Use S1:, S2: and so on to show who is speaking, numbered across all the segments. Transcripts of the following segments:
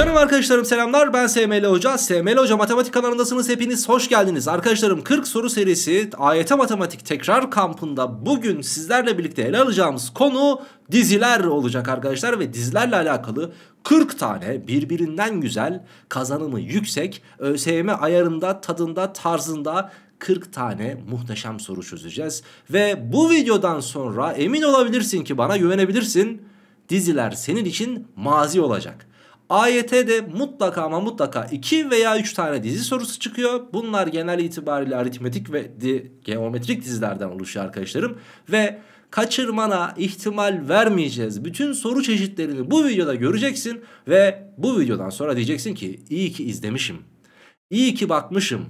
S1: Canım arkadaşlarım selamlar ben SML Hoca. SML Hoca Matematik kanalındasınız hepiniz hoş geldiniz. Arkadaşlarım 40 soru serisi AYT Matematik tekrar kampında bugün sizlerle birlikte ele alacağımız konu diziler olacak arkadaşlar. Ve dizilerle alakalı 40 tane birbirinden güzel kazanımı yüksek ÖSYM ayarında tadında tarzında 40 tane muhteşem soru çözeceğiz. Ve bu videodan sonra emin olabilirsin ki bana güvenebilirsin diziler senin için mazi olacak. AYT'de mutlaka ama mutlaka 2 veya 3 tane dizi sorusu çıkıyor. Bunlar genel itibariyle aritmetik ve di geometrik dizilerden oluşuyor arkadaşlarım. Ve kaçırmana ihtimal vermeyeceğiz. Bütün soru çeşitlerini bu videoda göreceksin ve bu videodan sonra diyeceksin ki iyi ki izlemişim. İyi ki bakmışım.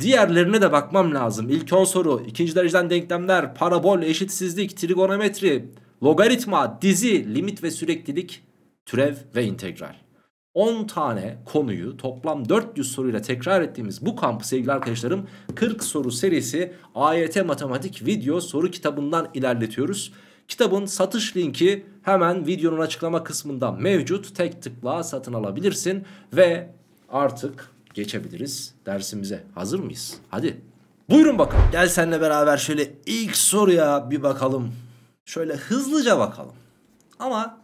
S1: Diğerlerine de bakmam lazım. İlk 10 soru, ikinci dereceden denklemler, parabol, eşitsizlik, trigonometri, logaritma, dizi, limit ve süreklilik, türev ve integral. 10 tane konuyu toplam 400 soruyla tekrar ettiğimiz bu kampı sevgili arkadaşlarım 40 soru serisi AYT matematik video soru kitabından ilerletiyoruz. Kitabın satış linki hemen videonun açıklama kısmında mevcut. Tek tıkla satın alabilirsin ve artık geçebiliriz dersimize. Hazır mıyız? Hadi. Buyurun bakalım. Gel seninle beraber şöyle ilk soruya bir bakalım. Şöyle hızlıca bakalım. Ama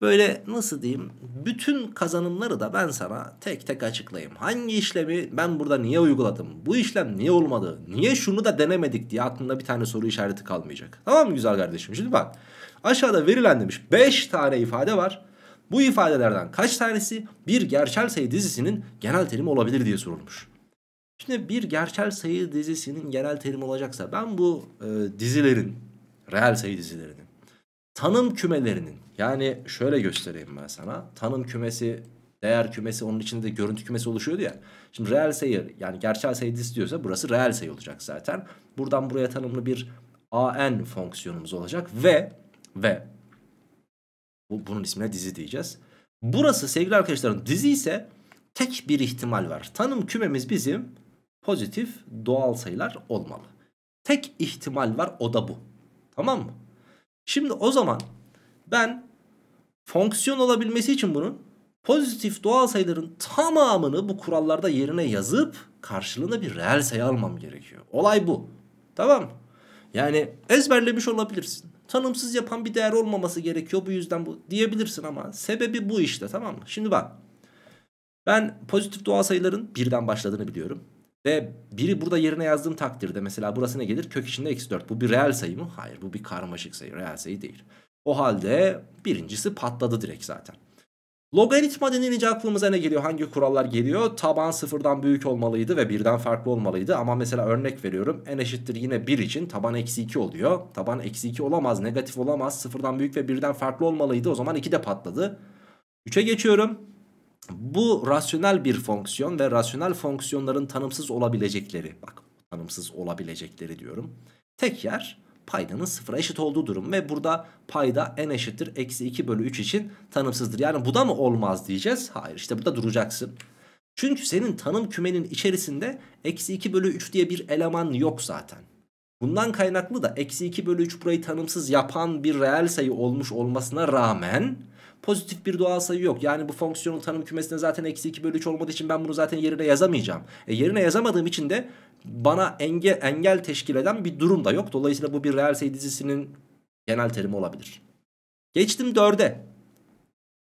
S1: Böyle nasıl diyeyim bütün kazanımları da ben sana tek tek açıklayayım. Hangi işlemi ben burada niye uyguladım? Bu işlem niye olmadı? Niye şunu da denemedik diye aklında bir tane soru işareti kalmayacak. Tamam mı güzel kardeşim? Şimdi bak aşağıda verilen demiş 5 tane ifade var. Bu ifadelerden kaç tanesi bir gerçel sayı dizisinin genel terimi olabilir diye sorulmuş. Şimdi bir gerçel sayı dizisinin genel terimi olacaksa ben bu e, dizilerin, reel sayı dizilerinin, tanım kümelerinin yani şöyle göstereyim ben sana. Tanın kümesi, değer kümesi onun içinde de görüntü kümesi oluşuyordu ya. Şimdi reel sayı yani gerçel sayı istiyorsa burası reel sayı olacak zaten. Buradan buraya tanımlı bir an fonksiyonumuz olacak ve ve bu, bunun ismine dizi diyeceğiz. Burası sevgili arkadaşlarım dizi ise tek bir ihtimal var. Tanım kümemiz bizim pozitif doğal sayılar olmalı. Tek ihtimal var o da bu. Tamam mı? Şimdi o zaman ben Fonksiyon olabilmesi için bunun pozitif doğal sayıların tamamını bu kurallarda yerine yazıp karşılığında bir reel sayı almam gerekiyor. Olay bu. Tamam Yani ezberlemiş olabilirsin. Tanımsız yapan bir değer olmaması gerekiyor bu yüzden bu diyebilirsin ama sebebi bu işte tamam mı? Şimdi bak ben pozitif doğal sayıların birden başladığını biliyorum. Ve biri burada yerine yazdığım takdirde mesela burası ne gelir? Kök içinde x4. Bu bir reel sayı mı? Hayır bu bir karmaşık sayı. Reel sayı değil. O halde birincisi patladı direkt zaten. Logaritma denilince aklımıza ne geliyor? Hangi kurallar geliyor? Taban sıfırdan büyük olmalıydı ve birden farklı olmalıydı. Ama mesela örnek veriyorum. En eşittir yine 1 için taban eksi 2 oluyor. Taban eksi 2 olamaz, negatif olamaz. Sıfırdan büyük ve birden farklı olmalıydı. O zaman 2 de patladı. 3'e geçiyorum. Bu rasyonel bir fonksiyon ve rasyonel fonksiyonların tanımsız olabilecekleri. Bak tanımsız olabilecekleri diyorum. Tek yer paydanın sıfıra eşit olduğu durum. Ve burada payda n eşittir eksi 2 bölü 3 için tanımsızdır. Yani bu da mı olmaz diyeceğiz? Hayır işte burada duracaksın. Çünkü senin tanım kümenin içerisinde eksi 2 bölü 3 diye bir eleman yok zaten. Bundan kaynaklı da eksi 2 bölü 3 burayı tanımsız yapan bir reel sayı olmuş olmasına rağmen pozitif bir doğal sayı yok. Yani bu fonksiyonun tanım kümesinde zaten eksi 2 bölü 3 olmadığı için ben bunu zaten yerine yazamayacağım. E yerine yazamadığım için de bana enge, engel teşkil eden bir durum da yok. Dolayısıyla bu bir reel sayı dizisinin genel terimi olabilir. Geçtim 4'e.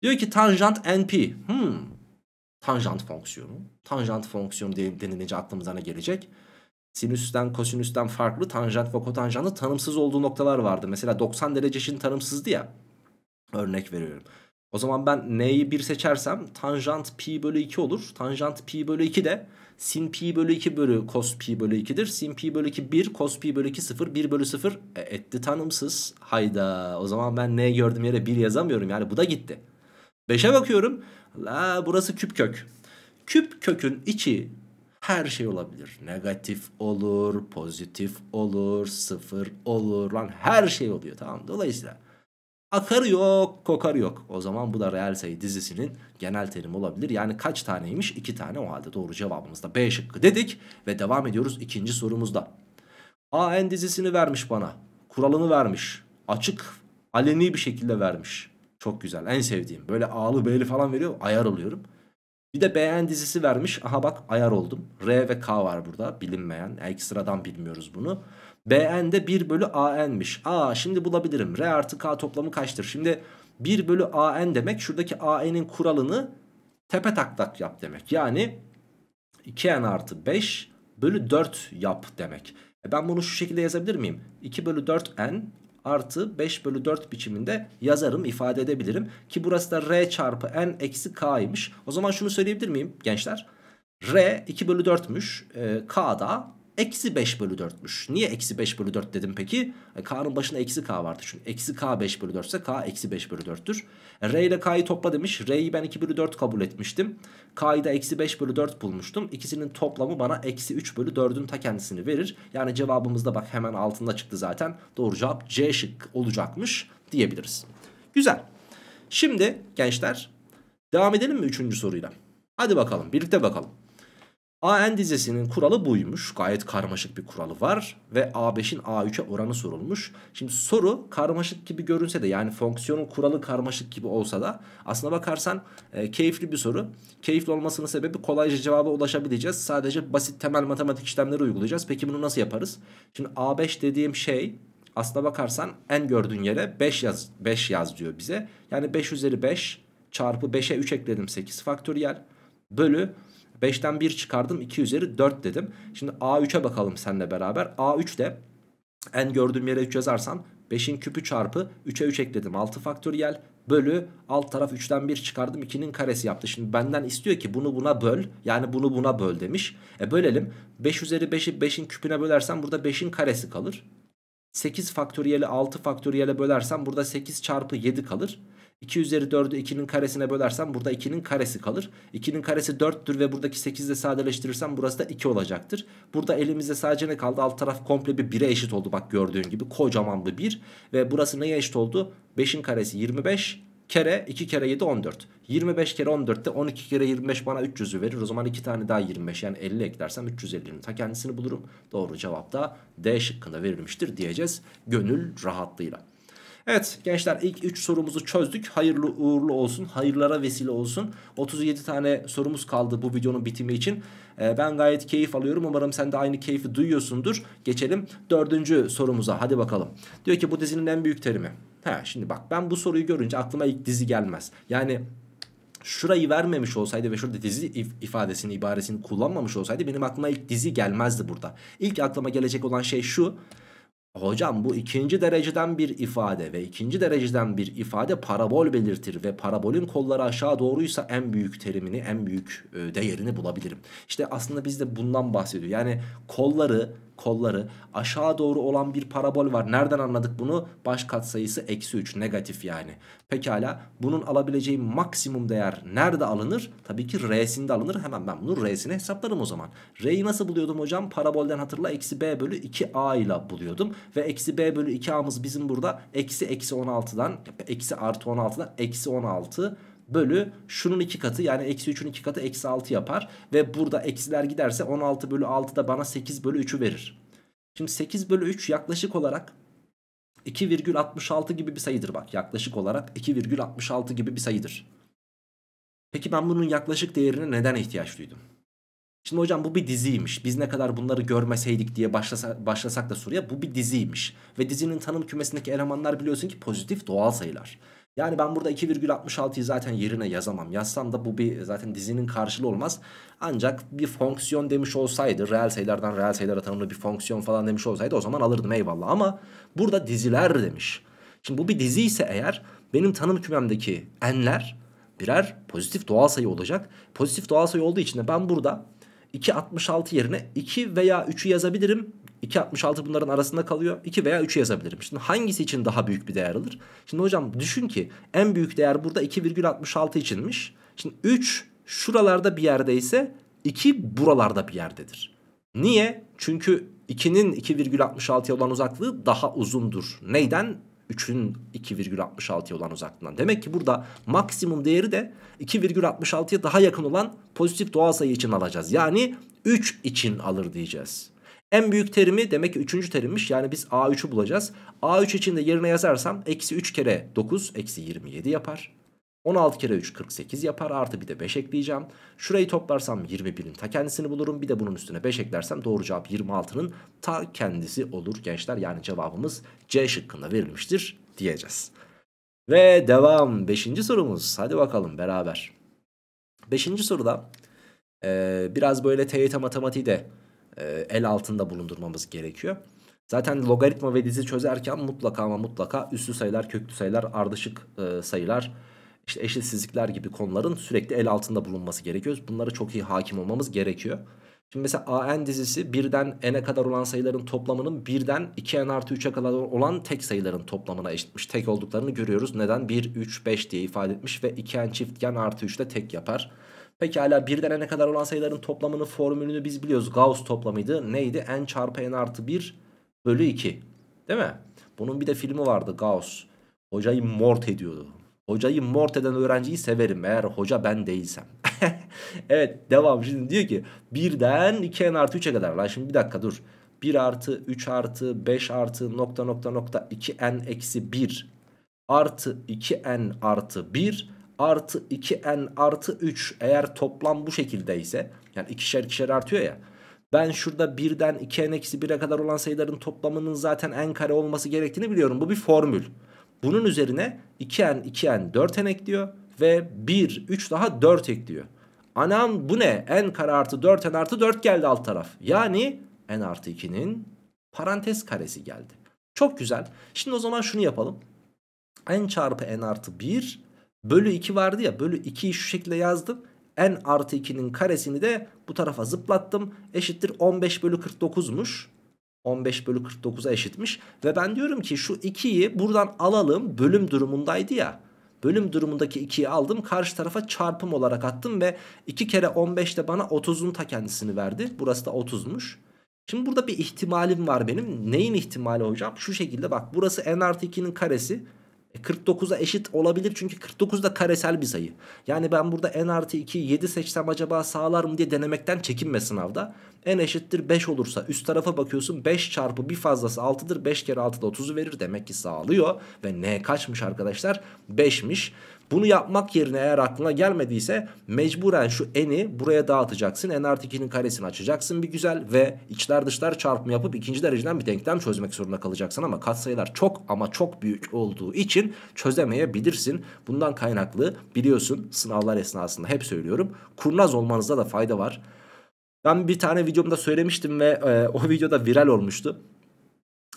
S1: Diyor ki tanjant np. Hmm. Tanjant fonksiyonu. Tanjant fonksiyonu denilince aklımıza ne gelecek? Sinüsten, kosinüsten farklı tanjant ve kotanjantın tanımsız olduğu noktalar vardı. Mesela 90 derece için tanımsızdı ya. Örnek veriyorum. O zaman ben n'yi 1 seçersem tanjant pi bölü 2 olur. Tanjant pi bölü 2 de Sin pi bölü 2 bölü cos pi bölü 2'dir. Sin pi bölü 2 1. Cos pi bölü 2 0. 1 bölü 0 e, etti tanımsız. Hayda. O zaman ben ne gördüm yere 1 yazamıyorum. Yani bu da gitti. 5'e bakıyorum. La burası küp kök. Küp kökün içi her şey olabilir. Negatif olur, pozitif olur, sıfır olur. Lan her şey oluyor tamam Dolayısıyla Akarı yok, kokarı yok. O zaman bu da reel sayı dizisinin genel terimi olabilir. Yani kaç taneymiş? İki tane o halde doğru cevabımız da B şıkkı dedik. Ve devam ediyoruz ikinci sorumuzda. A n dizisini vermiş bana. Kuralını vermiş. Açık, aleni bir şekilde vermiş. Çok güzel, en sevdiğim. Böyle A'lı B'li falan veriyor, ayar oluyorum. Bir de b n dizisi vermiş. Aha bak ayar oldum. R ve K var burada bilinmeyen. Ekstradan bilmiyoruz bunu. Bunu. Bn de 1 bölü An'miş. Aa şimdi bulabilirim. R artı K toplamı kaçtır? Şimdi 1 bölü An demek şuradaki An'in kuralını tepe taklak yap demek. Yani 2N artı 5 bölü 4 yap demek. E ben bunu şu şekilde yazabilir miyim? 2 bölü 4N artı 5 bölü 4 biçiminde yazarım ifade edebilirim. Ki burası da R çarpı N eksi K'ymış. O zaman şunu söyleyebilir miyim gençler? R 2 bölü 4'müş. E, K da eksi 5 bölü 4'müş. Niye eksi 5 bölü 4 dedim peki? E, K'nın başında eksi K vardı çünkü. Eksi K 5 bölü 4 ise K eksi 5 bölü 4'tür. E, R ile K'yı topla demiş. R'yi ben 2 bölü 4 kabul etmiştim. K'yı da eksi 5 bölü 4 bulmuştum. İkisinin toplamı bana eksi 3 bölü 4'ün ta kendisini verir. Yani cevabımız da bak hemen altında çıktı zaten. Doğru cevap C şık olacakmış diyebiliriz. Güzel. Şimdi gençler devam edelim mi 3. soruyla? Hadi bakalım birlikte bakalım. AN dizisinin kuralı buymuş. Gayet karmaşık bir kuralı var ve A5'in A3'e oranı sorulmuş. Şimdi soru karmaşık gibi görünse de yani fonksiyonun kuralı karmaşık gibi olsa da aslına bakarsan e, keyifli bir soru. Keyifli olmasının sebebi kolayca cevaba ulaşabileceğiz. Sadece basit temel matematik işlemleri uygulayacağız. Peki bunu nasıl yaparız? Şimdi A5 dediğim şey aslına bakarsan en gördüğün yere 5 yaz, 5 yaz diyor bize. Yani 5 üzeri 5 çarpı 5'e 3 ekledim 8 faktöriyel bölü 5'ten 1 çıkardım 2 üzeri 4 dedim. Şimdi A3'e bakalım seninle beraber. A3 de en gördüğüm yere 3 yazarsan 5'in küpü çarpı 3'e 3 ekledim 6 faktöriyel bölü alt taraf 3'ten 1 çıkardım 2'nin karesi yaptı. Şimdi benden istiyor ki bunu buna böl yani bunu buna böl demiş. E bölelim 5 üzeri 5'i 5'in küpüne bölersen burada 5'in karesi kalır. 8 faktöriyeli 6 faktöriyele bölersen burada 8 çarpı 7 kalır. 2 üzeri 4'ü 2'nin karesine bölersem burada 2'nin karesi kalır. 2'nin karesi 4'tür ve buradaki 8 ile sadeleştirirsem burası da 2 olacaktır. Burada elimizde sadece ne kaldı? Alt taraf komple bir 1'e eşit oldu bak gördüğün gibi. Kocaman bir 1 ve burası neye eşit oldu? 5'in karesi 25 kere 2 kere 7 14. 25 kere 14'te 12 kere 25 bana 300'ü verir. O zaman 2 tane daha 25 yani 50 eklersem 350'nin ta kendisini bulurum. Doğru cevap da D şıkkında verilmiştir diyeceğiz gönül rahatlığıyla. Evet gençler ilk 3 sorumuzu çözdük. Hayırlı uğurlu olsun. Hayırlara vesile olsun. 37 tane sorumuz kaldı bu videonun bitimi için. Ee, ben gayet keyif alıyorum. Umarım sen de aynı keyfi duyuyorsundur. Geçelim dördüncü sorumuza. Hadi bakalım. Diyor ki bu dizinin en büyük terimi. Ha şimdi bak ben bu soruyu görünce aklıma ilk dizi gelmez. Yani şurayı vermemiş olsaydı ve şurada dizi ifadesini, ibaresini kullanmamış olsaydı benim aklıma ilk dizi gelmezdi burada. İlk aklıma gelecek olan şey şu. Hocam bu ikinci dereceden bir ifade ve ikinci dereceden bir ifade parabol belirtir ve parabolün kolları aşağı doğruysa en büyük terimini en büyük e, değerini bulabilirim. İşte aslında biz de bundan bahsediyor. Yani kolları kolları aşağı doğru olan bir parabol var. Nereden anladık bunu? Baş katsayısı eksi 3 negatif yani. Pekala bunun alabileceği maksimum değer nerede alınır? Tabii ki R'sinde alınır. Hemen ben bunu R'sine hesaplarım o zaman. R'yi nasıl buluyordum hocam? Parabolden hatırla eksi B bölü 2A ile buluyordum. Ve eksi B bölü 2A'mız bizim burada eksi eksi 16'dan eksi artı 16'dan eksi 16 bölü şunun iki katı yani eksi 3'ün iki katı eksi 6 yapar. Ve burada eksiler giderse 16 bölü 6 da bana 8 bölü 3'ü verir. Şimdi 8 bölü 3 yaklaşık olarak 2,66 gibi bir sayıdır bak. Yaklaşık olarak 2,66 gibi bir sayıdır. Peki ben bunun yaklaşık değerine neden ihtiyaç duydum? Şimdi hocam bu bir diziymiş. Biz ne kadar bunları görmeseydik diye başlasa, başlasak da soruya bu bir diziymiş. Ve dizinin tanım kümesindeki elemanlar biliyorsun ki pozitif doğal sayılar. Yani ben burada 2,66'yı zaten yerine yazamam. Yazsam da bu bir zaten dizinin karşılığı olmaz. Ancak bir fonksiyon demiş olsaydı reel sayılardan reel sayılara tanımlı bir fonksiyon falan demiş olsaydı o zaman alırdım eyvallah. Ama burada diziler demiş. Şimdi bu bir dizi ise eğer benim tanım kümemdeki n'ler birer pozitif doğal sayı olacak. Pozitif doğal sayı olduğu için de ben burada 2.66 yerine 2 veya 3'ü yazabilirim 2.66 bunların arasında kalıyor. 2 veya 3'ü yazabilirim. Şimdi hangisi için daha büyük bir değer alır? Şimdi hocam düşün ki en büyük değer burada 2,66 içinmiş. Şimdi 3 şuralarda bir yerdeyse 2 buralarda bir yerdedir. Niye? Çünkü 2'nin 2,66'ya olan uzaklığı daha uzundur. Neyden? 3'ün 2,66'ya olan uzaklığından. Demek ki burada maksimum değeri de 2,66'ya daha yakın olan pozitif doğal sayı için alacağız. Yani 3 için alır diyeceğiz. En büyük terimi demek ki 3. terimmiş. Yani biz A3'ü bulacağız. A3 için de yerine yazarsam eksi 3 kere 9 eksi 27 yapar. 16 kere 3 48 yapar. Artı bir de 5 ekleyeceğim. Şurayı toplarsam 21'in ta kendisini bulurum. Bir de bunun üstüne 5 eklersem doğru cevap 26'nın ta kendisi olur gençler. Yani cevabımız C şıkkında verilmiştir diyeceğiz. Ve devam 5. sorumuz. Hadi bakalım beraber. 5. soruda e, biraz böyle TYT matematiği de e, el altında bulundurmamız gerekiyor. Zaten logaritma ve dizi çözerken mutlaka ama mutlaka üslü sayılar, köklü sayılar, ardışık e, sayılar, işte eşitsizlikler gibi konuların sürekli el altında bulunması gerekiyor. Bunlara çok iyi hakim olmamız gerekiyor. Şimdi mesela AN dizisi 1'den n'e kadar olan sayıların toplamının 1'den 2n artı 3'e kadar olan tek sayıların toplamına eşitmiş. Tek olduklarını görüyoruz. Neden? 1, 3, 5 diye ifade etmiş ve 2n çiftgen artı 3 de tek yapar. Pekala birden n'e kadar olan sayıların toplamının formülünü biz biliyoruz. Gauss toplamıydı. Neydi? n çarpı n artı 1 bölü 2. Değil mi? Bunun bir de filmi vardı Gauss. Hocayı mort ediyordu. Hocayı mort eden öğrenciyi severim eğer hoca ben değilsem. evet devam şimdi diyor ki birden 2n artı 3'e kadar. Lan şimdi bir dakika dur. 1 artı 3 artı 5 artı nokta nokta nokta 2n eksi 1 artı 2n artı 1 artı 2n artı 3 eğer toplam bu şekildeyse yani ikişer ikişer artıyor ya. Ben şurada 1'den 2n eksi 1'e kadar olan sayıların toplamının zaten n kare olması gerektiğini biliyorum. Bu bir formül. Bunun üzerine 2n 2n 4n ekliyor ve 1 3 daha 4 ekliyor. Anam bu ne? n kare artı 4n artı 4 geldi alt taraf. Yani n artı 2'nin parantez karesi geldi. Çok güzel. Şimdi o zaman şunu yapalım. n çarpı n artı 1 Bölü 2 vardı ya bölü 2'yi şu şekilde yazdım. N artı 2'nin karesini de bu tarafa zıplattım. Eşittir 15 bölü 49'muş. 15 bölü 49'a eşitmiş. Ve ben diyorum ki şu 2'yi buradan alalım bölüm durumundaydı ya. Bölüm durumundaki 2'yi aldım karşı tarafa çarpım olarak attım ve 2 kere 15 de bana 30'un ta kendisini verdi. Burası da 30'muş. Şimdi burada bir ihtimalim var benim. Neyin ihtimali hocam? Şu şekilde bak burası n artı 2'nin karesi. 49'a e, eşit olabilir çünkü 49 da karesel bir sayı. Yani ben burada n artı 2 7 seçsem acaba sağlar mı diye denemekten çekinme sınavda. n eşittir 5 olursa üst tarafa bakıyorsun 5 çarpı bir fazlası 6'dır. 5 kere 6 da 30'u verir demek ki sağlıyor. Ve n kaçmış arkadaşlar? 5'miş. Bunu yapmak yerine eğer aklına gelmediyse mecburen şu n'i buraya dağıtacaksın. n artı 2'nin karesini açacaksın bir güzel ve içler dışlar çarpımı yapıp ikinci dereceden bir denklem çözmek zorunda kalacaksın. Ama katsayılar çok ama çok büyük olduğu için çözemeyebilirsin. Bundan kaynaklı biliyorsun sınavlar esnasında hep söylüyorum. Kurnaz olmanızda da fayda var. Ben bir tane videomda söylemiştim ve e, o videoda viral olmuştu.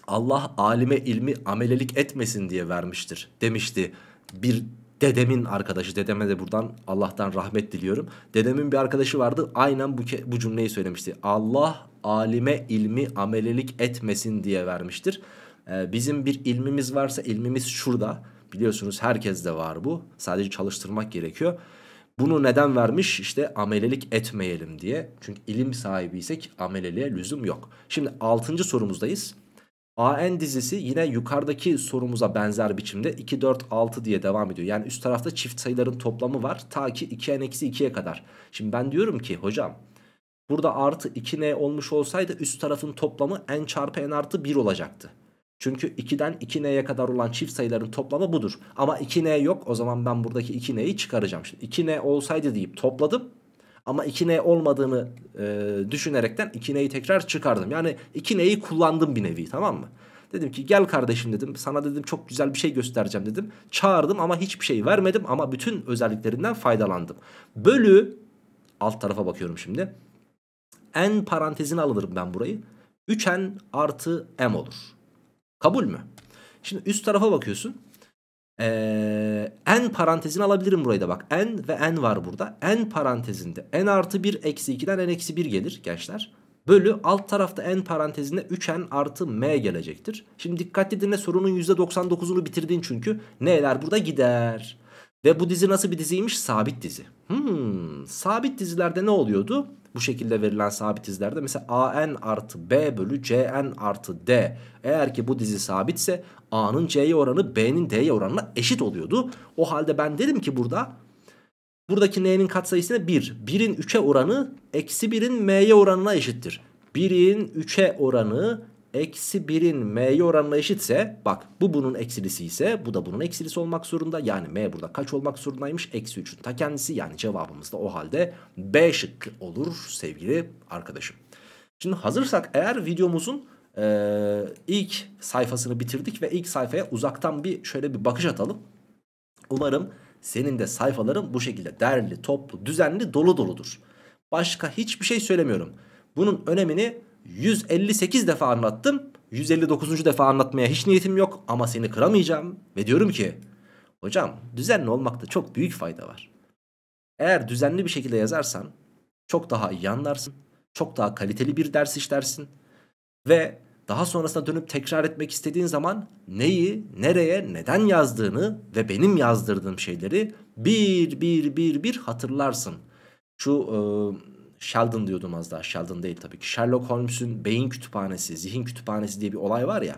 S1: Allah alime ilmi amelelik etmesin diye vermiştir demişti bir dedemin arkadaşı. Dedeme de buradan Allah'tan rahmet diliyorum. Dedemin bir arkadaşı vardı. Aynen bu, bu cümleyi söylemişti. Allah alime ilmi amelelik etmesin diye vermiştir. Ee, bizim bir ilmimiz varsa ilmimiz şurada. Biliyorsunuz herkes de var bu. Sadece çalıştırmak gerekiyor. Bunu neden vermiş? İşte amelelik etmeyelim diye. Çünkü ilim sahibiysek ameleliğe lüzum yok. Şimdi 6. sorumuzdayız. AN dizisi yine yukarıdaki sorumuza benzer biçimde 2, 4, 6 diye devam ediyor. Yani üst tarafta çift sayıların toplamı var ta ki 2n-2'ye kadar. Şimdi ben diyorum ki hocam burada artı 2n olmuş olsaydı üst tarafın toplamı n çarpı n artı 1 olacaktı. Çünkü 2'den 2n'ye kadar olan çift sayıların toplamı budur. Ama 2n yok o zaman ben buradaki 2n'yi çıkaracağım. Şimdi 2n olsaydı deyip topladım ama 2N olmadığını e, düşünerekten 2N'yi tekrar çıkardım. Yani 2N'yi kullandım bir nevi tamam mı? Dedim ki gel kardeşim dedim. Sana dedim çok güzel bir şey göstereceğim dedim. Çağırdım ama hiçbir şey vermedim ama bütün özelliklerinden faydalandım. Bölü alt tarafa bakıyorum şimdi. N parantezine alırım ben burayı. 3N artı M olur. Kabul mü? Şimdi üst tarafa bakıyorsun. Ee, n parantezini alabilirim burayı da bak. n ve n var burada. n parantezinde n artı 1 eksi 2'den n eksi 1 gelir gençler. Bölü alt tarafta n parantezinde 3n artı m gelecektir. Şimdi dikkatli dinle sorunun %99'unu bitirdin çünkü. Neler burada gider. Ve bu dizi nasıl bir diziymiş? Sabit dizi. Hmm, sabit dizilerde ne oluyordu? bu şekilde verilen sabit izlerde mesela AN artı B bölü CN artı D eğer ki bu dizi sabitse A'nın C'ye oranı B'nin D'ye oranına eşit oluyordu. O halde ben dedim ki burada buradaki N'nin katsayısı 1. 1'in 3'e oranı eksi 1'in M'ye oranına eşittir. 1'in 3'e oranı eksi 1'in m'ye oranına eşitse bak bu bunun eksilisi ise bu da bunun eksilisi olmak zorunda. Yani m burada kaç olmak zorundaymış? Eksi 3'ün ta kendisi yani cevabımız da o halde b şıkkı olur sevgili arkadaşım. Şimdi hazırsak eğer videomuzun e, ilk sayfasını bitirdik ve ilk sayfaya uzaktan bir şöyle bir bakış atalım. Umarım senin de sayfaların bu şekilde derli, toplu, düzenli, dolu doludur. Başka hiçbir şey söylemiyorum. Bunun önemini 158 defa anlattım. 159. defa anlatmaya hiç niyetim yok ama seni kıramayacağım. Ve diyorum ki hocam düzenli olmakta çok büyük fayda var. Eğer düzenli bir şekilde yazarsan çok daha iyi anlarsın. Çok daha kaliteli bir ders işlersin. Ve daha sonrasında dönüp tekrar etmek istediğin zaman neyi, nereye, neden yazdığını ve benim yazdırdığım şeyleri bir bir bir bir hatırlarsın. Şu Sheldon diyordum az daha. Sheldon değil tabii ki. Sherlock Holmes'un beyin kütüphanesi, zihin kütüphanesi diye bir olay var ya.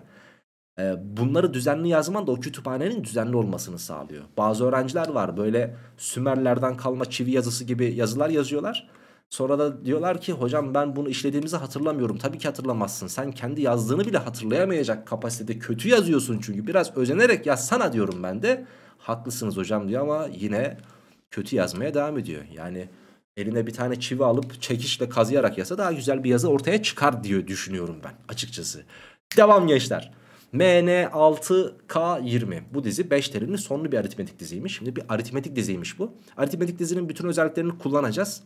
S1: E, bunları düzenli yazman da o kütüphanenin düzenli olmasını sağlıyor. Bazı öğrenciler var böyle Sümerlerden kalma çivi yazısı gibi yazılar yazıyorlar. Sonra da diyorlar ki hocam ben bunu işlediğimizi hatırlamıyorum. Tabii ki hatırlamazsın. Sen kendi yazdığını bile hatırlayamayacak kapasitede kötü yazıyorsun çünkü. Biraz özenerek yazsana diyorum ben de. Haklısınız hocam diyor ama yine kötü yazmaya devam ediyor. Yani eline bir tane çivi alıp çekişle kazıyarak yasa daha güzel bir yazı ortaya çıkar diye düşünüyorum ben açıkçası. Devam gençler. MN6K20 bu dizi 5 terimli sonlu bir aritmetik diziymiş. Şimdi bir aritmetik diziymiş bu. Aritmetik dizinin bütün özelliklerini kullanacağız.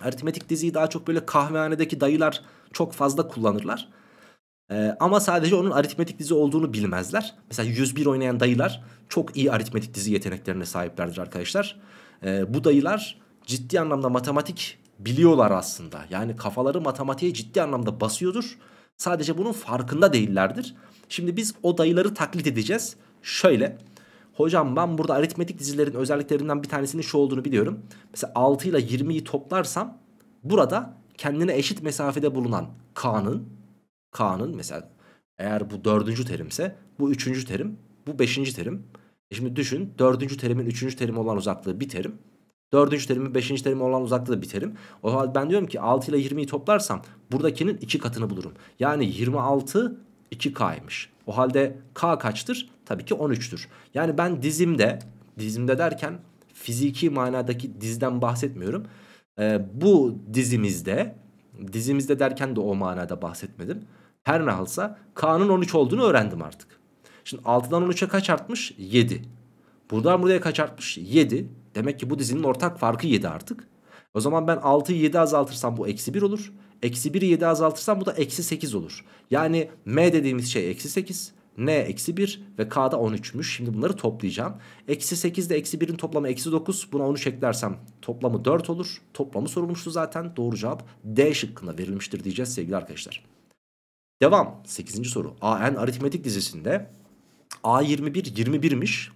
S1: Aritmetik diziyi daha çok böyle kahvehanedeki dayılar çok fazla kullanırlar. Ee, ama sadece onun aritmetik dizi olduğunu bilmezler. Mesela 101 oynayan dayılar çok iyi aritmetik dizi yeteneklerine sahiplerdir arkadaşlar. Ee, bu dayılar ciddi anlamda matematik biliyorlar aslında. Yani kafaları matematiğe ciddi anlamda basıyordur. Sadece bunun farkında değillerdir. Şimdi biz o dayıları taklit edeceğiz. Şöyle. Hocam ben burada aritmetik dizilerin özelliklerinden bir tanesinin şu olduğunu biliyorum. Mesela 6 ile 20'yi toplarsam burada kendine eşit mesafede bulunan K'nın K'nın mesela eğer bu dördüncü terimse bu üçüncü terim bu beşinci terim. E şimdi düşün dördüncü terimin üçüncü terim olan uzaklığı bir terim. Dördüncü terimi beşinci terimi olan uzakta da bir O halde ben diyorum ki 6 ile 20'yi toplarsam buradakinin 2 katını bulurum. Yani 26 2K'ymış. O halde K kaçtır? Tabii ki 13'tür. Yani ben dizimde, dizimde derken fiziki manadaki dizden bahsetmiyorum. Ee, bu dizimizde, dizimizde derken de o manada bahsetmedim. Her ne halsa K'nın 13 olduğunu öğrendim artık. Şimdi 6'dan 13'e kaç artmış? 7. Buradan buraya kaç artmış? 7. Demek ki bu dizinin ortak farkı 7 artık. O zaman ben 6'yı 7 azaltırsam bu eksi 1 olur. Eksi 1'i 7 azaltırsam bu da eksi 8 olur. Yani m dediğimiz şey eksi 8. n eksi 1 ve k da 13'müş. Şimdi bunları toplayacağım. Eksi 8 ile eksi 1'in toplamı eksi 9. Buna 13 eklersem toplamı 4 olur. Toplamı sorulmuştu zaten. Doğru cevap D şıkkına verilmiştir diyeceğiz sevgili arkadaşlar. Devam. 8. soru. AN aritmetik dizisinde A21 21'miş.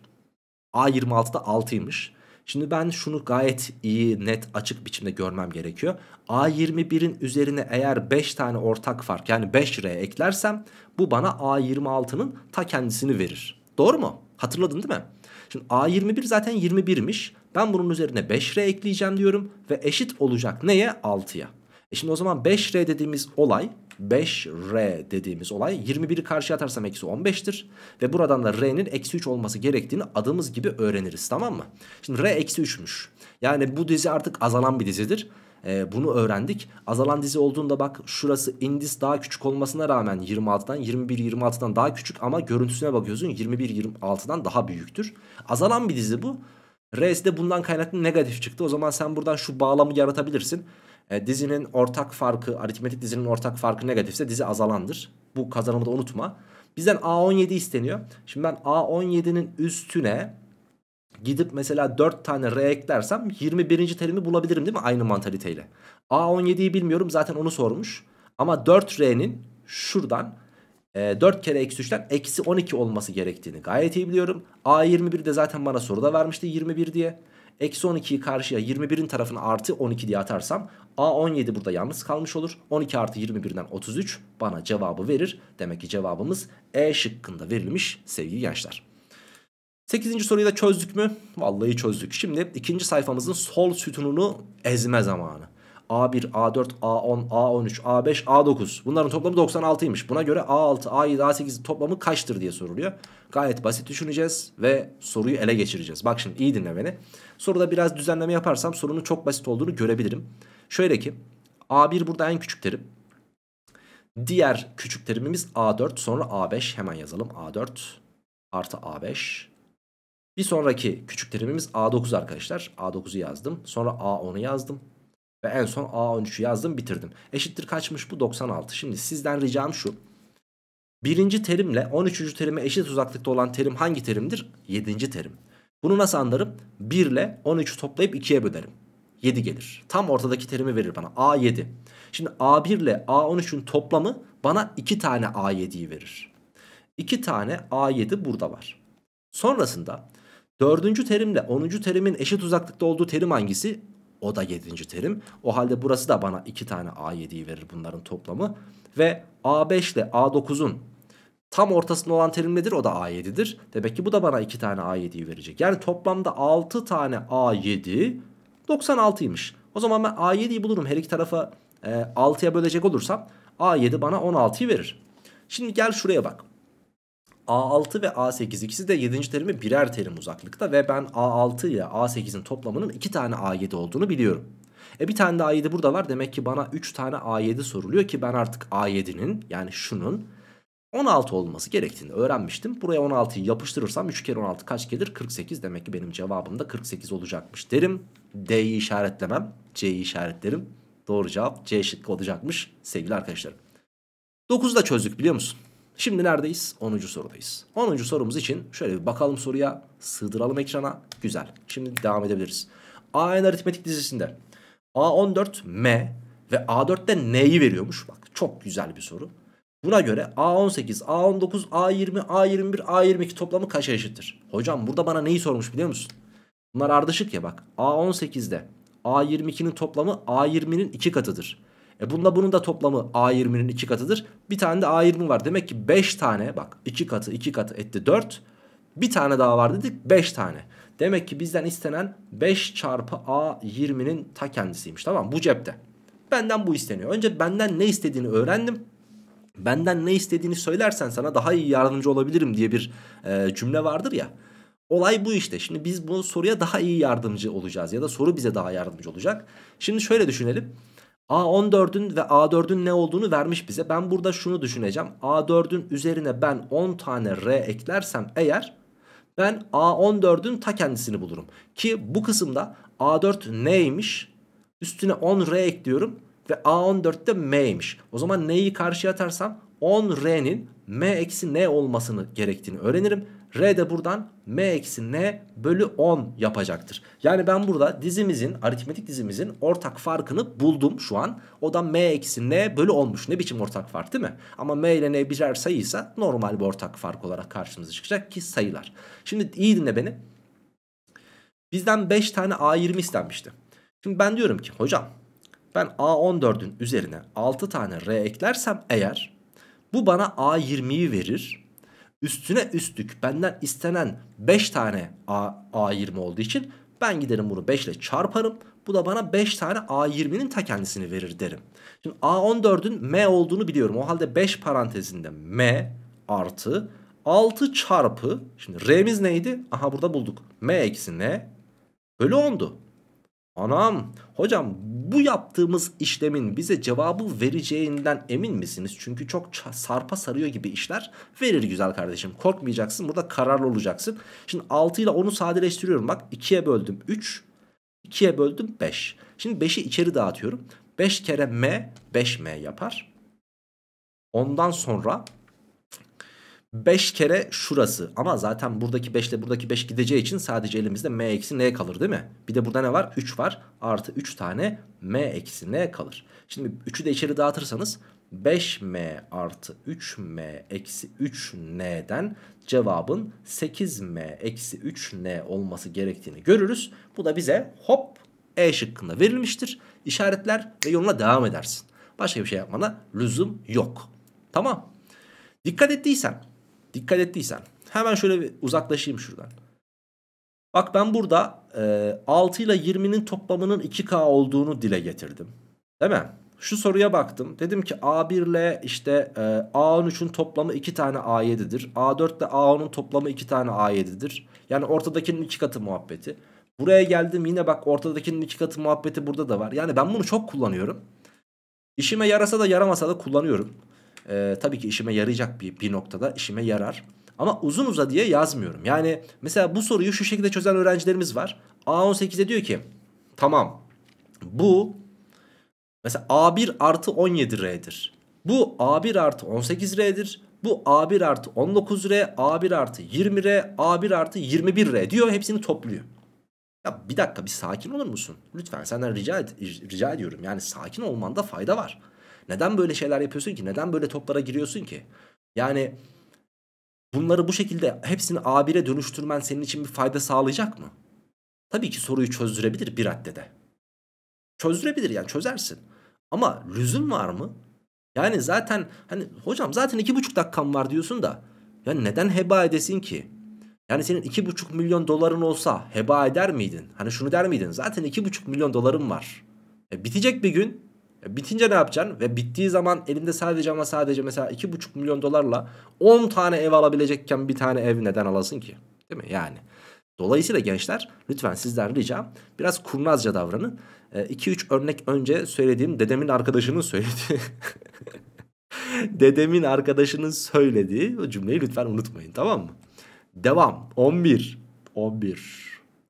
S1: A26'da 6'ymış. Şimdi ben şunu gayet iyi net açık biçimde görmem gerekiyor. A21'in üzerine eğer 5 tane ortak fark yani 5R eklersem bu bana A26'nın ta kendisini verir. Doğru mu? Hatırladın değil mi? Şimdi A21 zaten 21'miş. Ben bunun üzerine 5R ekleyeceğim diyorum ve eşit olacak neye? 6'ya. E şimdi o zaman 5R dediğimiz olay 5R dediğimiz olay 21'i karşıya atarsam eksi 15'tir. Ve buradan da R'nin eksi 3 olması gerektiğini adımız gibi öğreniriz tamam mı? Şimdi R eksi 3'müş. Yani bu dizi artık azalan bir dizidir. Ee, bunu öğrendik. Azalan dizi olduğunda bak şurası indis daha küçük olmasına rağmen 26'dan 21 26'dan daha küçük ama görüntüsüne bakıyorsun 21 26'dan daha büyüktür. Azalan bir dizi bu. R'si de bundan kaynaklı negatif çıktı. O zaman sen buradan şu bağlamı yaratabilirsin. E, dizinin ortak farkı, aritmetik dizinin ortak farkı negatifse dizi azalandır. Bu kazanımı da unutma. Bizden A17 isteniyor. Şimdi ben A17'nin üstüne gidip mesela 4 tane R eklersem 21. terimi bulabilirim değil mi? Aynı mantaliteyle. A17'yi bilmiyorum zaten onu sormuş. Ama 4R'nin şuradan e, 4 kere eksi 3'ten eksi 12 olması gerektiğini gayet iyi biliyorum. A21 de zaten bana soruda vermişti 21 diye. Eksi 12'yi karşıya 21'in tarafına artı 12 diye atarsam A 17 burada yalnız kalmış olur. 12 artı 21'den 33 bana cevabı verir. Demek ki cevabımız E şıkkında verilmiş sevgili gençler. 8. soruyu da çözdük mü? Vallahi çözdük. Şimdi ikinci sayfamızın sol sütununu ezme zamanı. A1, A4, A10, A13, A5, A9. Bunların toplamı 96'ymış. Buna göre A6, A7, A8 toplamı kaçtır diye soruluyor. Gayet basit düşüneceğiz ve soruyu ele geçireceğiz. Bak şimdi iyi dinle beni. Soruda biraz düzenleme yaparsam sorunun çok basit olduğunu görebilirim. Şöyle ki A1 burada en küçük terim. Diğer küçük terimimiz A4 sonra A5 hemen yazalım A4 artı A5. Bir sonraki küçük terimimiz A9 arkadaşlar. A9'u yazdım. Sonra A10'u yazdım. Ve en son A13'ü yazdım bitirdim. Eşittir kaçmış bu 96. Şimdi sizden ricam şu. Birinci terimle 13. terime eşit uzaklıkta olan terim hangi terimdir? 7. terim. Bunu nasıl anlarım? 1 ile 13'ü toplayıp 2'ye bölerim. 7 gelir. Tam ortadaki terimi verir bana. A7. Şimdi A1 ile A13'ün toplamı bana 2 tane A7'yi verir. 2 tane A7 burada var. Sonrasında 4. terimle 10. terimin eşit uzaklıkta olduğu terim hangisi? O da 7. terim. O halde burası da bana 2 tane A7'yi verir bunların toplamı. Ve A5 ile A9'un Tam ortasında olan terim nedir? O da A7'dir. Demek ki bu da bana 2 tane A7'yi verecek. Yani toplamda 6 tane A7 96'ymış. O zaman ben A7'yi bulurum. Her iki tarafa e, 6'ya bölecek olursam A7 bana 16'yı verir. Şimdi gel şuraya bak. A6 ve A8 ikisi de 7. terimi birer terim uzaklıkta ve ben A6 ile A8'in toplamının 2 tane A7 olduğunu biliyorum. E bir tane de A7 burada var demek ki bana 3 tane A7 soruluyor ki ben artık A7'nin yani şunun 16 olması gerektiğini öğrenmiştim. Buraya 16'yı yapıştırırsam 3 kere 16 kaç gelir? 48 demek ki benim cevabım da 48 olacakmış derim. D'yi işaretlemem. C'yi işaretlerim. Doğru cevap C şıkkı olacakmış sevgili arkadaşlarım. 9'u da çözdük biliyor musun? Şimdi neredeyiz? 10. sorudayız. 10. sorumuz için şöyle bir bakalım soruya. Sığdıralım ekrana. Güzel. Şimdi devam edebiliriz. AN aritmetik dizisinde A14 M ve A4'te N'yi veriyormuş. Bak çok güzel bir soru. Buna göre A18, A19, A20, A21, A22 toplamı kaça eşittir? Hocam burada bana neyi sormuş biliyor musun? Bunlar ardışık ya bak. A18'de A22'nin toplamı A20'nin 2 katıdır. E bunda bunun da toplamı A20'nin 2 katıdır. Bir tane de A20 var. Demek ki 5 tane bak 2 katı 2 katı etti 4. Bir tane daha var dedik 5 tane. Demek ki bizden istenen 5 çarpı A20'nin ta kendisiymiş. Tamam bu cepte. Benden bu isteniyor. Önce benden ne istediğini öğrendim benden ne istediğini söylersen sana daha iyi yardımcı olabilirim diye bir e, cümle vardır ya. Olay bu işte. Şimdi biz bu soruya daha iyi yardımcı olacağız ya da soru bize daha yardımcı olacak. Şimdi şöyle düşünelim. A14'ün ve A4'ün ne olduğunu vermiş bize. Ben burada şunu düşüneceğim. A4'ün üzerine ben 10 tane R eklersem eğer ben A14'ün ta kendisini bulurum. Ki bu kısımda A4 neymiş? Üstüne 10 R ekliyorum. Ve A14'te M'ymiş. O zaman N'yi karşıya atarsam 10R'nin M eksi N olmasını gerektiğini öğrenirim. R de buradan M eksi N bölü 10 yapacaktır. Yani ben burada dizimizin, aritmetik dizimizin ortak farkını buldum şu an. O da M eksi N bölü 10'muş. Ne biçim ortak fark değil mi? Ama M ile N birer sayıysa normal bir ortak fark olarak karşımıza çıkacak ki sayılar. Şimdi iyi dinle beni. Bizden 5 tane A20 istenmişti. Şimdi ben diyorum ki hocam ben A14'ün üzerine 6 tane R eklersem eğer bu bana A20'yi verir. Üstüne üstlük benden istenen 5 tane A, A20 olduğu için ben giderim bunu 5 ile çarparım. Bu da bana 5 tane A20'nin ta kendisini verir derim. Şimdi A14'ün M olduğunu biliyorum. O halde 5 parantezinde M artı 6 çarpı. Şimdi R'miz neydi? Aha burada bulduk. M eksi N bölü 10'du. Anam hocam bu yaptığımız işlemin bize cevabı vereceğinden emin misiniz? Çünkü çok sarpa sarıyor gibi işler verir güzel kardeşim. Korkmayacaksın burada kararlı olacaksın. Şimdi 6 ile 10'u sadeleştiriyorum bak 2'ye böldüm 3 2'ye böldüm 5. Şimdi 5'i içeri dağıtıyorum. 5 kere m 5m yapar. Ondan sonra 5 kere şurası ama zaten buradaki 5 ile buradaki 5 gideceği için sadece elimizde m eksi n kalır değil mi? Bir de burada ne var? 3 var artı 3 tane m eksi n kalır. Şimdi 3'ü de içeri dağıtırsanız 5m artı 3m eksi 3n'den cevabın 8m eksi 3n olması gerektiğini görürüz. Bu da bize hop e şıkkında verilmiştir. İşaretler ve yoluna devam edersin. Başka bir şey yapmana lüzum yok. Tamam. Dikkat ettiysen Dikkat ettiysen. Hemen şöyle bir uzaklaşayım şuradan. Bak ben burada e, 6 ile 20'nin toplamının 2K olduğunu dile getirdim. Değil mi? Şu soruya baktım. Dedim ki A1 ile işte e, A13'ün toplamı 2 tane A7'dir. A4 ile A10'un toplamı 2 tane A7'dir. Yani ortadakinin 2 katı muhabbeti. Buraya geldim yine bak ortadakinin 2 katı muhabbeti burada da var. Yani ben bunu çok kullanıyorum. İşime yarasa da yaramasa da kullanıyorum e, tabii ki işime yarayacak bir, bir noktada işime yarar. Ama uzun uza diye yazmıyorum. Yani mesela bu soruyu şu şekilde çözen öğrencilerimiz var. A18'e diyor ki tamam bu mesela A1 artı 17R'dir. Bu A1 artı 18R'dir. Bu A1 artı 19R, A1 artı 20R, A1 artı 21R diyor. Hepsini topluyor. Ya bir dakika bir sakin olur musun? Lütfen senden rica, et, rica ediyorum. Yani sakin olmanda fayda var. Neden böyle şeyler yapıyorsun ki? Neden böyle toplara giriyorsun ki? Yani bunları bu şekilde hepsini A1'e dönüştürmen senin için bir fayda sağlayacak mı? Tabii ki soruyu çözdürebilir bir raddede. Çözdürebilir yani çözersin. Ama lüzum var mı? Yani zaten hani hocam zaten iki buçuk dakikam var diyorsun da ya neden heba edesin ki? Yani senin iki buçuk milyon doların olsa heba eder miydin? Hani şunu der miydin? Zaten iki buçuk milyon dolarım var. E, bitecek bir gün bitince ne yapacaksın? Ve bittiği zaman elinde sadece ama sadece mesela 2,5 milyon dolarla 10 tane ev alabilecekken bir tane ev neden alasın ki? Değil mi? Yani. Dolayısıyla gençler lütfen sizden ricam biraz kurnazca davranın. 2-3 ee, örnek önce söylediğim dedemin arkadaşının söylediği dedemin arkadaşının söylediği o cümleyi lütfen unutmayın tamam mı? Devam 11 11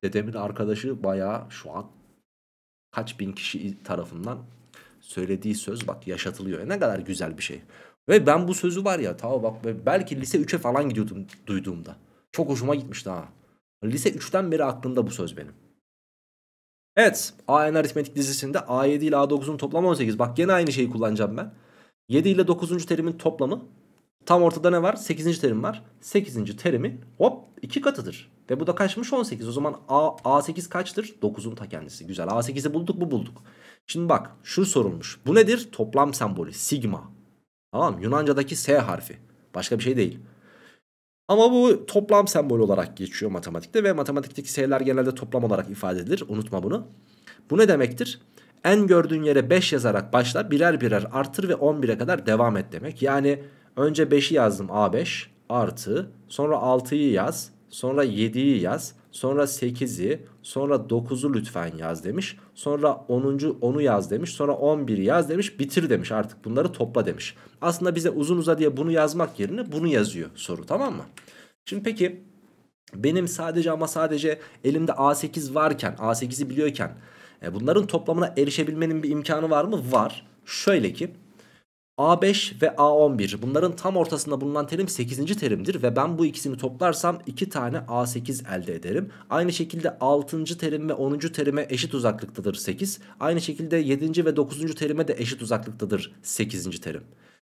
S1: dedemin arkadaşı baya şu an kaç bin kişi tarafından söylediği söz bak yaşatılıyor. Ya e, ne kadar güzel bir şey. Ve ben bu sözü var ya ta bak belki lise 3'e falan gidiyordum duyduğumda. Çok hoşuma gitmişti ha. Lise 3'ten beri aklımda bu söz benim. Evet AN aritmetik dizisinde A7 ile A9'un toplamı 18. Bak gene aynı şeyi kullanacağım ben. 7 ile 9. terimin toplamı tam ortada ne var? 8. terim var. 8. terimin hop 2 katıdır. Ve bu da kaçmış? 18. O zaman A, A8 kaçtır? 9'un ta kendisi. Güzel A8'i bulduk bu bulduk. Şimdi bak şu sorulmuş. Bu nedir? Toplam sembolü sigma. Tamam Yunanca'daki S harfi. Başka bir şey değil. Ama bu toplam sembolü olarak geçiyor matematikte ve matematikteki S'ler genelde toplam olarak ifade edilir. Unutma bunu. Bu ne demektir? En gördüğün yere 5 yazarak başla, birer birer artır ve 11'e kadar devam et demek. Yani önce 5'i yazdım A5 artı sonra 6'yı yaz sonra 7'yi yaz sonra 8'i Sonra 9'u lütfen yaz demiş. Sonra 10. onu yaz demiş. Sonra 11 yaz demiş. Bitir demiş artık bunları topla demiş. Aslında bize uzun uza diye bunu yazmak yerine bunu yazıyor soru tamam mı? Şimdi peki benim sadece ama sadece elimde A8 varken A8'i biliyorken e, bunların toplamına erişebilmenin bir imkanı var mı? Var. Şöyle ki A5 ve A11 bunların tam ortasında bulunan terim 8. terimdir ve ben bu ikisini toplarsam 2 tane A8 elde ederim. Aynı şekilde 6. terim ve 10. terime eşit uzaklıktadır 8. Aynı şekilde 7. ve 9. terime de eşit uzaklıktadır 8. terim.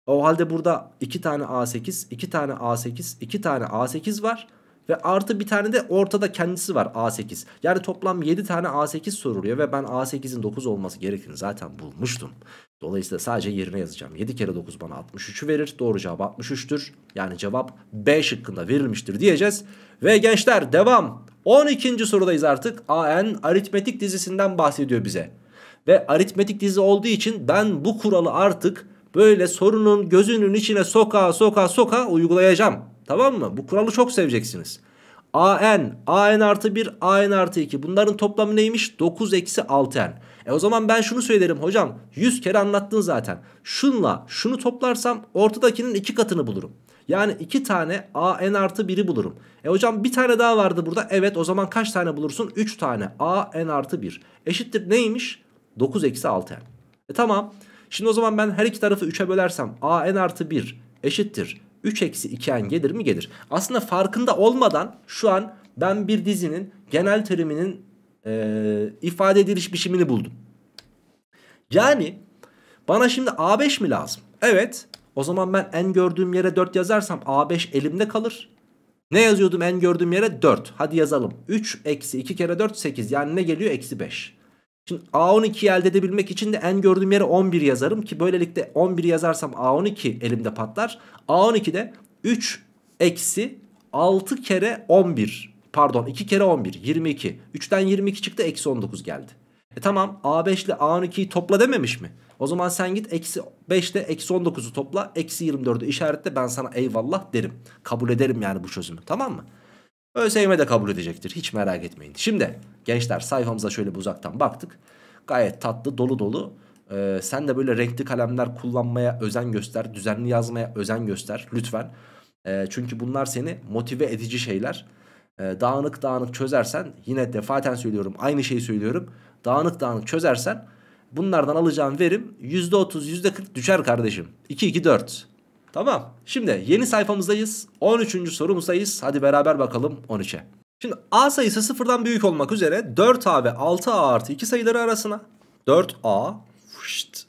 S1: O halde burada 2 tane A8, 2 tane A8, 2 tane A8 var. Ve artı bir tane de ortada kendisi var A8. Yani toplam 7 tane A8 soruluyor ve ben A8'in 9 olması gerektiğini zaten bulmuştum. Dolayısıyla sadece yerine yazacağım. 7 kere 9 bana 63'ü verir. Doğru cevap 63'tür. Yani cevap B şıkkında verilmiştir diyeceğiz. Ve gençler devam. 12. sorudayız artık. AN aritmetik dizisinden bahsediyor bize. Ve aritmetik dizi olduğu için ben bu kuralı artık böyle sorunun gözünün içine soka soka soka uygulayacağım. Tamam mı? Bu kuralı çok seveceksiniz. AN, AN artı 1, AN artı 2. Bunların toplamı neymiş? 9 eksi 6N. E o zaman ben şunu söylerim hocam. 100 kere anlattın zaten. Şunla şunu toplarsam ortadakinin iki katını bulurum. Yani iki tane AN artı 1'i bulurum. E hocam bir tane daha vardı burada. Evet o zaman kaç tane bulursun? 3 tane AN artı 1. Eşittir neymiş? 9 eksi 6N. E tamam. Şimdi o zaman ben her iki tarafı 3'e bölersem AN artı 1 eşittir. 3 eksi 2n gelir mi? Gelir. Aslında farkında olmadan şu an ben bir dizinin genel teriminin e, ifade ediliş biçimini buldum. Yani bana şimdi A5 mi lazım? Evet. O zaman ben en gördüğüm yere 4 yazarsam A5 elimde kalır. Ne yazıyordum en gördüğüm yere? 4. Hadi yazalım. 3 eksi 2 kere 4 8. Yani ne geliyor? Eksi 5. Şimdi A12'yi elde edebilmek için de en gördüğüm yere 11 yazarım ki böylelikle 11 yazarsam A12 elimde patlar. a de 3 eksi 6 kere 11 pardon 2 kere 11 22. 3'ten 22 çıktı eksi 19 geldi. E tamam A5 ile A12'yi topla dememiş mi? O zaman sen git eksi 5 ile eksi 19'u topla eksi 24'ü işaretle ben sana eyvallah derim. Kabul ederim yani bu çözümü tamam mı? ÖSYM de kabul edecektir. Hiç merak etmeyin. Şimdi gençler sayfamıza şöyle bir uzaktan baktık. Gayet tatlı dolu dolu. Ee, sen de böyle renkli kalemler kullanmaya özen göster. Düzenli yazmaya özen göster lütfen. Ee, çünkü bunlar seni motive edici şeyler. Ee, dağınık dağınık çözersen yine defaten söylüyorum aynı şeyi söylüyorum. Dağınık dağınık çözersen bunlardan alacağın verim %30 %40 düşer kardeşim. 2-2-4. Tamam. Şimdi yeni sayfamızdayız. 13. sorumuzdayız. Hadi beraber bakalım 13'e. Şimdi A sayısı sıfırdan büyük olmak üzere 4A ve 6A artı 2 sayıları arasına 4A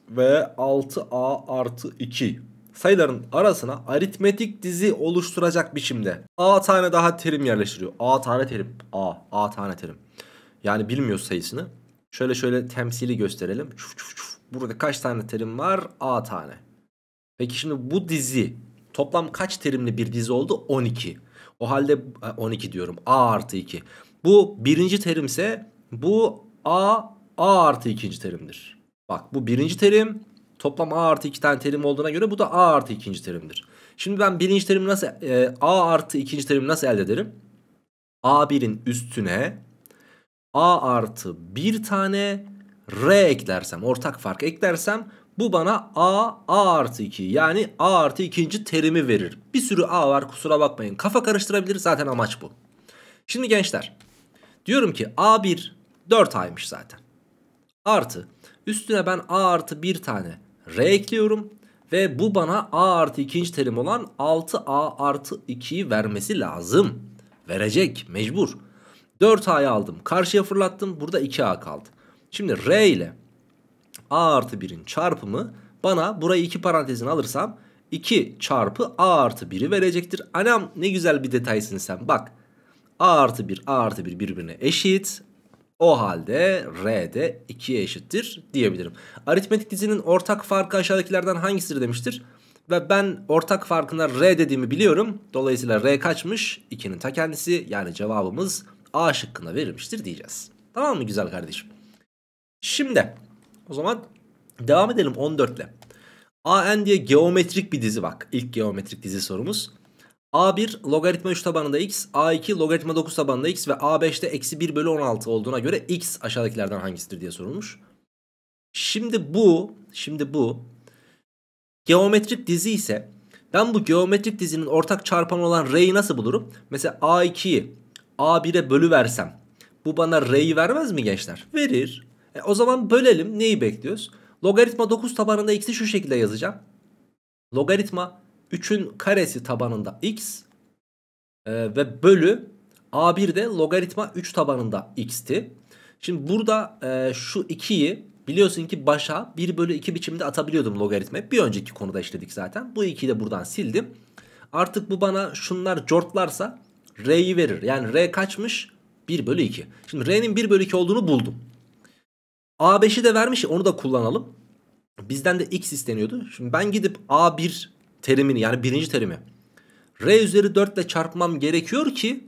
S1: ve 6A artı 2 sayıların arasına aritmetik dizi oluşturacak biçimde A tane daha terim yerleştiriyor. A tane terim. A. A tane terim. Yani bilmiyoruz sayısını. Şöyle şöyle temsili gösterelim. Burada kaç tane terim var? A tane. Peki şimdi bu dizi toplam kaç terimli bir dizi oldu? 12. O halde 12 e, diyorum. A artı 2. Bu birinci terimse bu A A artı ikinci terimdir. Bak bu birinci terim toplam A artı 2 tane terim olduğuna göre bu da A artı ikinci terimdir. Şimdi ben birinci terim nasıl e, A artı ikinci terim nasıl elde ederim? A1'in üstüne A artı bir tane R eklersem ortak fark eklersem bu bana a, a artı 2 yani a artı ikinci terimi verir. Bir sürü a var kusura bakmayın. Kafa karıştırabilir zaten amaç bu. Şimdi gençler diyorum ki a1 4a'ymış zaten. Artı üstüne ben a artı bir tane r ekliyorum. Ve bu bana a artı ikinci terim olan 6a artı 2'yi vermesi lazım. Verecek mecbur. 4a'yı aldım karşıya fırlattım burada 2a kaldı. Şimdi r ile a artı 1'in çarpımı bana burayı iki parantezin alırsam 2 çarpı a artı 1'i verecektir. Anam ne güzel bir detaysın sen bak. a artı 1 a artı 1 birbirine eşit. O halde r de 2'ye eşittir diyebilirim. Aritmetik dizinin ortak farkı aşağıdakilerden hangisidir demiştir. Ve ben ortak farkına r dediğimi biliyorum. Dolayısıyla r kaçmış? 2'nin ta kendisi yani cevabımız a şıkkına verilmiştir diyeceğiz. Tamam mı güzel kardeşim? Şimdi o zaman devam edelim 14 ile. AN diye geometrik bir dizi bak. İlk geometrik dizi sorumuz. A1 logaritma 3 tabanında x, A2 logaritma 9 tabanında x ve A5'te eksi 1 bölü 16 olduğuna göre x aşağıdakilerden hangisidir diye sorulmuş. Şimdi bu, şimdi bu geometrik dizi ise ben bu geometrik dizinin ortak çarpanı olan r'yi nasıl bulurum? Mesela A2'yi A1'e bölü versem bu bana r'yi vermez mi gençler? Verir. E, o zaman bölelim. Neyi bekliyoruz? Logaritma 9 tabanında x'i şu şekilde yazacağım. Logaritma 3'ün karesi tabanında x e, ve bölü a 1 de logaritma 3 tabanında x'ti. Şimdi burada e, şu 2'yi biliyorsun ki başa 1 bölü 2 biçimde atabiliyordum logaritma. Bir önceki konuda işledik zaten. Bu 2'yi de buradan sildim. Artık bu bana şunlar cortlarsa r'yi verir. Yani r kaçmış? 1 bölü 2. Şimdi r'nin 1 bölü 2 olduğunu buldum. A5'i de vermiş onu da kullanalım. Bizden de x isteniyordu. Şimdi ben gidip A1 terimini yani birinci terimi R üzeri 4 ile çarpmam gerekiyor ki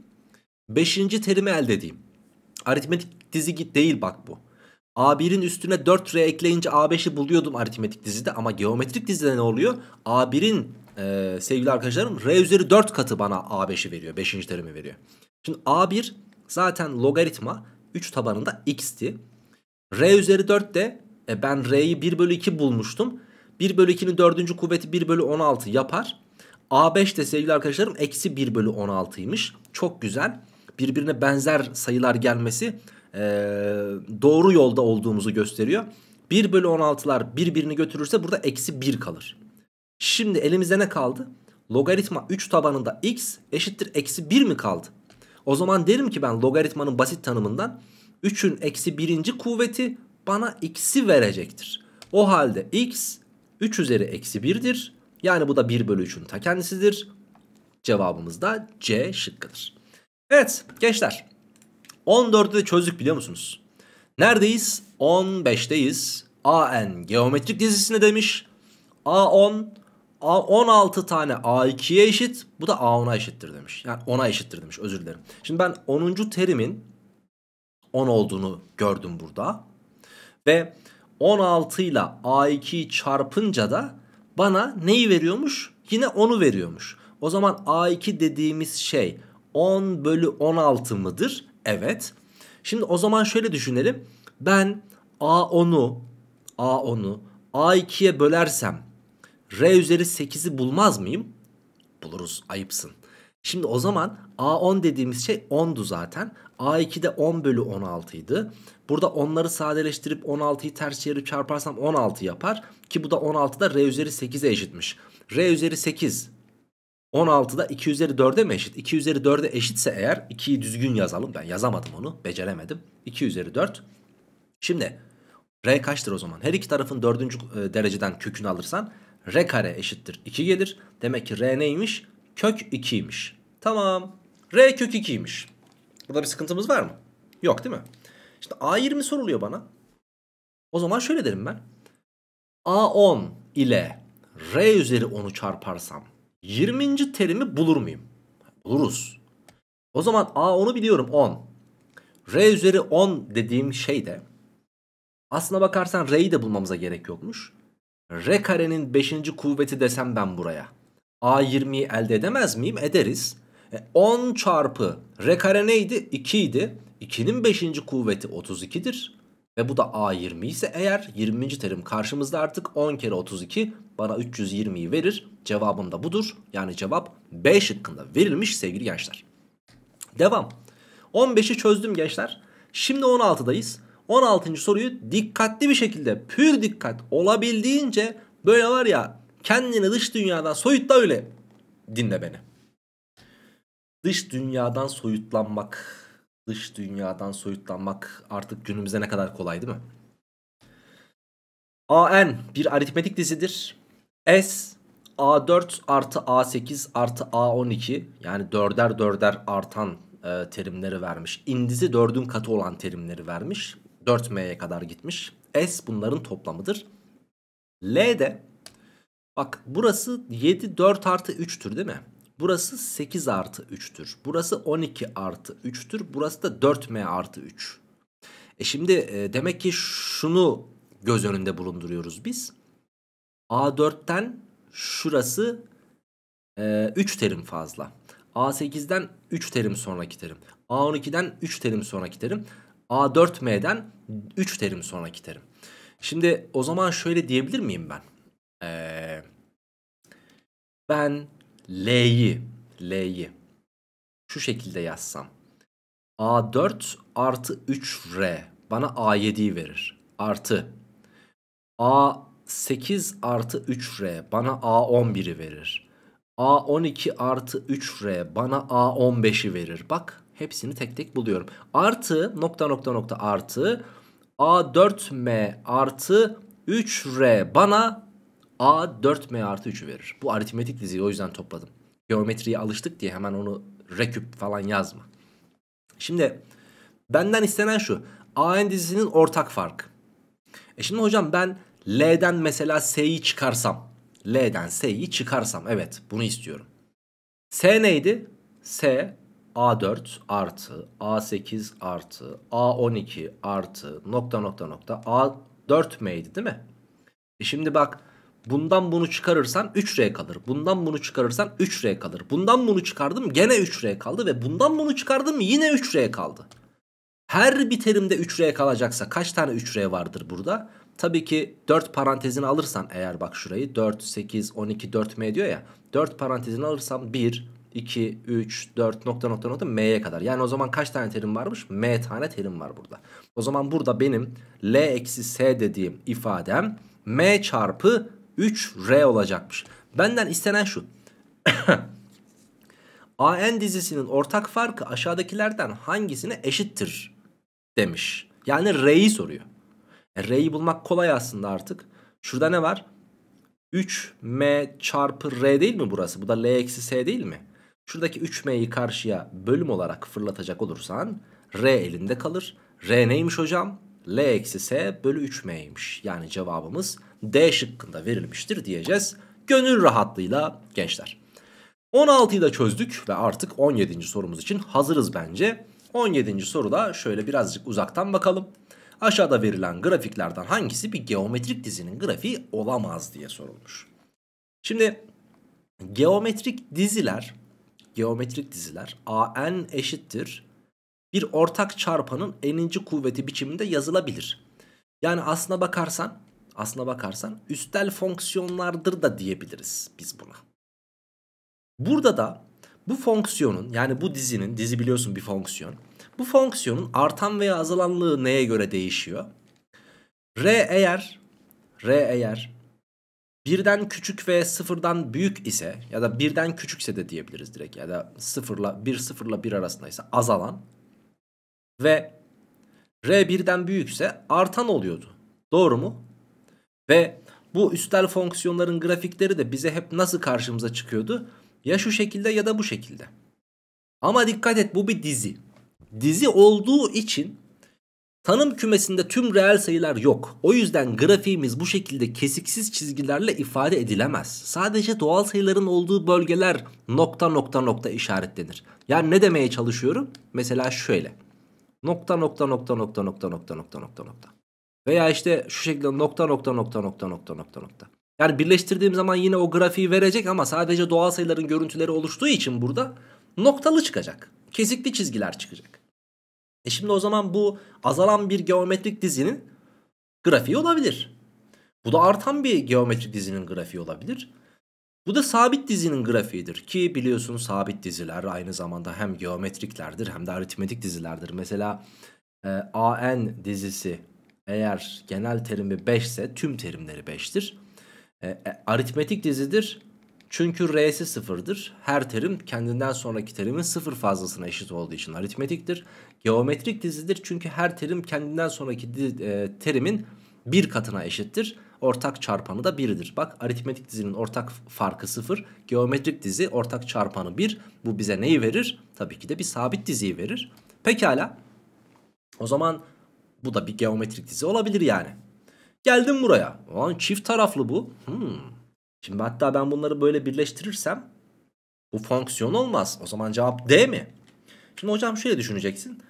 S1: 5. terimi elde edeyim. Aritmetik dizi değil bak bu. A1'in üstüne 4R ekleyince A5'i buluyordum aritmetik dizide ama geometrik dizide ne oluyor? A1'in e, sevgili arkadaşlarım R üzeri 4 katı bana A5'i veriyor. 5. terimi veriyor. Şimdi A1 zaten logaritma 3 tabanında x'ti. R üzeri 4 de e ben R'yi 1 bölü 2 bulmuştum. 1 bölü 2'nin dördüncü kuvveti 1 bölü 16 yapar. A5 de sevgili arkadaşlarım eksi 1 bölü 16'ymış. Çok güzel. Birbirine benzer sayılar gelmesi e, doğru yolda olduğumuzu gösteriyor. 1 bölü 16'lar birbirini götürürse burada eksi 1 kalır. Şimdi elimizde ne kaldı? Logaritma 3 tabanında x eşittir eksi 1 mi kaldı? O zaman derim ki ben logaritmanın basit tanımından 3'ün eksi birinci kuvveti bana x'i verecektir. O halde x 3 üzeri eksi 1'dir. Yani bu da 1 bölü 3'ün ta kendisidir. Cevabımız da C şıkkıdır. Evet gençler 14'ü de çözdük biliyor musunuz? Neredeyiz? 15'teyiz. AN geometrik dizisine demiş. A10 A16 tane A2'ye eşit. Bu da A10'a eşittir demiş. Yani 10'a eşittir demiş özür dilerim. Şimdi ben 10. terimin 10 olduğunu gördüm burada. Ve 16 ile A2'yi çarpınca da bana neyi veriyormuş? Yine 10'u veriyormuş. O zaman A2 dediğimiz şey 10 bölü 16 mıdır? Evet. Şimdi o zaman şöyle düşünelim. Ben A10'u A10'u A2'ye bölersem R üzeri 8'i bulmaz mıyım? Buluruz ayıpsın. Şimdi o zaman A10 dediğimiz şey 10'du zaten. A2'de 10 bölü 16 idi. Burada onları sadeleştirip 16'yı ters çevirip çarparsam 16 yapar. Ki bu da 16'da R üzeri 8'e eşitmiş. R üzeri 8 16'da 2 üzeri 4'e mi eşit? 2 üzeri 4'e eşitse eğer 2'yi düzgün yazalım. Ben yazamadım onu. Beceremedim. 2 üzeri 4. Şimdi R kaçtır o zaman? Her iki tarafın dördüncü e, dereceden kökünü alırsan R kare eşittir 2 gelir. Demek ki R neymiş? Kök 2'ymiş. Tamam. R kök 2'ymiş. Burada bir sıkıntımız var mı? Yok değil mi? Şimdi A20 soruluyor bana. O zaman şöyle derim ben. A10 ile R üzeri 10'u çarparsam 20. terimi bulur muyum? Buluruz. O zaman A10'u biliyorum 10. R üzeri 10 dediğim şey de aslına bakarsan R'yi de bulmamıza gerek yokmuş. R karenin 5. kuvveti desem ben buraya. A20'yi elde edemez miyim? Ederiz. 10 e, çarpı r kare neydi? 2 idi. 2'nin 5. kuvveti 32'dir. Ve bu da A20 ise eğer 20. terim karşımızda artık 10 kere 32 bana 320'yi verir. Cevabım da budur. Yani cevap 5 şıkkında verilmiş sevgili gençler. Devam. 15'i çözdüm gençler. Şimdi 16'dayız. 16. soruyu dikkatli bir şekilde pür dikkat olabildiğince böyle var ya kendini dış dünyadan soyutla öyle dinle beni dış dünyadan soyutlanmak, dış dünyadan soyutlanmak artık günümüzde ne kadar kolay değil mi? AN bir aritmetik dizidir. S A4 artı A8 artı A12 yani dörder dörder artan e, terimleri vermiş. İndisi dördün katı olan terimleri vermiş. 4M'ye kadar gitmiş. S bunların toplamıdır. L de bak burası 7 4 artı 3'tür değil mi? Burası 8 artı 3'tür. Burası 12 artı 3'tür. Burası da 4m artı 3. E şimdi e, demek ki şunu göz önünde bulunduruyoruz biz. A4'ten şurası e, 3 terim fazla. A8'den 3 terim sonraki terim. A12'den 3 terim sonraki terim. A4M'den 3 terim sonraki terim. Şimdi o zaman şöyle diyebilir miyim ben? Ee, ben L'yi. L'yi. Şu şekilde yazsam. A4 artı 3R bana A7'yi verir. Artı. A8 artı 3R bana A11'i verir. A12 artı 3R bana A15'i verir. Bak hepsini tek tek buluyorum. Artı nokta nokta nokta artı A4M artı 3R bana A 4M artı 3'ü verir. Bu aritmetik diziyi o yüzden topladım. Geometriye alıştık diye hemen onu reküp falan yazma. Şimdi benden istenen şu. AN dizisinin ortak farkı. E şimdi hocam ben L'den mesela S'yi çıkarsam. L'den S'yi çıkarsam. Evet bunu istiyorum. S neydi? S A4 artı A8 artı A12 artı nokta nokta nokta A4 meydi değil mi? E şimdi bak Bundan bunu çıkarırsan 3R kalır. Bundan bunu çıkarırsan 3R kalır. Bundan bunu çıkardım gene 3R kaldı ve bundan bunu çıkardım yine 3R kaldı. Her bir terimde 3R kalacaksa kaç tane 3R vardır burada? Tabii ki 4 parantezini alırsan eğer bak şurayı 4, 8, 12, 4M diyor ya. 4 parantezini alırsam 1, 2, 3, 4 nokta nokta nokta m'ye kadar. Yani o zaman kaç tane terim varmış? m tane terim var burada. O zaman burada benim l eksi s dediğim ifadem m çarpı 3R olacakmış. Benden istenen şu. AN dizisinin ortak farkı aşağıdakilerden hangisine eşittir demiş. Yani R'yi soruyor. E, R'yi bulmak kolay aslında artık. Şurada ne var? 3M çarpı R değil mi burası? Bu da L eksi S değil mi? Şuradaki 3M'yi karşıya bölüm olarak fırlatacak olursan R elinde kalır. R neymiş hocam? L eksi S bölü 3M'ymiş. Yani cevabımız D şıkkında verilmiştir diyeceğiz. Gönül rahatlığıyla gençler. 16'yı da çözdük ve artık 17. sorumuz için hazırız bence. 17. soruda şöyle birazcık uzaktan bakalım. Aşağıda verilen grafiklerden hangisi bir geometrik dizinin grafiği olamaz diye sorulmuş. Şimdi geometrik diziler, geometrik diziler AN eşittir bir ortak çarpanın eninci kuvveti biçiminde yazılabilir. Yani aslına bakarsan aslına bakarsan üstel fonksiyonlardır da diyebiliriz biz buna. Burada da bu fonksiyonun yani bu dizinin dizi biliyorsun bir fonksiyon. Bu fonksiyonun artan veya azalanlığı neye göre değişiyor? R eğer R eğer birden küçük ve sıfırdan büyük ise ya da birden küçükse de diyebiliriz direkt ya da sıfırla bir sıfırla bir arasındaysa azalan ve R birden büyükse artan oluyordu. Doğru mu? Ve bu üstel fonksiyonların grafikleri de bize hep nasıl karşımıza çıkıyordu? Ya şu şekilde ya da bu şekilde. Ama dikkat et bu bir dizi. Dizi olduğu için tanım kümesinde tüm reel sayılar yok. O yüzden grafiğimiz bu şekilde kesiksiz çizgilerle ifade edilemez. Sadece doğal sayıların olduğu bölgeler nokta nokta nokta işaretlenir. Yani ne demeye çalışıyorum? Mesela şöyle. Nokta nokta nokta nokta nokta nokta nokta nokta nokta. Veya işte şu şekilde nokta nokta nokta nokta nokta nokta nokta. Yani birleştirdiğim zaman yine o grafiği verecek ama sadece doğal sayıların görüntüleri oluştuğu için burada noktalı çıkacak. Kesikli çizgiler çıkacak. E şimdi o zaman bu azalan bir geometrik dizinin grafiği olabilir. Bu da artan bir geometrik dizinin grafiği olabilir. Bu da sabit dizinin grafiğidir ki biliyorsunuz sabit diziler aynı zamanda hem geometriklerdir hem de aritmetik dizilerdir. Mesela e, AN dizisi eğer genel terimi 5 ise tüm terimleri 5'tir. E, e, aritmetik dizidir. Çünkü r'si sıfırdır. Her terim kendinden sonraki terimin sıfır fazlasına eşit olduğu için aritmetiktir. Geometrik dizidir çünkü her terim kendinden sonraki e, terimin bir katına eşittir. Ortak çarpanı da 1'dir. Bak aritmetik dizinin ortak farkı 0. Geometrik dizi ortak çarpanı 1. Bu bize neyi verir? Tabii ki de bir sabit diziyi verir. Pekala. O zaman bu da bir geometrik dizi olabilir yani. Geldim buraya. Lan çift taraflı bu. Hmm. Şimdi hatta ben bunları böyle birleştirirsem bu fonksiyon olmaz. O zaman cevap D mi? Şimdi hocam şöyle düşüneceksin.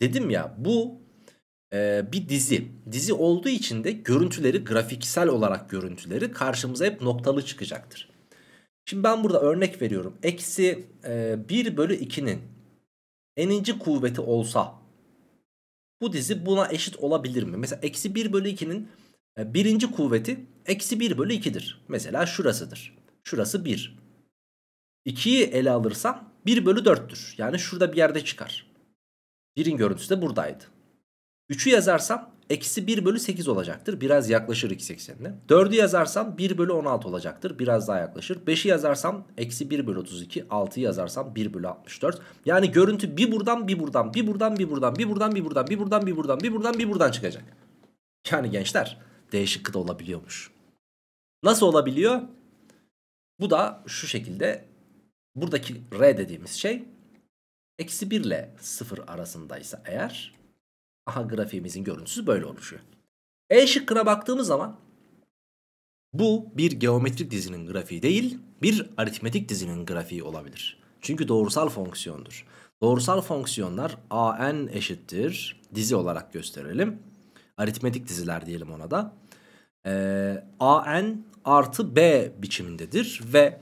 S1: Dedim ya bu e, bir dizi. Dizi olduğu için de görüntüleri grafiksel olarak görüntüleri karşımıza hep noktalı çıkacaktır. Şimdi ben burada örnek veriyorum. Eksi e, 1 bölü 2'nin eninci kuvveti olsa bu dizi buna eşit olabilir mi? Mesela eksi 1 bölü 2'nin e, birinci kuvveti eksi 1 bölü 2'dir. Mesela şurasıdır. Şurası 1. 2'yi ele alırsam 1 bölü 4'tür. Yani şurada bir yerde çıkar. 1'in görüntüsü de buradaydı. 3'ü yazarsam eksi 1 bölü 8 olacaktır. Biraz yaklaşır x eksenine. 4'ü yazarsam 1 bölü 16 olacaktır. Biraz daha yaklaşır. 5'i yazarsam eksi 1 bölü 32. 6'yı yazarsam 1 bölü 64. Yani görüntü bir buradan bir buradan bir buradan bir buradan bir buradan bir buradan bir buradan bir buradan bir buradan bir buradan çıkacak. Yani gençler D şıkkı da olabiliyormuş. Nasıl olabiliyor? Bu da şu şekilde buradaki R dediğimiz şey eksi 1 ile 0 arasındaysa eğer Aha grafiğimizin görüntüsü böyle oluşuyor. E şıkkına baktığımız zaman bu bir geometrik dizinin grafiği değil bir aritmetik dizinin grafiği olabilir. Çünkü doğrusal fonksiyondur. Doğrusal fonksiyonlar an eşittir dizi olarak gösterelim. Aritmetik diziler diyelim ona da. Ee, an artı b biçimindedir ve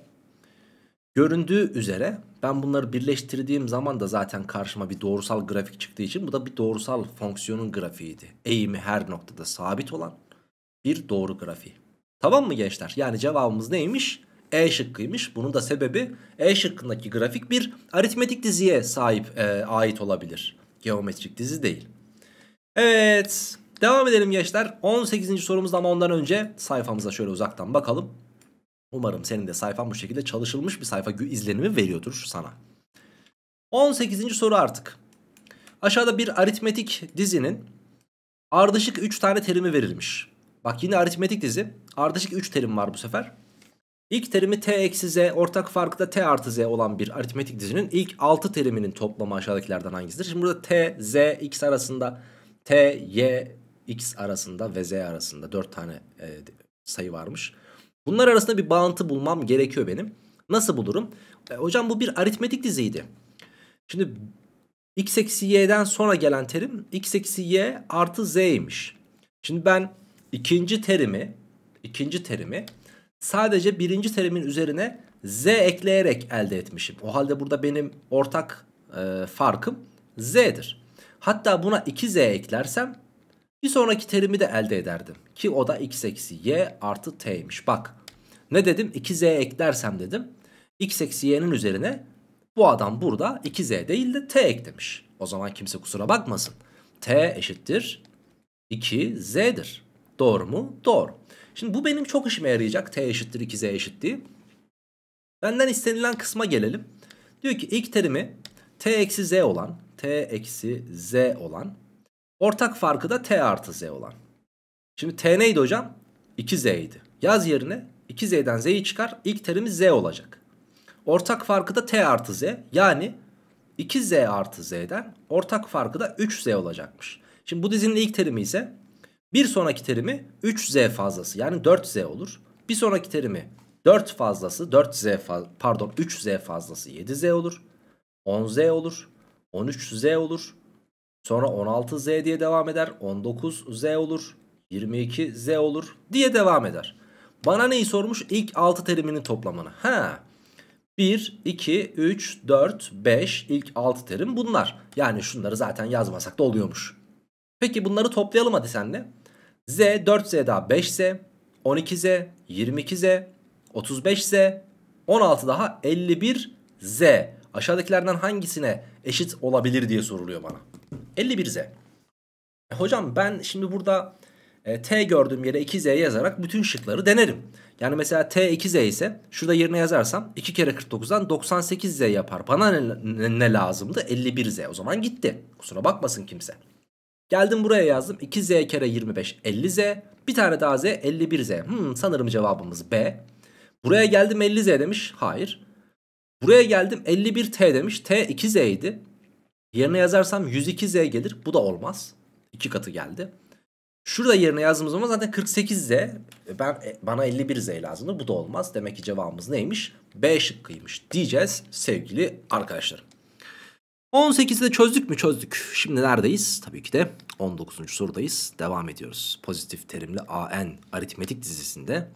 S1: göründüğü üzere ben bunları birleştirdiğim zaman da zaten karşıma bir doğrusal grafik çıktığı için bu da bir doğrusal fonksiyonun grafiğiydi. Eğimi her noktada sabit olan bir doğru grafiği. Tamam mı gençler? Yani cevabımız neymiş? E şıkkıymış. Bunun da sebebi E şıkkındaki grafik bir aritmetik diziye sahip e, ait olabilir. Geometrik dizi değil. Evet. Devam edelim gençler. 18. sorumuzda ama ondan önce sayfamıza şöyle uzaktan bakalım. Umarım senin de sayfan bu şekilde çalışılmış bir sayfa izlenimi veriyordur sana. 18. soru artık. Aşağıda bir aritmetik dizinin ardışık 3 tane terimi verilmiş. Bak yine aritmetik dizi. Ardışık 3 terim var bu sefer. İlk terimi t eksi z ortak farkı da t artı z olan bir aritmetik dizinin ilk 6 teriminin toplamı aşağıdakilerden hangisidir? Şimdi burada t, z, x arasında t, y, x arasında ve z arasında 4 tane e, sayı varmış. Bunlar arasında bir bağıntı bulmam gerekiyor benim. Nasıl bulurum? E, hocam bu bir aritmetik diziydi. Şimdi x eksi y'den sonra gelen terim x eksi y artı z'ymiş. Şimdi ben ikinci terimi ikinci terimi sadece birinci terimin üzerine z ekleyerek elde etmişim. O halde burada benim ortak e, farkım z'dir. Hatta buna 2z eklersem bir sonraki terimi de elde ederdim. Ki o da x eksi y artı t'ymiş. Bak ne dedim 2z eklersem dedim. x eksi y'nin üzerine bu adam burada 2z değil de t eklemiş. O zaman kimse kusura bakmasın. t eşittir 2z'dir. Doğru mu? Doğru. Şimdi bu benim çok işime yarayacak. T eşittir 2Z eşitliği. Benden istenilen kısma gelelim. Diyor ki ilk terimi T eksi Z olan T eksi Z olan Ortak farkı da t artı z olan. Şimdi t neydi hocam? 2z idi. Yaz yerine 2z'den z'yi çıkar. İlk terimiz z olacak. Ortak farkı da t artı z. Yani 2z artı z'den ortak farkı da 3z olacakmış. Şimdi bu dizinin ilk terimi ise bir sonraki terimi 3z fazlası yani 4z olur. Bir sonraki terimi 4 fazlası 4z faz pardon 3z fazlası 7z olur. 10z olur. 13z olur. Sonra 16Z diye devam eder. 19Z olur. 22Z olur diye devam eder. Bana neyi sormuş? İlk 6 teriminin toplamını. Ha. 1, 2, 3, 4, 5 ilk 6 terim bunlar. Yani şunları zaten yazmasak da oluyormuş. Peki bunları toplayalım hadi senle. Z, 4Z daha 5Z, 12Z, 22Z, 35Z, 16 daha 51Z. Aşağıdakilerden hangisine eşit olabilir diye soruluyor bana. 51Z. E, hocam ben şimdi burada e, T gördüğüm yere 2Z yazarak bütün şıkları denerim. Yani mesela T 2Z ise şurada yerine yazarsam 2 kere 49'dan 98Z yapar. Bana ne, ne, ne lazımdı? 51Z. O zaman gitti. Kusura bakmasın kimse. Geldim buraya yazdım. 2Z kere 25 50Z. Bir tane daha Z 51Z. Hmm, sanırım cevabımız B. Buraya geldim 50Z demiş. Hayır. Buraya geldim 51T demiş. T 2Z idi. Yerine yazarsam 102Z gelir. Bu da olmaz. İki katı geldi. Şurada yerine yazdığımız zaman zaten 48Z e, ben e, bana 51Z lazımdı. Bu da olmaz. Demek ki cevabımız neymiş? B şıkkıymış diyeceğiz sevgili arkadaşlarım. 18'i de çözdük mü? Çözdük. Şimdi neredeyiz? Tabii ki de 19. sorudayız. Devam ediyoruz. Pozitif terimli AN aritmetik dizisinde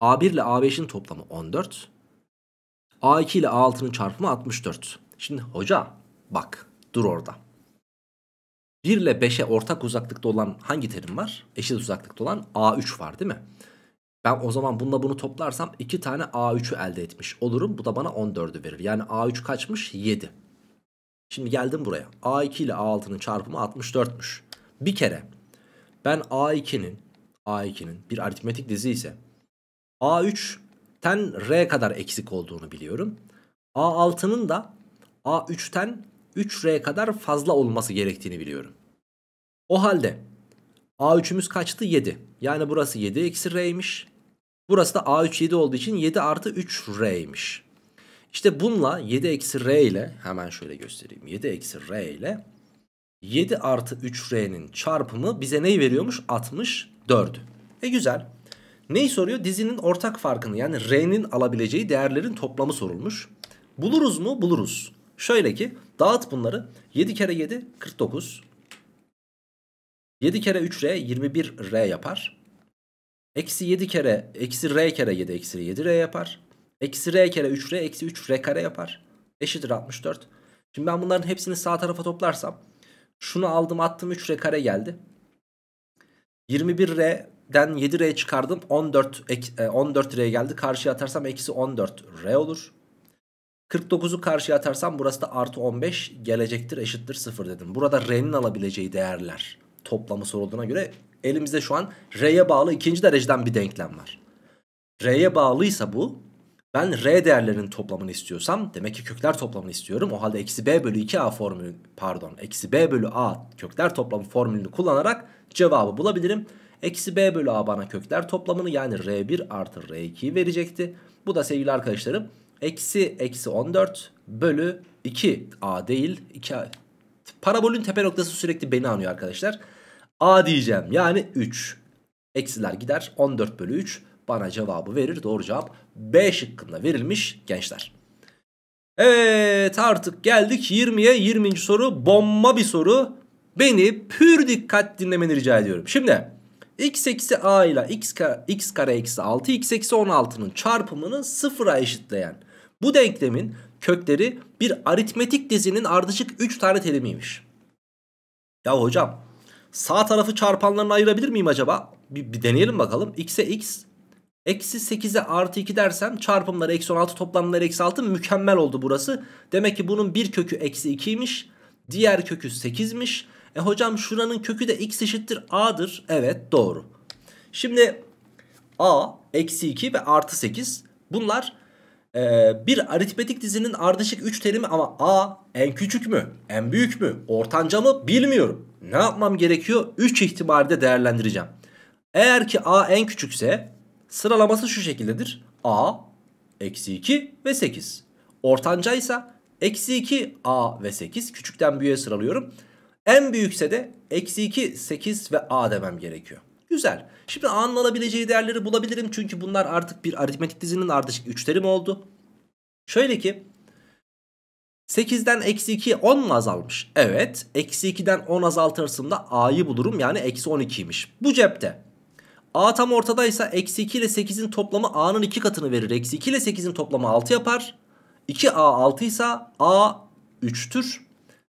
S1: A1 ile A5'in toplamı 14. A2 ile A6'nın çarpımı 64. Şimdi hoca bak Dur orada. 1 ile 5'e ortak uzaklıkta olan hangi terim var? Eşit uzaklıkta olan A3 var değil mi? Ben o zaman bununla bunu toplarsam 2 tane A3'ü elde etmiş olurum. Bu da bana 14'ü verir. Yani A3 kaçmış? 7. Şimdi geldim buraya. A2 ile A6'nın çarpımı 64'müş. Bir kere ben A2'nin A2'nin bir aritmetik dizi ise A3'ten R kadar eksik olduğunu biliyorum. A6'nın da A3'ten 3R kadar fazla olması gerektiğini biliyorum. O halde A3'ümüz kaçtı? 7. Yani burası 7 eksi R'ymiş. Burası da A3 7 olduğu için 7 artı 3R'ymiş. İşte bununla 7 eksi R ile hemen şöyle göstereyim. 7 eksi R ile 7 artı 3R'nin çarpımı bize neyi veriyormuş? 64'ü. E güzel. Neyi soruyor? Dizinin ortak farkını yani R'nin alabileceği değerlerin toplamı sorulmuş. Buluruz mu? Buluruz. Şöyle ki Dağıt bunları. 7 kere 7 49. 7 kere 3R 21R yapar. Eksi 7 kere eksi R kere 7 eksi 7R yapar. Eksi R kere 3R eksi 3R kare yapar. Eşittir 64. Şimdi ben bunların hepsini sağ tarafa toplarsam şunu aldım attım 3R kare geldi. 21R'den 7R çıkardım 14 14R e, geldi. Karşıya atarsam eksi 14R olur. 49'u karşıya atarsam burası da artı 15 gelecektir eşittir 0 dedim. Burada R'nin alabileceği değerler toplamı sorulduğuna göre elimizde şu an R'ye bağlı ikinci dereceden bir denklem var. R'ye bağlıysa bu ben R değerlerinin toplamını istiyorsam demek ki kökler toplamını istiyorum. O halde eksi B bölü 2A formülü pardon eksi B bölü A kökler toplamı formülünü kullanarak cevabı bulabilirim. Eksi B bölü A bana kökler toplamını yani R1 artı r 2 verecekti. Bu da sevgili arkadaşlarım eksi eksi 14 bölü 2a değil 2a. Parabolün tepe noktası sürekli beni anıyor arkadaşlar. a diyeceğim yani 3. Eksiler gider 14 bölü 3 bana cevabı verir. Doğru cevap B şıkkında verilmiş gençler. Evet artık geldik 20'ye 20. soru bomba bir soru. Beni pür dikkat dinlemeni rica ediyorum. Şimdi x eksi a ile x kare, x kare eksi 6 x eksi 16'nın çarpımını sıfıra eşitleyen bu denklemin kökleri bir aritmetik dizinin ardışık 3 tane terimiymiş. Ya hocam sağ tarafı çarpanlarına ayırabilir miyim acaba? Bir, bir deneyelim bakalım. x'e x, eksi 8'e artı 2 dersem çarpımları eksi 16 toplamları eksi 6 mükemmel oldu burası. Demek ki bunun bir kökü eksi 2'ymiş. Diğer kökü 8'miş. E hocam şuranın kökü de x eşittir a'dır. Evet doğru. Şimdi a, eksi 2 ve artı 8 bunlar ee, bir aritmetik dizinin ardışık 3 terimi ama a en küçük mü? En büyük mü? Ortanca mı? Bilmiyorum. Ne yapmam gerekiyor? 3 ihtimalde değerlendireceğim. Eğer ki a en küçükse sıralaması şu şekildedir. a, eksi 2 ve 8. Ortancaysa eksi 2 a ve 8 küçükten büyüğe sıralıyorum. En büyükse de eksi 2, 8 ve a demem gerekiyor. Güzel. Şimdi A'nın alabileceği değerleri bulabilirim. Çünkü bunlar artık bir aritmetik dizinin ardışık 3 terim oldu. Şöyle ki 8'den eksi 2 10 mu azalmış? Evet. Eksi 2'den 10 azaltırsam da A'yı bulurum. Yani eksi 12'ymiş. Bu cepte. A tam ortadaysa eksi 2 ile 8'in toplamı A'nın 2 katını verir. Eksi 2 ile 8'in toplamı 6 yapar. 2A 6 ise A 3'tür.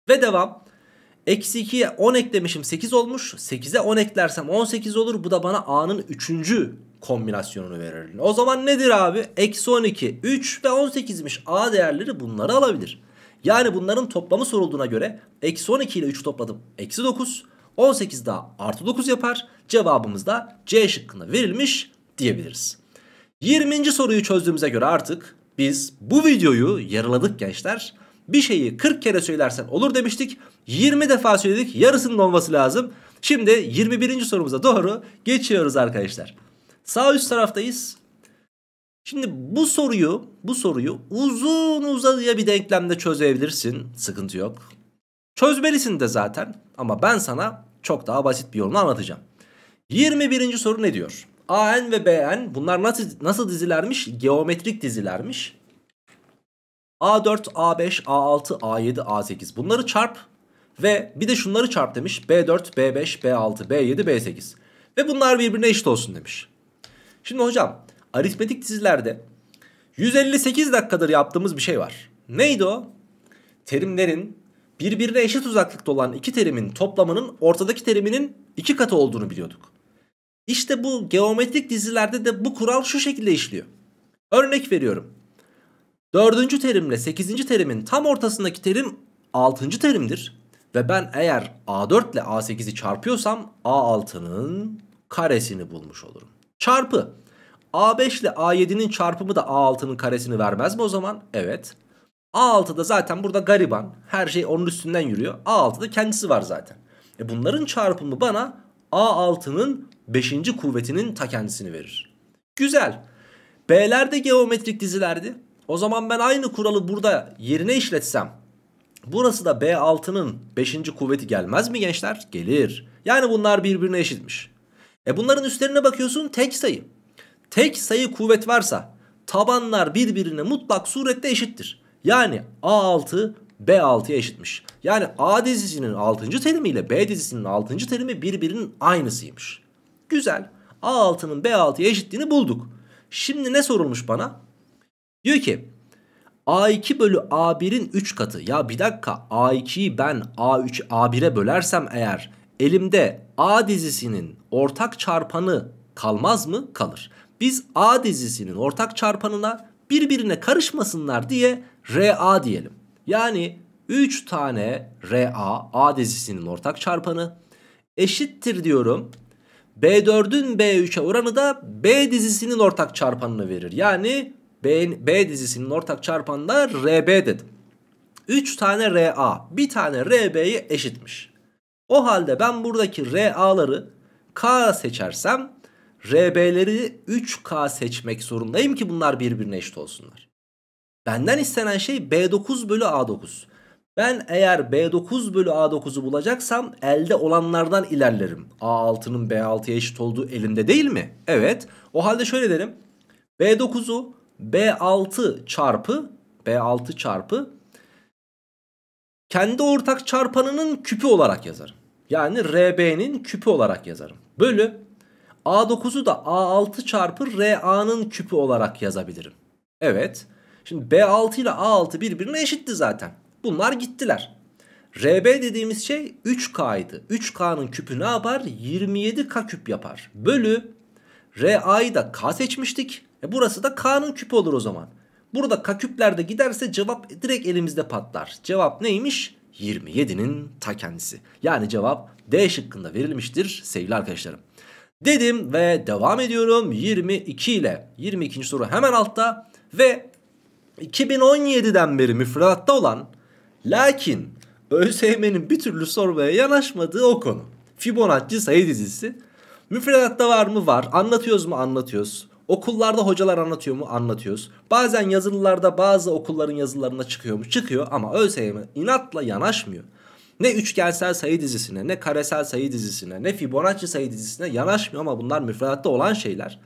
S1: Ve devam. Eksi 2'ye 10 eklemişim 8 olmuş. 8'e 10 eklersem 18 olur. Bu da bana A'nın 3. kombinasyonunu verir. O zaman nedir abi? Eksi 12, 3 ve 18'miş. A değerleri bunları alabilir. Yani bunların toplamı sorulduğuna göre eksi 12 ile 3 topladım. Eksi 9. 18 daha artı 9 yapar. Cevabımız da C şıkkında verilmiş diyebiliriz. 20. soruyu çözdüğümüze göre artık biz bu videoyu yarıladık gençler. Bir şeyi 40 kere söylersen olur demiştik. 20 defa söyledik yarısının olması lazım. Şimdi 21. sorumuza doğru geçiyoruz arkadaşlar. Sağ üst taraftayız. Şimdi bu soruyu bu soruyu uzun uzadıya bir denklemde çözebilirsin. Sıkıntı yok. Çözmelisin de zaten ama ben sana çok daha basit bir yolunu anlatacağım. 21. soru ne diyor? AN ve BN bunlar nasıl, nasıl dizilermiş? Geometrik dizilermiş. A4, A5, A6, A7, A8 bunları çarp ve bir de şunları çarp demiş B4, B5, B6, B7, B8 ve bunlar birbirine eşit olsun demiş. Şimdi hocam aritmetik dizilerde 158 dakikadır yaptığımız bir şey var. Neydi o? Terimlerin birbirine eşit uzaklıkta olan iki terimin toplamının ortadaki teriminin iki katı olduğunu biliyorduk. İşte bu geometrik dizilerde de bu kural şu şekilde işliyor. Örnek veriyorum. Dördüncü terimle sekizinci terimin tam ortasındaki terim altıncı terimdir. Ve ben eğer A4 ile A8'i çarpıyorsam A6'nın karesini bulmuş olurum. Çarpı. A5 ile A7'nin çarpımı da A6'nın karesini vermez mi o zaman? Evet. A6'da zaten burada gariban. Her şey onun üstünden yürüyor. A6'da kendisi var zaten. E bunların çarpımı bana A6'nın 5. kuvvetinin ta kendisini verir. Güzel. B'ler de geometrik dizilerdi. O zaman ben aynı kuralı burada yerine işletsem burası da B6'nın 5. kuvveti gelmez mi gençler? Gelir. Yani bunlar birbirine eşitmiş. E bunların üstlerine bakıyorsun tek sayı. Tek sayı kuvvet varsa tabanlar birbirine mutlak surette eşittir. Yani A6 B6'ya eşitmiş. Yani A dizisinin 6. terimi ile B dizisinin 6. terimi birbirinin aynısıymış. Güzel. A6'nın B6'ya eşitliğini bulduk. Şimdi ne sorulmuş bana? Diyor ki A2 bölü A1'in 3 katı. Ya bir dakika A2'yi ben A3 A1'e bölersem eğer elimde A dizisinin ortak çarpanı kalmaz mı? Kalır. Biz A dizisinin ortak çarpanına birbirine karışmasınlar diye RA diyelim. Yani 3 tane RA A dizisinin ortak çarpanı eşittir diyorum. B4'ün B3'e oranı da B dizisinin ortak çarpanını verir. Yani B, B dizisinin ortak çarpanına RB dedim. 3 tane RA bir tane RB'yi eşitmiş. O halde ben buradaki RA'ları K seçersem RB'leri 3K seçmek zorundayım ki bunlar birbirine eşit olsunlar. Benden istenen şey B9 bölü A9. Ben eğer B9 bölü A9'u bulacaksam elde olanlardan ilerlerim. A6'nın B6'ya eşit olduğu elimde değil mi? Evet. O halde şöyle derim. B9'u B6 çarpı B6 çarpı kendi ortak çarpanının küpü olarak yazarım. Yani RB'nin küpü olarak yazarım. Bölü A9'u da A6 çarpı RA'nın küpü olarak yazabilirim. Evet. Şimdi B6 ile A6 birbirine eşitti zaten. Bunlar gittiler. RB dediğimiz şey 3K'ydı. 3K'nın küpü ne yapar? 27K küp yapar. Bölü RA'yı da K seçmiştik. E burası da K'nın küpü olur o zaman. Burada K küplerde giderse cevap direkt elimizde patlar. Cevap neymiş? 27'nin ta kendisi. Yani cevap D şıkkında verilmiştir sevgili arkadaşlarım. Dedim ve devam ediyorum 22 ile. 22. soru hemen altta ve 2017'den beri müfredatta olan lakin ÖSYM'nin bir türlü sormaya yanaşmadığı o konu. Fibonacci sayı dizisi. Müfredatta var mı? Var. Anlatıyoruz mu? Anlatıyoruz. Okullarda hocalar anlatıyor mu? Anlatıyoruz. Bazen yazılılarda bazı okulların yazılarına çıkıyor mu? Çıkıyor ama ÖSYM inatla yanaşmıyor. Ne üçgensel sayı dizisine, ne karesel sayı dizisine, ne Fibonacci sayı dizisine yanaşmıyor ama bunlar müfredatta olan şeyler.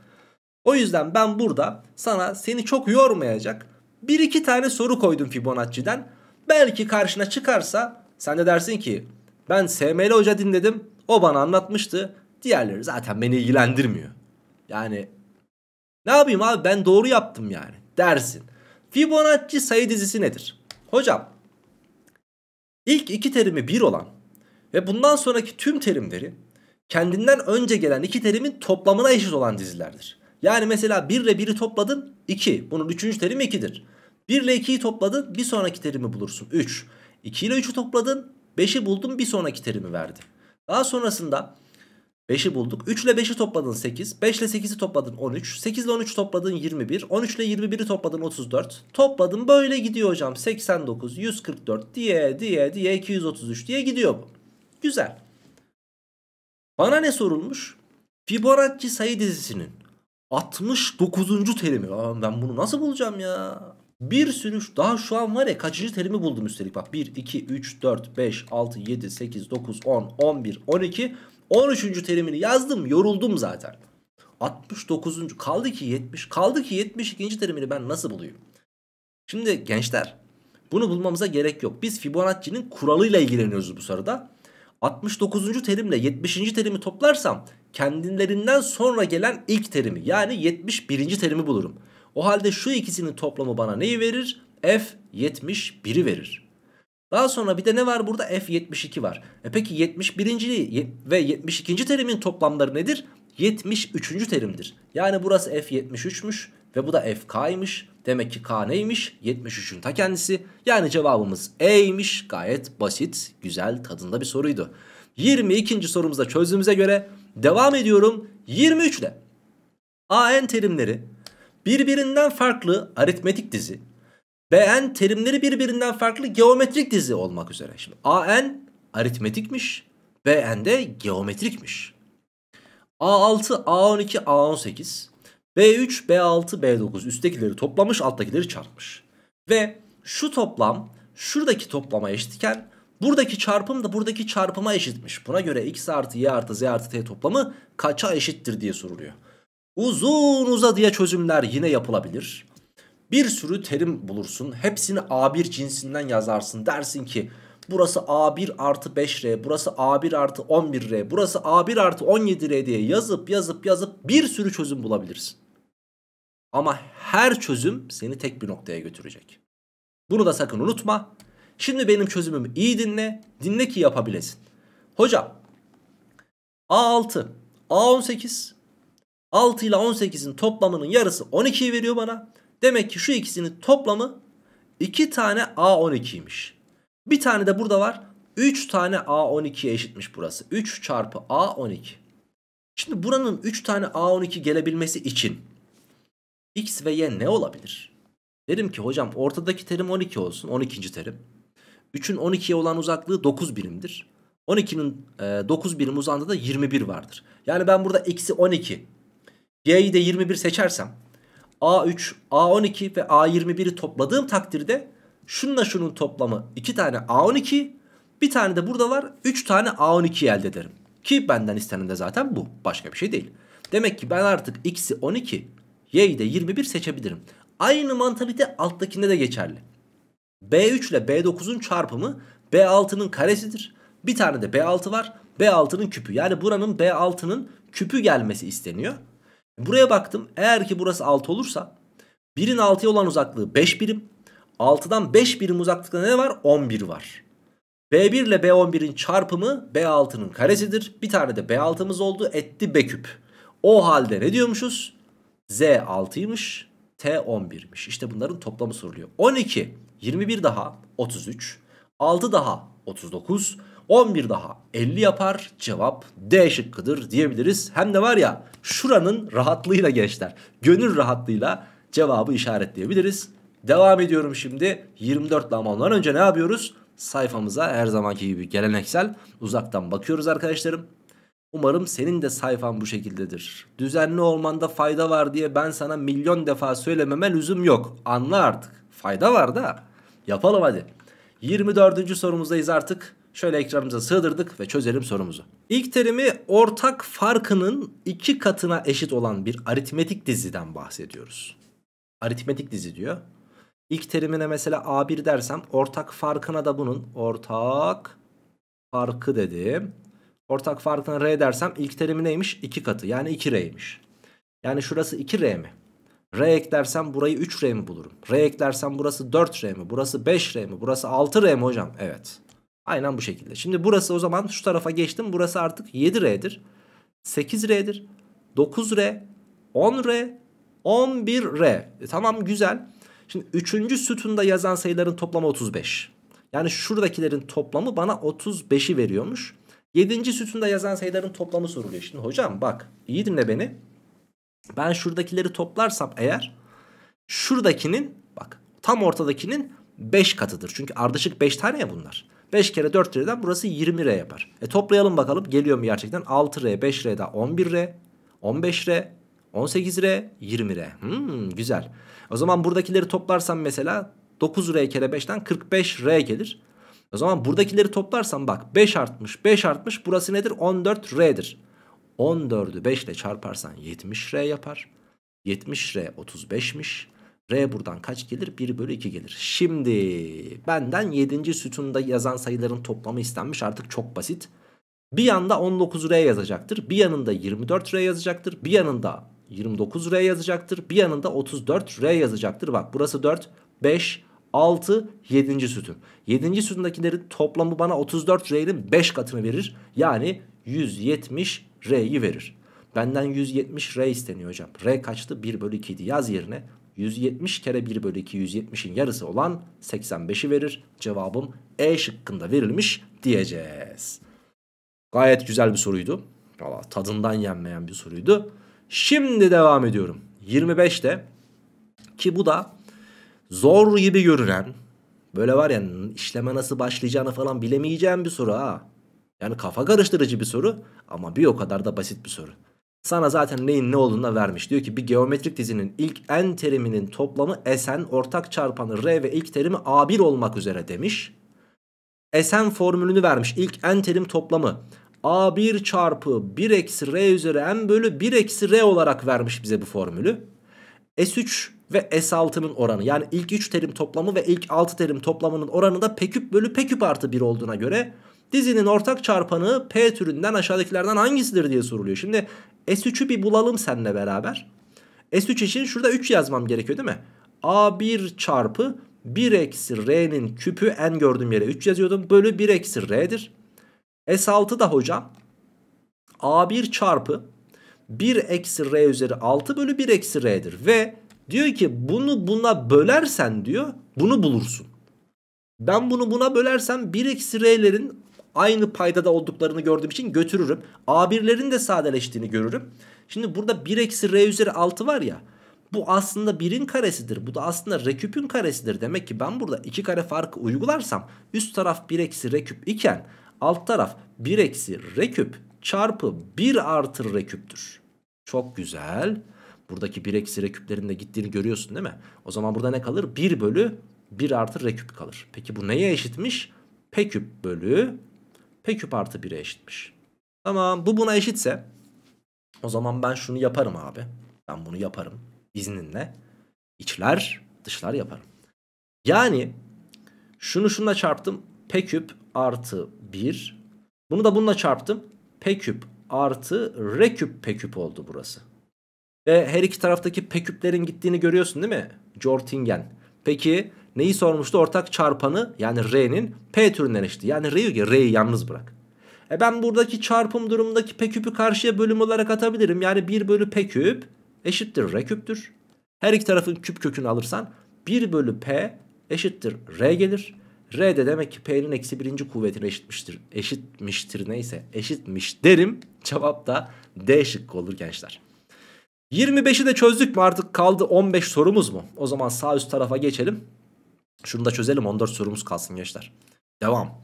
S1: O yüzden ben burada sana seni çok yormayacak bir iki tane soru koydum Fibonacci'den. Belki karşına çıkarsa sen de dersin ki ben SML Hoca dinledim o bana anlatmıştı. Diğerleri zaten beni ilgilendirmiyor. Yani ne yapayım abi ben doğru yaptım yani dersin. Fibonacci sayı dizisi nedir? Hocam ilk iki terimi bir olan ve bundan sonraki tüm terimleri kendinden önce gelen iki terimin toplamına eşit olan dizilerdir. Yani mesela 1 ile 1'i topladın 2. Bunun 3. terimi 2'dir. 1 ile 2'yi topladın bir sonraki terimi bulursun 3. 2 ile 3'ü topladın 5'i buldun bir sonraki terimi verdi. Daha sonrasında 5'i bulduk. 3 ile 5'i topladın 8. 5 ile 8'i topladın 13. 8 ile 13 topladın 21. 13 ile 21'i topladın 34. Topladım böyle gidiyor hocam. 89, 144 diye diye diye 233 diye gidiyor bu. Güzel. Bana ne sorulmuş? Fibonacci sayı dizisinin 69. terimi. Aa, ben bunu nasıl bulacağım ya? Bir sürü daha şu an var ya kaçıncı terimi buldum üstelik bak 1 2 3 4 5 6 7 8 9 10 11 12 13. terimini yazdım yoruldum zaten. 69. kaldı ki 70 kaldı ki 72. terimini ben nasıl bulayım? Şimdi gençler bunu bulmamıza gerek yok. Biz Fibonacci'nin kuralıyla ilgileniyoruz bu soruda. 69. terimle 70. terimi toplarsam kendilerinden sonra gelen ilk terimi yani 71. terimi bulurum. O halde şu ikisinin toplamı bana neyi verir? F 71'i verir. Daha sonra bir de ne var burada? F72 var. E peki 71. ve 72. terimin toplamları nedir? 73. terimdir. Yani burası F73'müş ve bu da FK'ymış. Demek ki K neymiş? 73'ün ta kendisi. Yani cevabımız E'ymiş. Gayet basit, güzel, tadında bir soruydu. 22. sorumuzda çözdüğümüze göre devam ediyorum 23 ile. AN terimleri birbirinden farklı aritmetik dizi BN terimleri birbirinden farklı geometrik dizi olmak üzere. Şimdi AN aritmetikmiş. BN de geometrikmiş. A6, A12, A18. B3, B6, B9 üsttekileri toplamış alttakileri çarpmış. Ve şu toplam şuradaki toplama eşitken buradaki çarpım da buradaki çarpıma eşitmiş. Buna göre x artı y artı z artı t toplamı kaça eşittir diye soruluyor. Uzun uzadıya çözümler yine yapılabilir. Bir sürü terim bulursun. Hepsini A1 cinsinden yazarsın. Dersin ki burası A1 artı 5R, burası A1 artı 11R, burası A1 artı 17R diye yazıp yazıp yazıp bir sürü çözüm bulabilirsin. Ama her çözüm seni tek bir noktaya götürecek. Bunu da sakın unutma. Şimdi benim çözümümü iyi dinle. Dinle ki yapabilesin. Hocam A6, A18, 6 ile 18'in toplamının yarısı 12'yi veriyor bana. Demek ki şu ikisini toplamı 2 tane A12'ymiş. Bir tane de burada var. 3 tane A12'ye eşitmiş burası. 3 çarpı A12. Şimdi buranın 3 tane A12 gelebilmesi için X ve Y ne olabilir? Derim ki hocam ortadaki terim 12 olsun. 12. terim. 3'ün 12'ye olan uzaklığı 9 birimdir. 12'nin e, 9 birim uzandığı da 21 vardır. Yani ben burada x'i 12. Y'yi de 21 seçersem A3, A12 ve A21'i topladığım takdirde şununla şunun toplamı 2 tane A12 bir tane de burada var 3 tane A12 elde ederim. Ki benden istenen de zaten bu. Başka bir şey değil. Demek ki ben artık x'i 12, y'yi de 21 seçebilirim. Aynı mantalite alttakinde de geçerli. B3 ile B9'un çarpımı B6'nın karesidir. Bir tane de B6 var. B6'nın küpü. Yani buranın B6'nın küpü gelmesi isteniyor. Buraya baktım. Eğer ki burası 6 olursa 1'in 6'ya olan uzaklığı 5 birim. 6'dan 5 birim uzaklıkta ne var? 11 var. B1 ile B11'in çarpımı B6'nın karesidir. Bir tane de B6'mız oldu. Etti B küp. O halde ne diyormuşuz? Z 6'ymış. T 11'miş. İşte bunların toplamı soruluyor. 12, 21 daha 33, 6 daha 39, 11 daha 50 yapar cevap D şıkkıdır diyebiliriz. Hem de var ya şuranın rahatlığıyla gençler gönül rahatlığıyla cevabı işaretleyebiliriz. Devam ediyorum şimdi 24 ondan önce ne yapıyoruz? Sayfamıza her zamanki gibi geleneksel uzaktan bakıyoruz arkadaşlarım. Umarım senin de sayfan bu şekildedir. Düzenli olmanda fayda var diye ben sana milyon defa söylememe lüzum yok. Anla artık. Fayda var da. Yapalım hadi. 24. sorumuzdayız artık. Şöyle ekranımıza sığdırdık ve çözelim sorumuzu. İlk terimi ortak farkının iki katına eşit olan bir aritmetik diziden bahsediyoruz. Aritmetik dizi diyor. İlk terimine mesela A1 dersem ortak farkına da bunun ortak farkı dedim. Ortak farkına R dersem ilk terimi neymiş? 2 katı yani 2R'ymiş. Yani şurası 2R mi? R eklersem burayı 3R mi bulurum? R eklersem burası 4R mi? Burası 5R mi? Burası 6R mi hocam? Evet. Aynen bu şekilde. Şimdi burası o zaman şu tarafa geçtim. Burası artık 7R'dir. 8R'dir. 9R, 10R, 11R. E, tamam güzel. Şimdi 3. sütunda yazan sayıların toplamı 35. Yani şuradakilerin toplamı bana 35'i veriyormuş. 7. sütunda yazan sayıların toplamı soruluyor. Şimdi hocam bak iyi dinle beni. Ben şuradakileri toplarsam eğer şuradakinin bak tam ortadakinin 5 katıdır. Çünkü ardışık 5 tane ya bunlar. 5 kere 4 R'den burası 20 R yapar. E toplayalım bakalım geliyor mu gerçekten? 6 R, 5 R daha 11 R, 15 R, 18 R, 20 R. Hmm, güzel. O zaman buradakileri toplarsam mesela 9 R kere 5'ten 45 R gelir. O zaman buradakileri toplarsam bak 5 artmış 5 artmış burası nedir? 14 R'dir. 14'ü 5 ile çarparsan 70 R yapar. 70 R 35'miş. R buradan kaç gelir? 1 bölü 2 gelir. Şimdi benden 7. sütunda yazan sayıların toplamı istenmiş artık çok basit. Bir yanda 19R yazacaktır. Bir yanında 24R yazacaktır. Bir yanında 29R yazacaktır. Bir yanında 34R yazacaktır. Bak burası 4, 5, 6, 7. sütun. 7. sütundakilerin toplamı bana 34R'nin 5 katını verir. Yani 170R'yi verir. Benden 170 R isteniyor hocam. R kaçtı? 1 bölü 2 idi. Yaz yerine 170 kere 1 bölü 270'in yarısı olan 85'i verir. Cevabım E şıkkında verilmiş diyeceğiz. Gayet güzel bir soruydu. Valla tadından yenmeyen bir soruydu. Şimdi devam ediyorum. 25'te ki bu da zor gibi görünen böyle var ya işleme nasıl başlayacağını falan bilemeyeceğim bir soru ha. Yani kafa karıştırıcı bir soru ama bir o kadar da basit bir soru. Sana zaten neyin ne olduğunu vermiş. Diyor ki bir geometrik dizinin ilk n teriminin toplamı Sn ortak çarpanı R ve ilk terimi A1 olmak üzere demiş. Sn formülünü vermiş. ilk n terim toplamı A1 çarpı 1 eksi R üzeri n bölü 1 eksi R olarak vermiş bize bu formülü. S3 ve S6'nın oranı yani ilk 3 terim toplamı ve ilk 6 terim toplamının oranı da P küp bölü P küp artı 1 olduğuna göre Dizinin ortak çarpanı P türünden aşağıdakilerden hangisidir diye soruluyor. Şimdi S3'ü bir bulalım seninle beraber. S3 için şurada 3 yazmam gerekiyor değil mi? A1 çarpı 1 eksi R'nin küpü en gördüğüm yere 3 yazıyordum. Bölü 1 eksi R'dir. S6 da hocam A1 çarpı 1 eksi R üzeri 6 bölü 1 eksi R'dir. Ve diyor ki bunu buna bölersen diyor bunu bulursun. Ben bunu buna bölersem 1 eksi R'lerin aynı paydada olduklarını gördüğüm için götürürüm. A1'lerin de sadeleştiğini görürüm. Şimdi burada 1 eksi R üzeri 6 var ya. Bu aslında 1'in karesidir. Bu da aslında R küpün karesidir. Demek ki ben burada 2 kare farkı uygularsam üst taraf 1 eksi R küp iken alt taraf 1 eksi R küp çarpı 1 artı R küptür. Çok güzel. Buradaki 1 eksi R küplerin de gittiğini görüyorsun değil mi? O zaman burada ne kalır? 1 bölü 1 artı R küp kalır. Peki bu neye eşitmiş? P küp bölü P küp artı 1'e eşitmiş. Tamam bu buna eşitse o zaman ben şunu yaparım abi. Ben bunu yaparım izninle. İçler dışlar yaparım. Yani şunu şunla çarptım. P küp artı 1. Bunu da bununla çarptım. P küp artı R küp P küp oldu burası. Ve her iki taraftaki P küplerin gittiğini görüyorsun değil mi? Jortingen. Peki Neyi sormuştu? Ortak çarpanı yani R'nin P türünden eşitti. Yani R'yi R'yi yalnız bırak. E ben buradaki çarpım durumundaki P küpü karşıya bölüm olarak atabilirim. Yani 1 bölü P küp eşittir R küptür. Her iki tarafın küp kökünü alırsan 1 bölü P eşittir R gelir. R de demek ki P'nin eksi birinci kuvvetine eşitmiştir. Eşitmiştir neyse eşitmiş derim. Cevap da D şıkkı olur gençler. 25'i de çözdük mü artık kaldı 15 sorumuz mu? O zaman sağ üst tarafa geçelim. Şunu da çözelim 14 sorumuz kalsın gençler. Devam.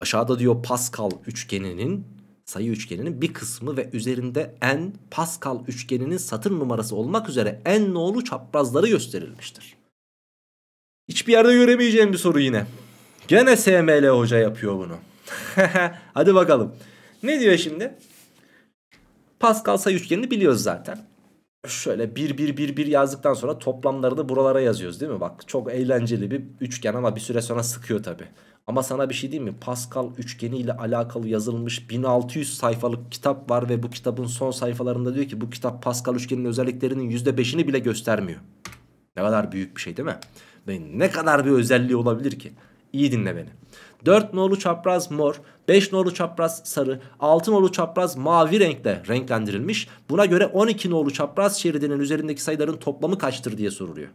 S1: Aşağıda diyor Pascal üçgeninin sayı üçgeninin bir kısmı ve üzerinde n Pascal üçgeninin satır numarası olmak üzere n nolu çaprazları gösterilmiştir. Hiçbir yerde göremeyeceğim bir soru yine. Gene SML hoca yapıyor bunu. Hadi bakalım. Ne diyor şimdi? Pascal sayı üçgenini biliyoruz zaten şöyle 1 1 1 1 yazdıktan sonra toplamları da buralara yazıyoruz değil mi? Bak çok eğlenceli bir üçgen ama bir süre sonra sıkıyor tabi. Ama sana bir şey diyeyim mi? Pascal üçgeni ile alakalı yazılmış 1600 sayfalık kitap var ve bu kitabın son sayfalarında diyor ki bu kitap Pascal üçgeninin özelliklerinin %5'ini bile göstermiyor. Ne kadar büyük bir şey değil mi? Ve ne kadar bir özelliği olabilir ki? İyi dinle beni. 4 nolu çapraz mor, 5 nolu çapraz sarı, 6 nolu çapraz mavi renkle renklendirilmiş. Buna göre 12 nolu çapraz şeridinin üzerindeki sayıların toplamı kaçtır diye soruluyor.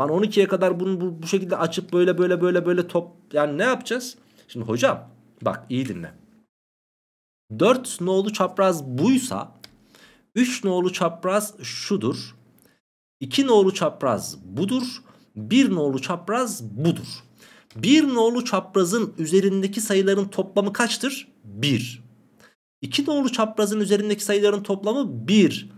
S1: Lan 12'ye kadar bunu bu, bu şekilde açıp böyle böyle böyle böyle top yani ne yapacağız? Şimdi hocam bak iyi dinle. 4 nolu çapraz buysa 3 nolu çapraz şudur. 2 nolu çapraz budur. 1 nolu çapraz budur. Bir nolu çaprazın üzerindeki sayıların toplamı kaçtır? 1. 2 nolu çaprazın üzerindeki sayıların toplamı 1.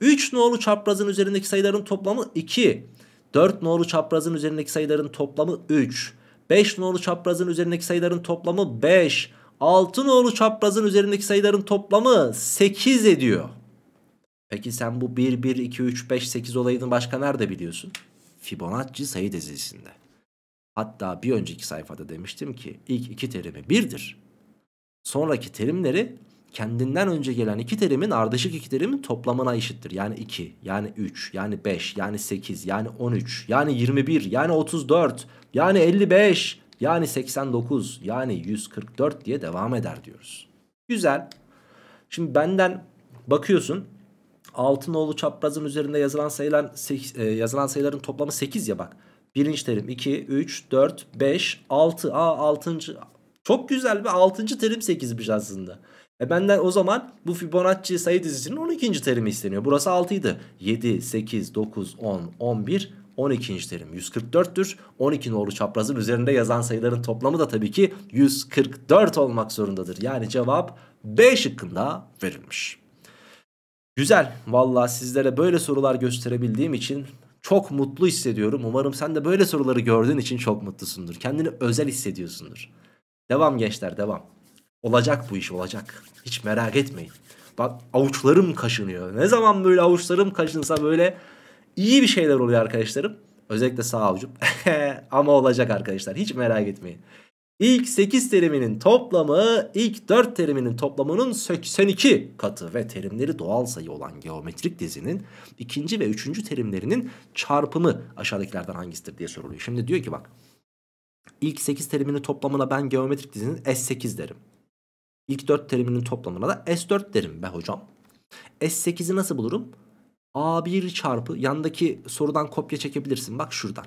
S1: 3 nolu çaprazın üzerindeki sayıların toplamı 2. 4 nolu çaprazın üzerindeki sayıların toplamı 3. 5 nolu çaprazın üzerindeki sayıların toplamı 5. 6 nolu çaprazın üzerindeki sayıların toplamı 8 ediyor. Peki sen bu 1, 1, 2, 3, 5, 8 olayını başka nerede biliyorsun? Fibonacci sayı dizisinde. Hatta bir önceki sayfada demiştim ki ilk iki terimi birdir. Sonraki terimleri kendinden önce gelen iki terimin ardışık iki terimin toplamına eşittir. Yani 2, yani 3, yani 5, yani 8, yani 13, yani 21, yani 34, yani 55, yani 89, yani 144 diye devam eder diyoruz. Güzel. Şimdi benden bakıyorsun altın oğlu çaprazın üzerinde yazılan sayılan e, yazılan sayıların toplamı 8 ya bak. Birinci terim 2, 3, 4, 5, 6. Aa 6. Çok güzel bir 6. terim 8'miş aslında. E benden o zaman bu Fibonacci sayı dizisinin 12. terimi isteniyor. Burası 6 idi. 7, 8, 9, 10, 11, 12. terim 144'tür. 12 nolu çaprazın üzerinde yazan sayıların toplamı da tabii ki 144 olmak zorundadır. Yani cevap B şıkkında verilmiş. Güzel. Valla sizlere böyle sorular gösterebildiğim için çok mutlu hissediyorum. Umarım sen de böyle soruları gördüğün için çok mutlusundur. Kendini özel hissediyorsundur. Devam gençler devam. Olacak bu iş olacak. Hiç merak etmeyin. Bak avuçlarım kaşınıyor. Ne zaman böyle avuçlarım kaşınsa böyle iyi bir şeyler oluyor arkadaşlarım. Özellikle sağ avucum. Ama olacak arkadaşlar. Hiç merak etmeyin. İlk 8 teriminin toplamı ilk 4 teriminin toplamının 82 katı ve terimleri doğal sayı olan geometrik dizinin ikinci ve üçüncü terimlerinin çarpımı aşağıdakilerden hangisidir diye soruluyor. Şimdi diyor ki bak ilk 8 teriminin toplamına ben geometrik dizinin S8 derim. İlk 4 teriminin toplamına da S4 derim be hocam. S8'i nasıl bulurum? A1 çarpı yandaki sorudan kopya çekebilirsin bak şuradan.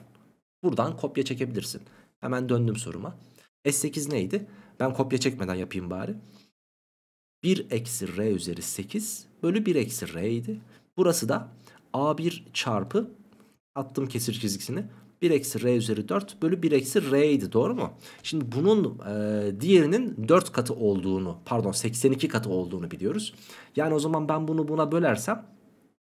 S1: Buradan kopya çekebilirsin. Hemen döndüm soruma. S8 neydi? Ben kopya çekmeden yapayım bari. 1 eksi R üzeri 8 bölü 1 eksi R idi. Burası da A1 çarpı attım kesir çizgisini 1 eksi r üzeri 4 bölü 1 eksi r idi doğru mu? Şimdi bunun e, diğerinin 4 katı olduğunu pardon 82 katı olduğunu biliyoruz. Yani o zaman ben bunu buna bölersem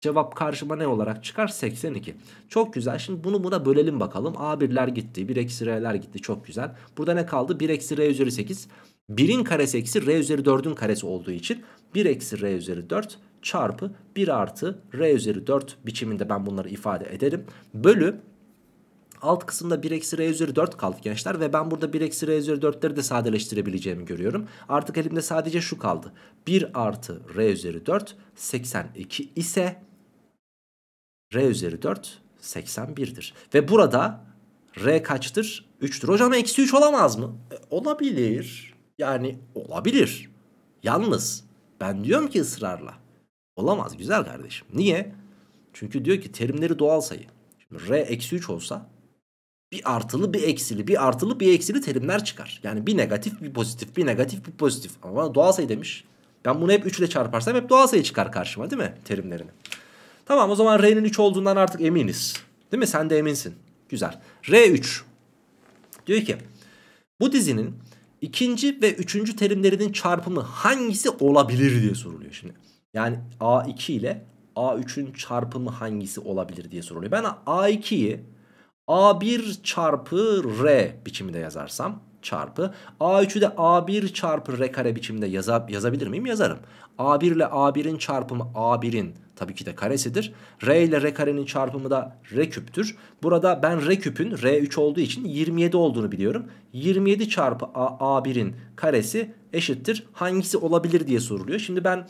S1: Cevap karşıma ne olarak çıkar? 82. Çok güzel. Şimdi bunu buna bölelim bakalım. A1'ler gitti. 1 eksi R'ler gitti. Çok güzel. Burada ne kaldı? 1 eksi R üzeri 8. 1'in karesi eksi R üzeri 4'ün karesi olduğu için 1 eksi R üzeri 4 çarpı 1 artı R üzeri 4 biçiminde ben bunları ifade ederim. Bölü Alt kısımda 1 eksi r üzeri 4 kaldı gençler ve ben burada 1 eksi r üzeri 4'leri de sadeleştirebileceğimi görüyorum. Artık elimde sadece şu kaldı. 1 artı r üzeri 4 82 ise r üzeri 4 81'dir. Ve burada r kaçtır? 3'tür. Hocam eksi 3 olamaz mı? E, olabilir. Yani olabilir. Yalnız ben diyorum ki ısrarla. Olamaz güzel kardeşim. Niye? Çünkü diyor ki terimleri doğal sayı. Şimdi r eksi 3 olsa bir artılı bir eksili bir artılı bir eksili terimler çıkar. Yani bir negatif bir pozitif bir negatif bir pozitif ama doğal sayı demiş. Ben bunu hep 3 ile çarparsam hep doğal sayı çıkar karşıma değil mi terimlerini? Tamam o zaman R'nin 3 olduğundan artık eminiz. Değil mi sen de eminsin. Güzel. R3 diyor ki bu dizinin ikinci ve üçüncü terimlerinin çarpımı hangisi olabilir diye soruluyor şimdi. Yani A2 ile A3'ün çarpımı hangisi olabilir diye soruluyor. Ben A2'yi A1 çarpı R biçiminde yazarsam çarpı A3'ü de A1 çarpı R kare biçiminde yaza, yazabilir miyim? Yazarım. A1 ile A1'in çarpımı A1'in tabii ki de karesidir. R ile R karenin çarpımı da R küptür. Burada ben R küpün R3 olduğu için 27 olduğunu biliyorum. 27 çarpı A, A1'in karesi eşittir. Hangisi olabilir diye soruluyor. Şimdi ben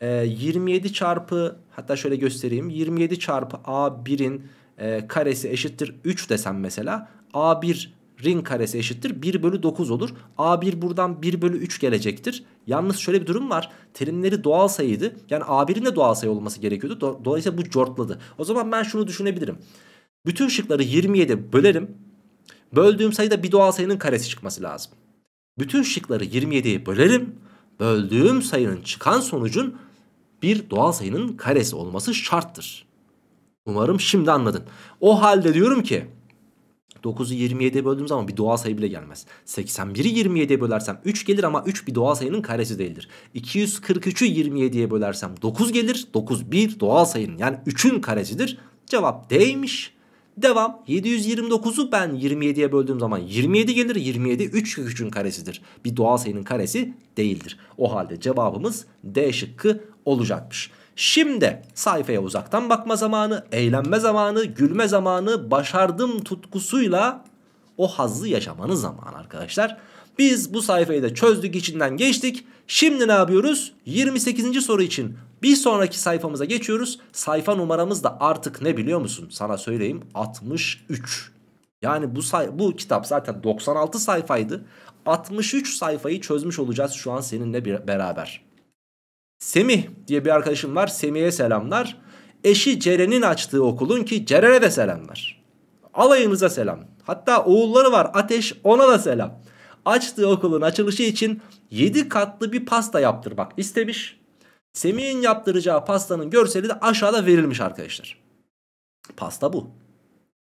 S1: e, 27 çarpı hatta şöyle göstereyim. 27 çarpı A1'in e, karesi eşittir 3 desem mesela A1 ring karesi eşittir 1 bölü 9 olur. A1 buradan 1 bölü 3 gelecektir. Yalnız şöyle bir durum var. Terimleri doğal sayıydı. Yani A1'in de doğal sayı olması gerekiyordu. Dolayısıyla bu cortladı. O zaman ben şunu düşünebilirim. Bütün şıkları 27 bölerim. Böldüğüm sayıda bir doğal sayının karesi çıkması lazım. Bütün şıkları 27'ye bölerim. Böldüğüm sayının çıkan sonucun bir doğal sayının karesi olması şarttır. Umarım şimdi anladın. O halde diyorum ki 9'u 27'ye böldüğüm zaman bir doğal sayı bile gelmez. 81'i 27'ye bölersem 3 gelir ama 3 bir doğal sayının karesi değildir. 243'ü 27'ye bölersem 9 gelir. 9 bir doğal sayının yani 3'ün karesidir. Cevap D'ymiş. Devam 729'u ben 27'ye böldüğüm zaman 27 gelir. 27 3 3'ün karesidir. Bir doğal sayının karesi değildir. O halde cevabımız D şıkkı olacakmış. Şimdi sayfaya uzaktan bakma zamanı, eğlenme zamanı, gülme zamanı, başardım tutkusuyla o hazzı yaşamanın zamanı arkadaşlar. Biz bu sayfayı da çözdük içinden geçtik. Şimdi ne yapıyoruz? 28. soru için bir sonraki sayfamıza geçiyoruz. Sayfa numaramız da artık ne biliyor musun? Sana söyleyeyim 63. Yani bu say bu kitap zaten 96 sayfaydı. 63 sayfayı çözmüş olacağız şu an seninle beraber. Semih diye bir arkadaşım var. Semih'e selamlar. Eşi Ceren'in açtığı okulun ki Ceren'e de selamlar. Alayınıza selam. Hatta oğulları var Ateş ona da selam. Açtığı okulun açılışı için 7 katlı bir pasta yaptırmak istemiş. Semih'in yaptıracağı pastanın görseli de aşağıda verilmiş arkadaşlar. Pasta bu.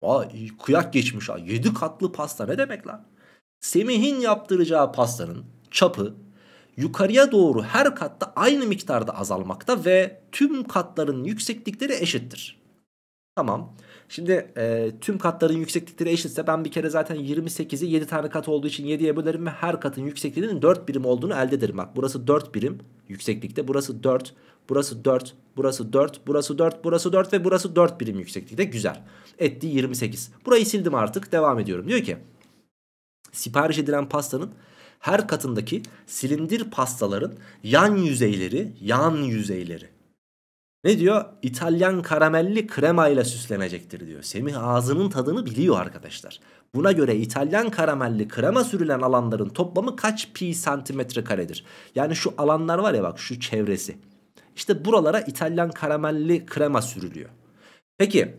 S1: Vay kıyak geçmiş ha. 7 katlı pasta ne demek lan? Semih'in yaptıracağı pastanın çapı yukarıya doğru her katta aynı miktarda azalmakta ve tüm katların yükseklikleri eşittir. Tamam. Şimdi e, tüm katların yükseklikleri eşitse ben bir kere zaten 28'i 7 tane kat olduğu için 7'ye bölerim ve her katın yüksekliğinin 4 birim olduğunu elde ederim. Bak burası 4 birim yükseklikte. Burası 4, burası 4, burası 4, burası 4, burası 4 ve burası 4 birim yükseklikte. Güzel. Etti 28. Burayı sildim artık. Devam ediyorum. Diyor ki sipariş edilen pastanın her katındaki silindir pastaların yan yüzeyleri, yan yüzeyleri. Ne diyor? İtalyan karamelli krema ile süslenecektir diyor. Semih ağzının tadını biliyor arkadaşlar. Buna göre İtalyan karamelli krema sürülen alanların toplamı kaç pi santimetre karedir? Yani şu alanlar var ya bak şu çevresi. İşte buralara İtalyan karamelli krema sürülüyor. Peki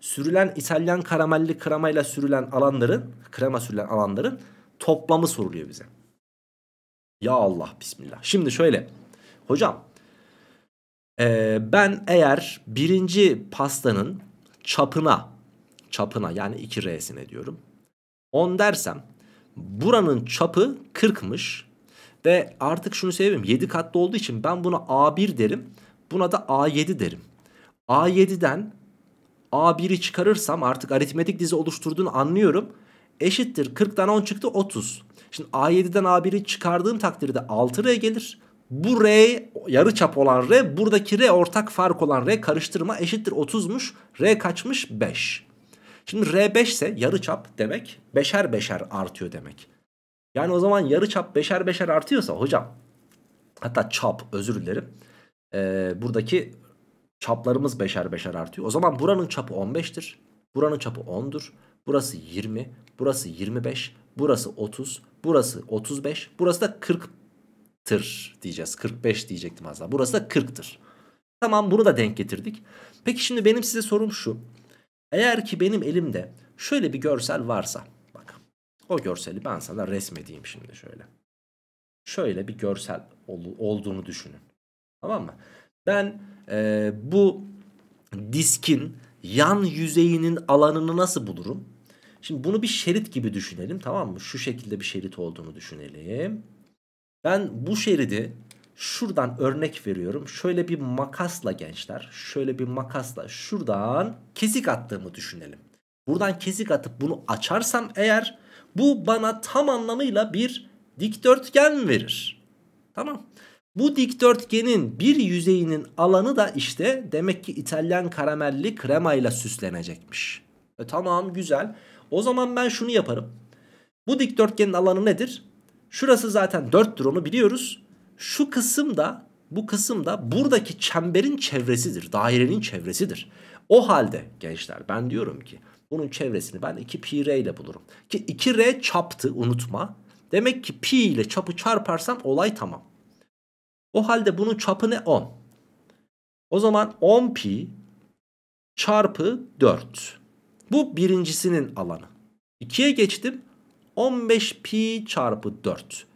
S1: sürülen İtalyan karamelli kremayla sürülen alanların krema sürülen alanların toplamı soruluyor bize. Ya Allah bismillah. Şimdi şöyle hocam ee, ben eğer birinci pastanın çapına çapına yani 2R'sine diyorum 10 dersem buranın çapı 40'mış ve artık şunu söyleyeyim 7 katlı olduğu için ben buna A1 derim buna da A7 derim. A7'den A1'i çıkarırsam artık aritmetik dizi oluşturduğunu anlıyorum eşittir 40'tan 10 çıktı 30. Şimdi A7'den A1'i çıkardığım takdirde 6R gelir. Bu R yarı çap olan R buradaki R ortak fark olan R karıştırma eşittir 30'muş. R kaçmış 5. Şimdi R5 ise yarı çap demek 5'er 5'er artıyor demek. Yani o zaman yarı çap 5'er 5'er artıyorsa hocam hatta çap özür dilerim. Ee, buradaki çaplarımız 5'er 5'er artıyor. O zaman buranın çapı 15'tir. Buranın çapı 10'dur. Burası 20, burası 25, burası 30, burası 35, burası da 40'tır diyeceğiz. 45 diyecektim az daha. Burası da 40'tır. Tamam bunu da denk getirdik. Peki şimdi benim size sorum şu. Eğer ki benim elimde şöyle bir görsel varsa. Bak o görseli ben sana resmedeyim şimdi şöyle. Şöyle bir görsel ol, olduğunu düşünün. Tamam mı? Ben e, bu diskin yan yüzeyinin alanını nasıl bulurum? Şimdi bunu bir şerit gibi düşünelim tamam mı? Şu şekilde bir şerit olduğunu düşünelim. Ben bu şeridi şuradan örnek veriyorum. Şöyle bir makasla gençler. Şöyle bir makasla şuradan kesik attığımı düşünelim. Buradan kesik atıp bunu açarsam eğer bu bana tam anlamıyla bir dikdörtgen verir. Tamam. Bu dikdörtgenin bir yüzeyinin alanı da işte demek ki İtalyan karamelli kremayla süslenecekmiş. E, tamam güzel. O zaman ben şunu yaparım. Bu dikdörtgenin alanı nedir? Şurası zaten 4'tür onu biliyoruz. Şu kısım da bu kısım da buradaki çemberin çevresidir. Dairenin çevresidir. O halde gençler ben diyorum ki bunun çevresini ben 2 pi ile bulurum. Ki 2 r çaptı unutma. Demek ki pi ile çapı çarparsam olay tamam. O halde bunun çapı ne? 10. O zaman 10 pi çarpı 4. Bu birincisinin alanı. 2'ye geçtim. 15 pi çarpı 4.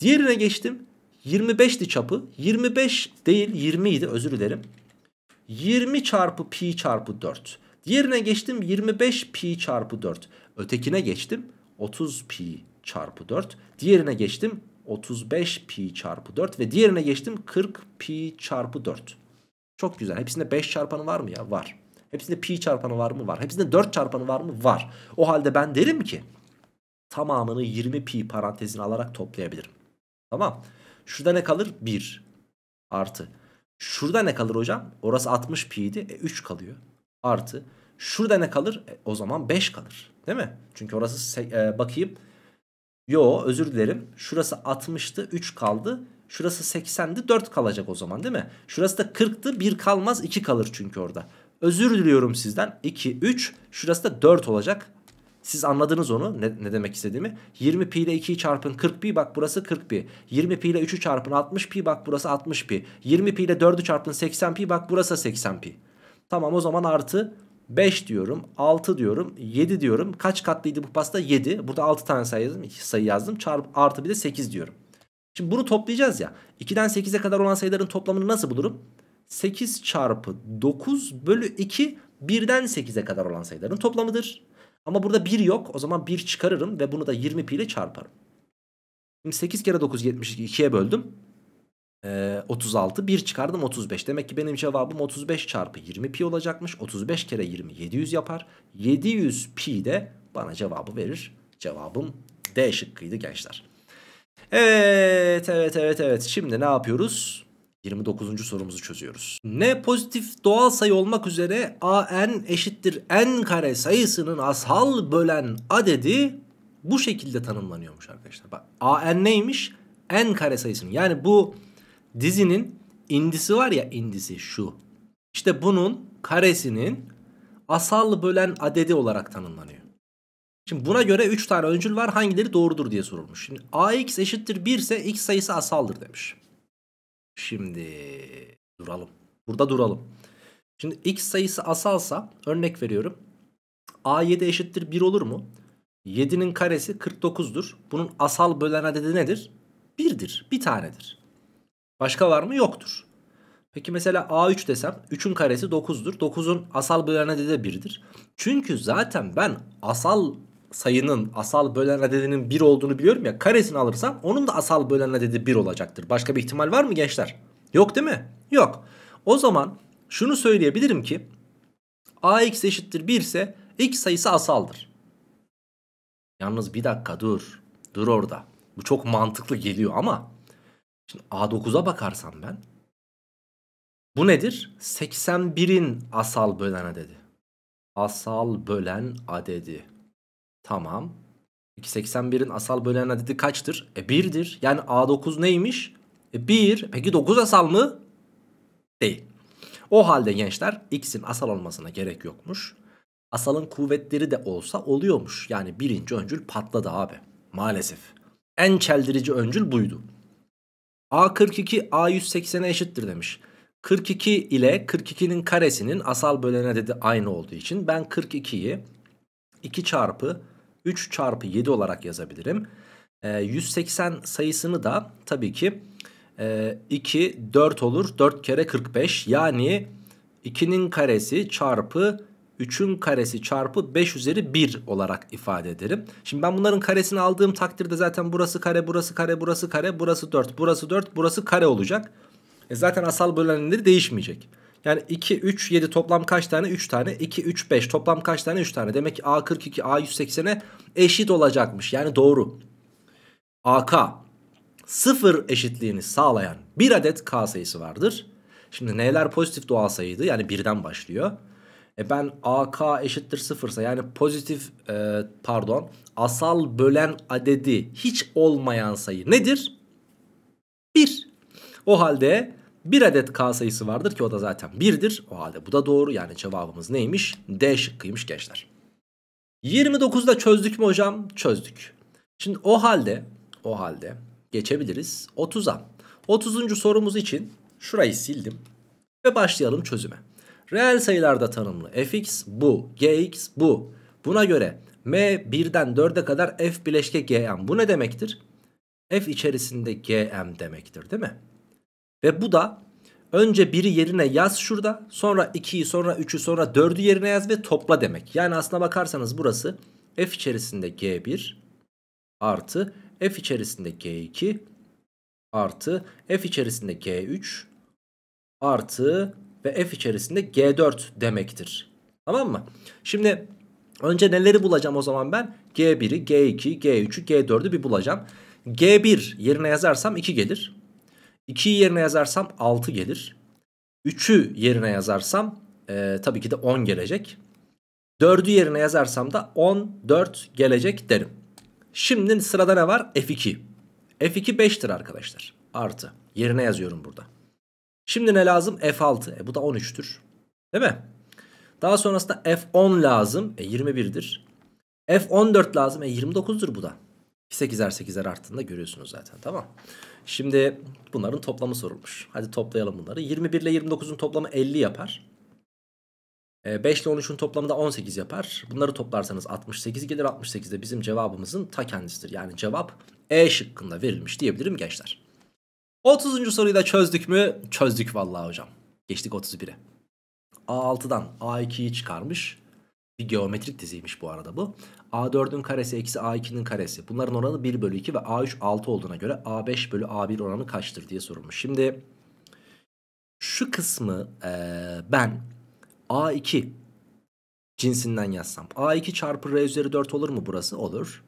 S1: Diğerine geçtim. 25'ti çapı. 25 değil 20 idi özür dilerim. 20 çarpı pi çarpı 4. Diğerine geçtim 25 pi çarpı 4. Ötekine geçtim 30 pi çarpı 4. Diğerine geçtim 35 pi çarpı 4 ve diğerine geçtim 40 pi çarpı 4. Çok güzel. Hepsinde 5 çarpanı var mı ya? Var. Hepsinde pi çarpanı var mı? Var. Hepsinde 4 çarpanı var mı? Var. O halde ben derim ki tamamını 20 pi parantezine alarak toplayabilirim. Tamam. Şurada ne kalır? 1 artı. Şurada ne kalır hocam? Orası 60 pi'ydi. E, 3 kalıyor. Artı. Şurada ne kalır? E, o zaman 5 kalır. Değil mi? Çünkü orası e, bakayım. Yo özür dilerim. Şurası 60'tı 3 kaldı. Şurası 80'di 4 kalacak o zaman değil mi? Şurası da 40'tı 1 kalmaz 2 kalır çünkü orada. Özür diliyorum sizden. 2, 3. Şurası da 4 olacak. Siz anladınız onu ne, ne demek istediğimi. 20 pi ile 2'yi çarpın 40 pi bak burası 40 pi. 20 pi ile 3'ü çarpın 60 pi bak burası 60 pi. 20 pi ile 4'ü çarpın 80 pi bak burası 80 pi. Tamam o zaman artı 5 diyorum 6 diyorum 7 diyorum. Kaç katlıydı bu pasta 7. Burada 6 tane sayı yazdım, sayı yazdım. Çarp, artı bir de 8 diyorum. Şimdi bunu toplayacağız ya. 2'den 8'e kadar olan sayıların toplamını nasıl bulurum? 8 çarpı 9 bölü 2 birden 8'e kadar olan sayıların toplamıdır. Ama burada 1 yok. O zaman 1 çıkarırım ve bunu da 20 pi ile çarparım. Şimdi 8 kere 9 72 2'ye böldüm. Ee, 36 1 çıkardım 35. Demek ki benim cevabım 35 çarpı 20 pi olacakmış. 35 kere 20 700 yapar. 700 pi de bana cevabı verir. Cevabım D şıkkıydı gençler. Evet evet evet evet. Şimdi ne yapıyoruz? 29. sorumuzu çözüyoruz. N pozitif doğal sayı olmak üzere an eşittir n kare sayısının asal bölen adedi bu şekilde tanımlanıyormuş arkadaşlar. Bak a neymiş? N kare sayısının. Yani bu dizinin indisi var ya indisi şu. İşte bunun karesinin asal bölen adedi olarak tanımlanıyor. Şimdi buna göre 3 tane öncül var hangileri doğrudur diye sorulmuş. Şimdi ax eşittir 1 ise x sayısı asaldır demiş. Şimdi duralım. Burada duralım. Şimdi x sayısı asalsa örnek veriyorum. A7 eşittir 1 olur mu? 7'nin karesi 49'dur. Bunun asal bölen adedi nedir? 1'dir. Bir tanedir. Başka var mı? Yoktur. Peki mesela A3 desem 3'ün karesi 9'dur. 9'un asal bölen adedi de 1'dir. Çünkü zaten ben asal sayının asal bölen adedinin 1 olduğunu biliyorum ya karesini alırsam onun da asal bölen adedi 1 olacaktır. Başka bir ihtimal var mı gençler? Yok değil mi? Yok. O zaman şunu söyleyebilirim ki ax eşittir 1 ise x sayısı asaldır. Yalnız bir dakika dur. Dur orada. Bu çok mantıklı geliyor ama şimdi A9'a bakarsam ben bu nedir? 81'in asal bölen adedi. Asal bölen adedi. Tamam. 281'in asal bölen adedi kaçtır? E 1'dir. Yani A9 neymiş? E 1. Peki 9 asal mı? Değil. O halde gençler x'in asal olmasına gerek yokmuş. Asalın kuvvetleri de olsa oluyormuş. Yani birinci öncül patladı abi. Maalesef. En çeldirici öncül buydu. A42 A180'e eşittir demiş. 42 ile 42'nin karesinin asal bölene dedi aynı olduğu için ben 42'yi 2 çarpı 3 çarpı 7 olarak yazabilirim. E, ee, 180 sayısını da tabii ki e, 2 4 olur. 4 kere 45 yani 2'nin karesi çarpı 3'ün karesi çarpı 5 üzeri 1 olarak ifade ederim. Şimdi ben bunların karesini aldığım takdirde zaten burası kare, burası kare, burası kare, burası 4, burası 4, burası kare olacak. E zaten asal bölenleri değişmeyecek. Yani 2, 3, 7 toplam kaç tane? 3 tane. 2, 3, 5 toplam kaç tane? 3 tane. Demek ki A42, A180'e eşit olacakmış. Yani doğru. AK sıfır eşitliğini sağlayan bir adet K sayısı vardır. Şimdi neler pozitif doğal sayıydı. Yani birden başlıyor. E ben AK eşittir sıfırsa yani pozitif e, pardon asal bölen adedi hiç olmayan sayı nedir? 1. O halde bir adet k sayısı vardır ki o da zaten 1'dir. O halde bu da doğru. Yani cevabımız neymiş? D şıkkıymış gençler. 29'da çözdük mü hocam? Çözdük. Şimdi o halde o halde geçebiliriz 30'a. 30. sorumuz için şurayı sildim ve başlayalım çözüme. Reel sayılarda tanımlı fx bu, gx bu. Buna göre m 1'den 4'e kadar f bileşke gm. Bu ne demektir? f içerisinde gm demektir değil mi? Ve bu da önce biri yerine yaz şurada sonra 2'yi sonra 3'ü sonra 4'ü yerine yaz ve topla demek. Yani aslına bakarsanız burası f içerisinde g1 artı f içerisinde g2 artı f içerisinde g3 artı ve f içerisinde g4 demektir. Tamam mı? Şimdi önce neleri bulacağım o zaman ben? g1'i, g 2 g3'ü, g4'ü bir bulacağım. g1 yerine yazarsam 2 gelir. 2'yi yerine yazarsam 6 gelir. 3'ü yerine yazarsam e, tabii ki de 10 gelecek. 4'ü yerine yazarsam da 14 gelecek derim. Şimdi sırada ne var? F2. F2 5'tir arkadaşlar. Artı. Yerine yazıyorum burada. Şimdi ne lazım? F6. E, bu da 13'tür. Değil mi? Daha sonrasında F10 lazım. E, 21'dir. F14 lazım. E, 29'dur bu da. 8'er 8'er arttığında görüyorsunuz zaten tamam. Şimdi bunların toplamı sorulmuş. Hadi toplayalım bunları. 21 ile 29'un toplamı 50 yapar. 5 ee, ile 13'ün toplamı da 18 yapar. Bunları toplarsanız 68 gelir. 68 de bizim cevabımızın ta kendisidir. Yani cevap E şıkkında verilmiş diyebilirim gençler. 30. soruyu da çözdük mü? Çözdük vallahi hocam. Geçtik 31'e. A6'dan A2'yi çıkarmış. Bir geometrik diziymiş bu arada bu. A4'ün karesi eksi A2'nin karesi. Bunların oranı 1 bölü 2 ve A3 6 olduğuna göre A5 bölü A1 oranı kaçtır diye sorulmuş. Şimdi şu kısmı e, ben A2 cinsinden yazsam. A2 çarpı R üzeri 4 olur mu burası? Olur.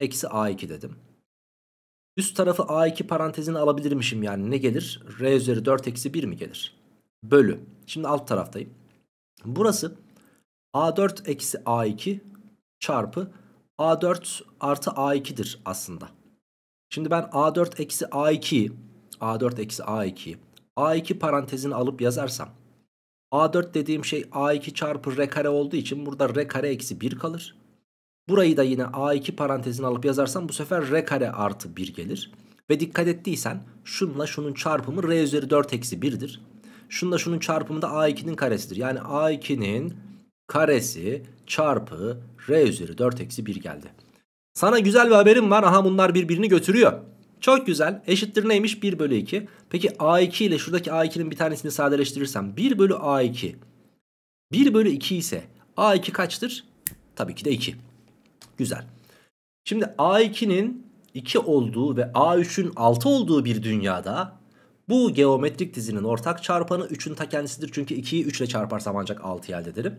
S1: Eksi A2 dedim. Üst tarafı A2 parantezine alabilirmişim yani ne gelir? R üzeri 4 eksi 1 mi gelir? Bölü. Şimdi alt taraftayım. Burası A4 eksi A2 çarpı A4 artı A2'dir aslında. Şimdi ben A4 eksi A2'yi A4 eksi A2'yi A2 parantezini alıp yazarsam A4 dediğim şey A2 çarpı R kare olduğu için burada R kare eksi 1 kalır. Burayı da yine A2 parantezini alıp yazarsam bu sefer R kare artı 1 gelir. Ve dikkat ettiysen şunla şunun çarpımı R üzeri 4 eksi 1'dir. Şunla şunun çarpımı da A2'nin karesidir. Yani A2'nin karesi çarpı R üzeri 4 eksi 1 geldi. Sana güzel bir haberim var. Aha bunlar birbirini götürüyor. Çok güzel. Eşittir neymiş? 1 bölü 2. Peki A2 ile şuradaki A2'nin bir tanesini sadeleştirirsem 1 bölü A2. 1 bölü 2 ise A2 kaçtır? Tabii ki de 2. Güzel. Şimdi A2'nin 2 olduğu ve A3'ün 6 olduğu bir dünyada bu geometrik dizinin ortak çarpanı 3'ün ta kendisidir. Çünkü 2'yi 3 ile çarparsam ancak 6 elde ederim.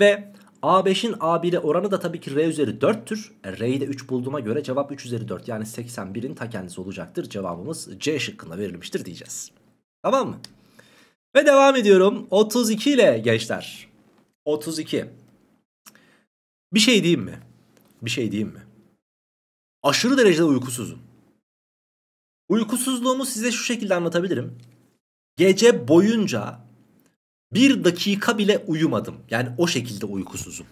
S1: Ve A5'in A1'e oranı da tabii ki R üzeri 4'tür. E, R'yi de 3 bulduğuma göre cevap 3 üzeri 4 yani 81'in ta kendisi olacaktır. Cevabımız C şıkkında verilmiştir diyeceğiz. Tamam mı? Ve devam ediyorum. 32 ile gençler. 32. Bir şey diyeyim mi? Bir şey diyeyim mi? Aşırı derecede uykusuzum. Uykusuzluğumu size şu şekilde anlatabilirim. Gece boyunca bir dakika bile uyumadım. Yani o şekilde uykusuzum.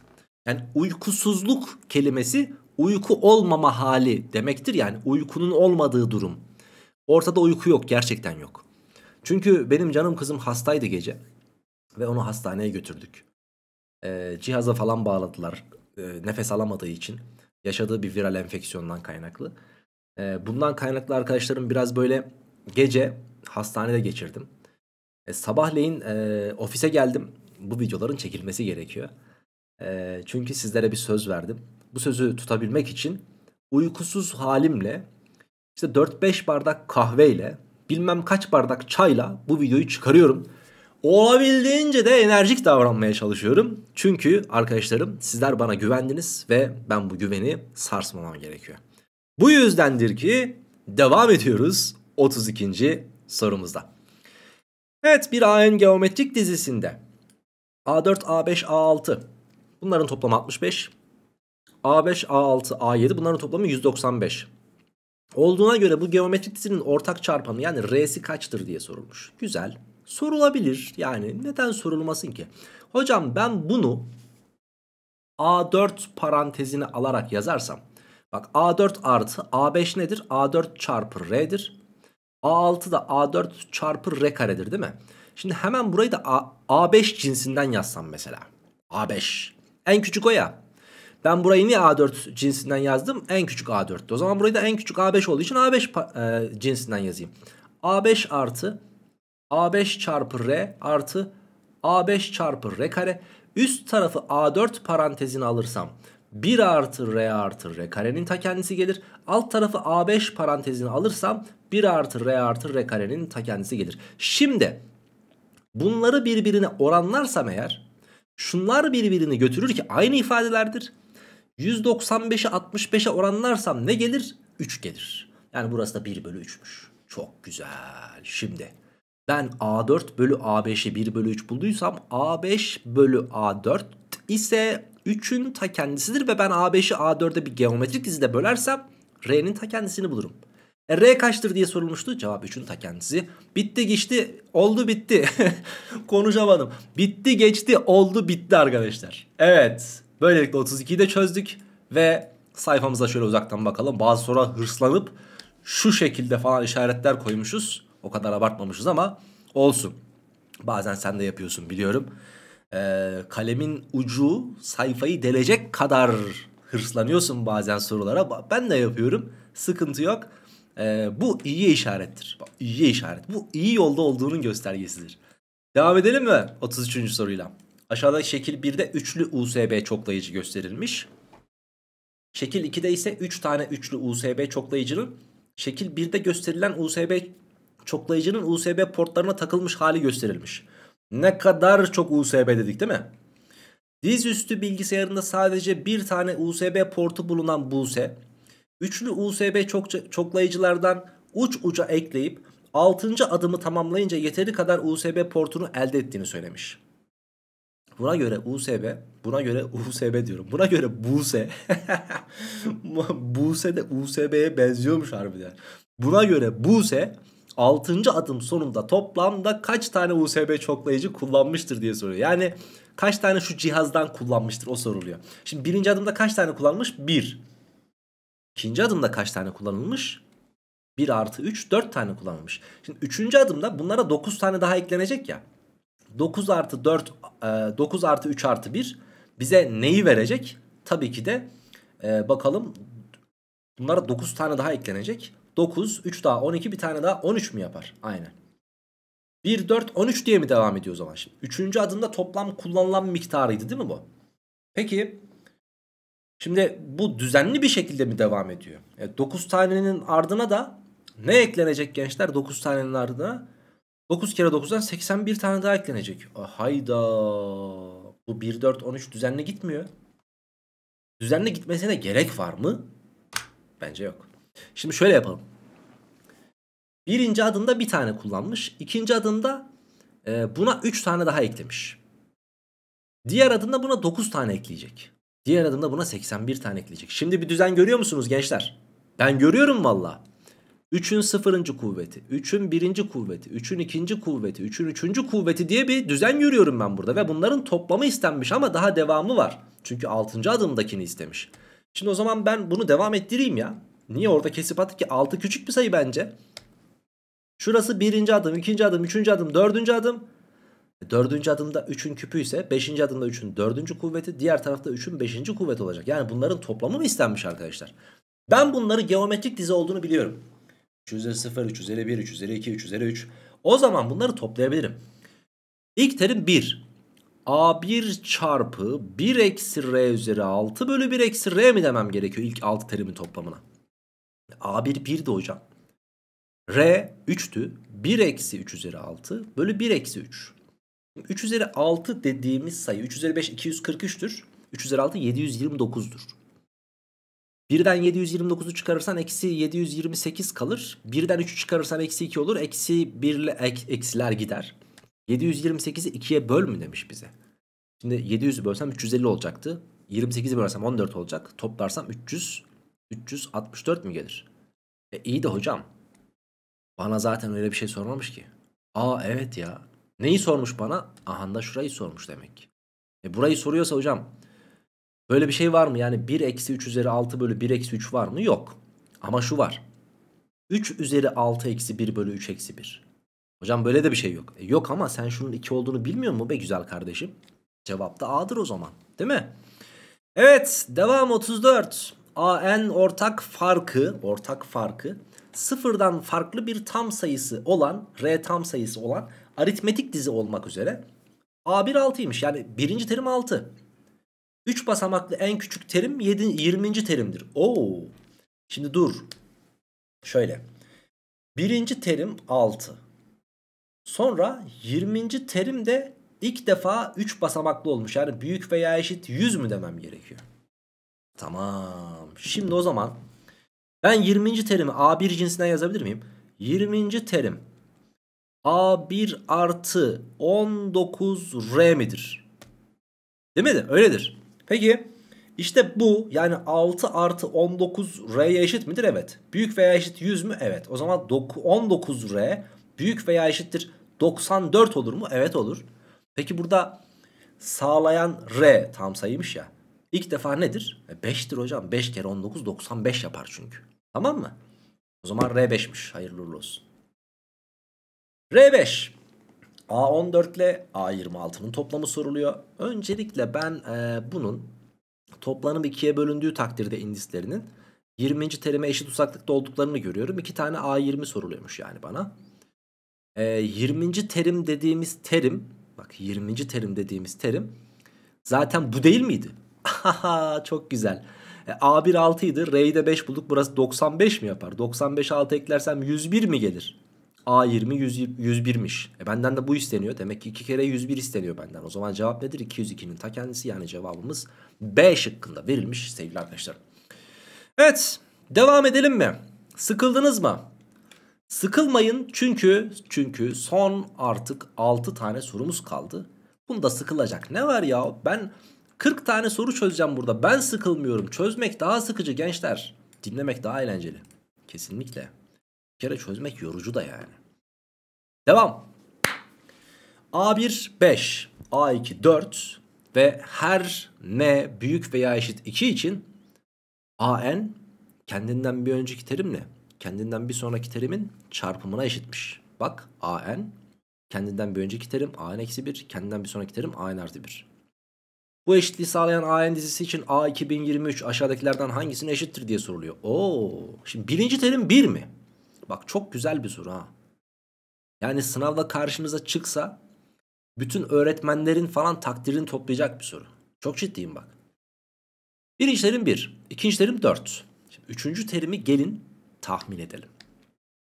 S1: Yani uykusuzluk kelimesi uyku olmama hali demektir. Yani uykunun olmadığı durum. Ortada uyku yok gerçekten yok. Çünkü benim canım kızım hastaydı gece. Ve onu hastaneye götürdük. Ee, cihaza falan bağladılar. Ee, nefes alamadığı için. Yaşadığı bir viral enfeksiyondan kaynaklı. Ee, bundan kaynaklı arkadaşlarım biraz böyle gece hastanede geçirdim. E, sabahleyin e, ofise geldim. Bu videoların çekilmesi gerekiyor. E, çünkü sizlere bir söz verdim. Bu sözü tutabilmek için uykusuz halimle işte 4-5 bardak kahveyle bilmem kaç bardak çayla bu videoyu çıkarıyorum. Olabildiğince de enerjik davranmaya çalışıyorum. Çünkü arkadaşlarım sizler bana güvendiniz ve ben bu güveni sarsmamam gerekiyor. Bu yüzdendir ki devam ediyoruz 32. sorumuzda. Evet bir AN geometrik dizisinde A4, A5, A6 bunların toplamı 65. A5, A6, A7 bunların toplamı 195. Olduğuna göre bu geometrik dizinin ortak çarpanı yani R'si kaçtır diye sorulmuş. Güzel. Sorulabilir yani neden sorulmasın ki? Hocam ben bunu A4 parantezini alarak yazarsam. Bak A4 artı A5 nedir? A4 çarpı R'dir. A6 da A4 çarpı R karedir değil mi? Şimdi hemen burayı da A, A5 cinsinden yazsam mesela. A5. En küçük o ya. Ben burayı niye A4 cinsinden yazdım? En küçük A4'tü. O zaman burayı da en küçük A5 olduğu için A5 e, cinsinden yazayım. A5 artı A5 çarpı R artı A5 çarpı R kare. Üst tarafı A4 parantezine alırsam 1 artı R artı R karenin ta kendisi gelir. Alt tarafı A5 parantezine alırsam 1 artı r artı r karenin ta kendisi gelir. Şimdi bunları birbirine oranlarsam eğer şunlar birbirini götürür ki aynı ifadelerdir. 195'i 65'e oranlarsam ne gelir? 3 gelir. Yani burası da 1 bölü 3'müş. Çok güzel. Şimdi ben A4 bölü A5'i 1 bölü 3 bulduysam A5 bölü A4 ise 3'ün ta kendisidir ve ben A5'i A4'e bir geometrik dizide bölersem R'nin ta kendisini bulurum. E, R kaçtır diye sorulmuştu. Cevap 3'ün ta kendisi. Bitti geçti. Oldu bitti. Konuşamadım. Bitti geçti. Oldu bitti arkadaşlar. Evet. Böylelikle 32'yi de çözdük. Ve sayfamıza şöyle uzaktan bakalım. Bazı sorular hırslanıp şu şekilde falan işaretler koymuşuz. O kadar abartmamışız ama olsun. Bazen sen de yapıyorsun biliyorum. Ee, kalemin ucu sayfayı delecek kadar hırslanıyorsun bazen sorulara. Ben de yapıyorum. Sıkıntı yok. E, bu iyiye işarettir. İyiye işaret. Bu iyi yolda olduğunun göstergesidir. Devam edelim mi 33. soruyla? Aşağıdaki şekil 1'de üçlü USB çoklayıcı gösterilmiş. Şekil 2'de ise 3 tane üçlü USB çoklayıcının şekil 1'de gösterilen USB çoklayıcının USB portlarına takılmış hali gösterilmiş. Ne kadar çok USB dedik değil mi? Dizüstü bilgisayarında sadece bir tane USB portu bulunan Buse Üçlü USB çok, çoklayıcılardan uç uca ekleyip 6. adımı tamamlayınca yeteri kadar USB portunu elde ettiğini söylemiş. Buna göre USB, buna göre USB diyorum. Buna göre Buse. Buse de USB'ye benziyormuş harbiden. Buna göre Buse 6. adım sonunda toplamda kaç tane USB çoklayıcı kullanmıştır diye soruyor. Yani kaç tane şu cihazdan kullanmıştır o soruluyor. Şimdi birinci adımda kaç tane kullanmış? 1. İkinci adımda kaç tane kullanılmış? 1 artı 3 4 tane kullanılmış. Şimdi üçüncü adımda bunlara 9 tane daha eklenecek ya. 9 artı 4 9 e, artı 3 artı 1 bize neyi verecek? Tabii ki de e, bakalım bunlara 9 tane daha eklenecek. 9 3 daha 12 bir tane daha 13 mü yapar? Aynen. 1 4 13 diye mi devam ediyor o zaman şimdi? Üçüncü adımda toplam kullanılan miktarıydı değil mi bu? Peki Şimdi bu düzenli bir şekilde mi devam ediyor? E, 9 tanenin ardına da ne eklenecek gençler 9 tanenin ardına? 9 kere 9'dan 81 tane daha eklenecek. E, hayda. Bu 1, 4, 13 düzenli gitmiyor. Düzenli gitmesine gerek var mı? Bence yok. Şimdi şöyle yapalım. Birinci adımda bir tane kullanmış. ikinci adımda e, buna 3 tane daha eklemiş. Diğer adımda buna 9 tane ekleyecek. Diğer adımda buna 81 tane ekleyecek. Şimdi bir düzen görüyor musunuz gençler? Ben görüyorum valla. 3'ün 0. kuvveti, 3'ün 1. kuvveti, 3'ün 2. kuvveti, 3'ün 3. kuvveti diye bir düzen görüyorum ben burada. Ve bunların toplamı istenmiş ama daha devamı var. Çünkü 6. adımdakini istemiş. Şimdi o zaman ben bunu devam ettireyim ya. Niye orada kesip attık ki 6 küçük bir sayı bence. Şurası 1. adım, 2. adım, 3. adım, 4. adım. Dördüncü adımda 3'ün küpü ise 5. adımda 3'ün dördüncü kuvveti diğer tarafta 3'ün 5. kuvvet olacak. Yani bunların toplamı mı istenmiş arkadaşlar? Ben bunları geometrik dizi olduğunu biliyorum. 3 üzeri 0, 3 üzeri 1, 3 üzeri 2, 3 üzeri 3. O zaman bunları toplayabilirim. İlk terim 1. A1 çarpı 1 eksi R üzeri 6 bölü 1 eksi R mi demem gerekiyor ilk 6 terimin toplamına? A1 1'di hocam. R 3'tü. 1 eksi 3 üzeri 6 bölü 1 eksi 3. 3 üzeri 6 dediğimiz sayı 3 üzeri 5 243'tür. 3 üzeri 6 729'dur. Birden 729'u çıkarırsan eksi 728 kalır. Birden 3'ü çıkarırsan eksi 2 olur. Eksi 1 ile ek, eksiler gider. 728'i 2'ye böl mü demiş bize. Şimdi 700'ü bölsem 350 olacaktı. 28'i bölsem 14 olacak. Toplarsam 300, 364 mi gelir? E iyi de hocam. Bana zaten öyle bir şey sormamış ki. Aa evet ya Neyi sormuş bana? Ahanda şurayı sormuş demek ki. E burayı soruyorsa hocam böyle bir şey var mı? Yani 1 eksi 3 üzeri 6 bölü 1 eksi 3 var mı? Yok. Ama şu var. 3 üzeri 6 eksi 1 bölü 3 eksi 1. Hocam böyle de bir şey yok. E yok ama sen şunun 2 olduğunu bilmiyor mu be güzel kardeşim? Cevap da A'dır o zaman. Değil mi? Evet devam 34. AN ortak farkı ortak farkı sıfırdan farklı bir tam sayısı olan R tam sayısı olan aritmetik dizi olmak üzere A1 6'ymış. Yani birinci terim 6. 3 basamaklı en küçük terim 7, 20. terimdir. Oo. Şimdi dur. Şöyle. Birinci terim 6. Sonra 20. terim de ilk defa 3 basamaklı olmuş. Yani büyük veya eşit 100 mü demem gerekiyor. Tamam. Şimdi o zaman ben 20. terimi A1 cinsine yazabilir miyim? 20. terim A1 artı 19R midir? Değil mi? Öyledir. Peki işte bu yani 6 artı 19R'ye eşit midir? Evet. Büyük veya eşit 100 mü? Evet. O zaman 19R büyük veya eşittir 94 olur mu? Evet olur. Peki burada sağlayan R tam sayıymış ya. İlk defa nedir? E 5'tir hocam. 5 kere 19 95 yapar çünkü. Tamam mı? O zaman R 5'miş. Hayırlı olsun. R5. A14 ile A26'nın toplamı soruluyor. Öncelikle ben e, bunun toplanıp ikiye bölündüğü takdirde indislerinin 20. terime eşit uzaklıkta olduklarını görüyorum. İki tane A20 soruluyormuş yani bana. E, 20. terim dediğimiz terim bak 20. terim dediğimiz terim zaten bu değil miydi? Çok güzel. E, A1 6 idi. R'yi de 5 bulduk. Burası 95 mi yapar? 95 6 eklersem 101 mi gelir? A20 101'miş. E benden de bu isteniyor. Demek ki 2 kere 101 isteniyor benden. O zaman cevap nedir? 202'nin ta kendisi yani cevabımız B şıkkında verilmiş sevgili arkadaşlar. Evet devam edelim mi? Sıkıldınız mı? Sıkılmayın çünkü çünkü son artık 6 tane sorumuz kaldı. Bunda sıkılacak ne var ya? Ben 40 tane soru çözeceğim burada. Ben sıkılmıyorum. Çözmek daha sıkıcı gençler. Dinlemek daha eğlenceli. Kesinlikle kere çözmek yorucu da yani. Devam. A1 5, A2 4 ve her n büyük veya eşit 2 için AN kendinden bir önceki terimle kendinden bir sonraki terimin çarpımına eşitmiş. Bak AN kendinden bir önceki terim AN eksi 1 kendinden bir sonraki terim AN artı 1. Bu eşitliği sağlayan AN dizisi için A2023 aşağıdakilerden hangisine eşittir diye soruluyor. Oo, şimdi birinci terim 1 mi? Bak çok güzel bir soru ha. Yani sınavda karşımıza çıksa bütün öğretmenlerin falan takdirini toplayacak bir soru. Çok ciddiyim bak. Birinci terim bir, ikinci terim 4. Şimdi üçüncü terimi gelin tahmin edelim.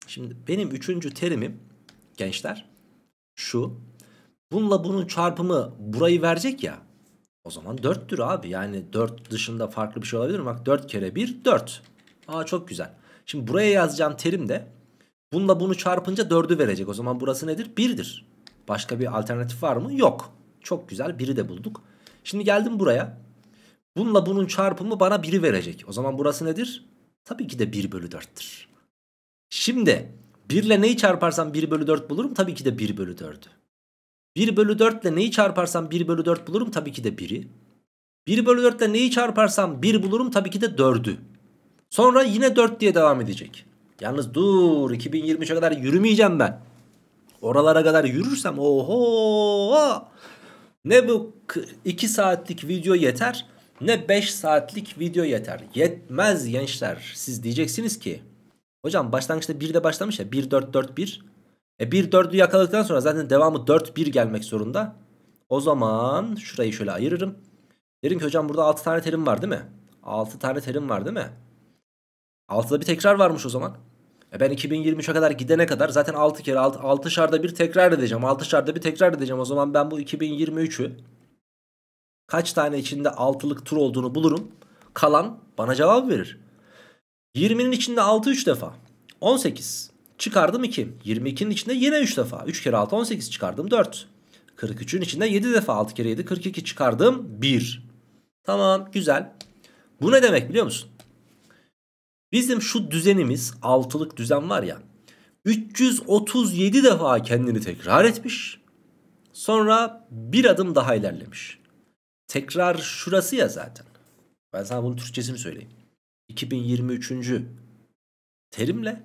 S1: Şimdi benim üçüncü terimim gençler şu. Bununla bunun çarpımı burayı verecek ya. O zaman dörttür abi. Yani dört dışında farklı bir şey olabilir mi? Bak dört kere bir dört. Aa çok güzel. Şimdi buraya yazacağım terim de Bununla bunu çarpınca 4'ü verecek. O zaman burası nedir? 1'dir. Başka bir alternatif var mı? Yok. Çok güzel 1'i de bulduk. Şimdi geldim buraya. Bununla bunun çarpımı bana 1'i verecek. O zaman burası nedir? Tabii ki de 1 bölü 4'tür. Şimdi 1 ile neyi çarparsam 1 bölü 4 bulurum? Tabii ki de 1 bölü 4'ü. 1 bölü 4 ile neyi çarparsam 1 bölü 4 bulurum? Tabii ki de 1'i. 1 bölü 4 ile neyi çarparsam 1 bulurum? Tabii ki de 4'ü. Sonra yine 4 diye devam edecek. Yalnız dur 2023'e kadar yürümeyeceğim ben. Oralara kadar yürürsem oho ne bu 2 saatlik video yeter ne 5 saatlik video yeter. Yetmez gençler. Siz diyeceksiniz ki hocam başlangıçta 1'de başlamış ya 1-4-4-1. E 1-4'ü yakaladıktan sonra zaten devamı 4-1 gelmek zorunda. O zaman şurayı şöyle ayırırım. Derim ki hocam burada 6 tane terim var değil mi? 6 tane terim var değil mi? 6'da bir tekrar varmış o zaman. E ben 2023'e kadar gidene kadar zaten 6 kere 6, 6 şarda bir tekrar edeceğim. 6 şarda bir tekrar edeceğim. O zaman ben bu 2023'ü kaç tane içinde 6'lık tur olduğunu bulurum. Kalan bana cevap verir. 20'nin içinde 6 3 defa. 18. Çıkardım 2. 22'nin içinde yine 3 defa. 3 kere 6 18 çıkardım 4. 43'ün içinde 7 defa 6 kere 7 42 çıkardım 1. Tamam güzel. Bu ne demek biliyor musun? Bizim şu düzenimiz altılık düzen var ya 337 defa kendini tekrar etmiş. Sonra bir adım daha ilerlemiş. Tekrar şurası ya zaten. Ben sana bunun Türkçesini söyleyeyim. 2023. terimle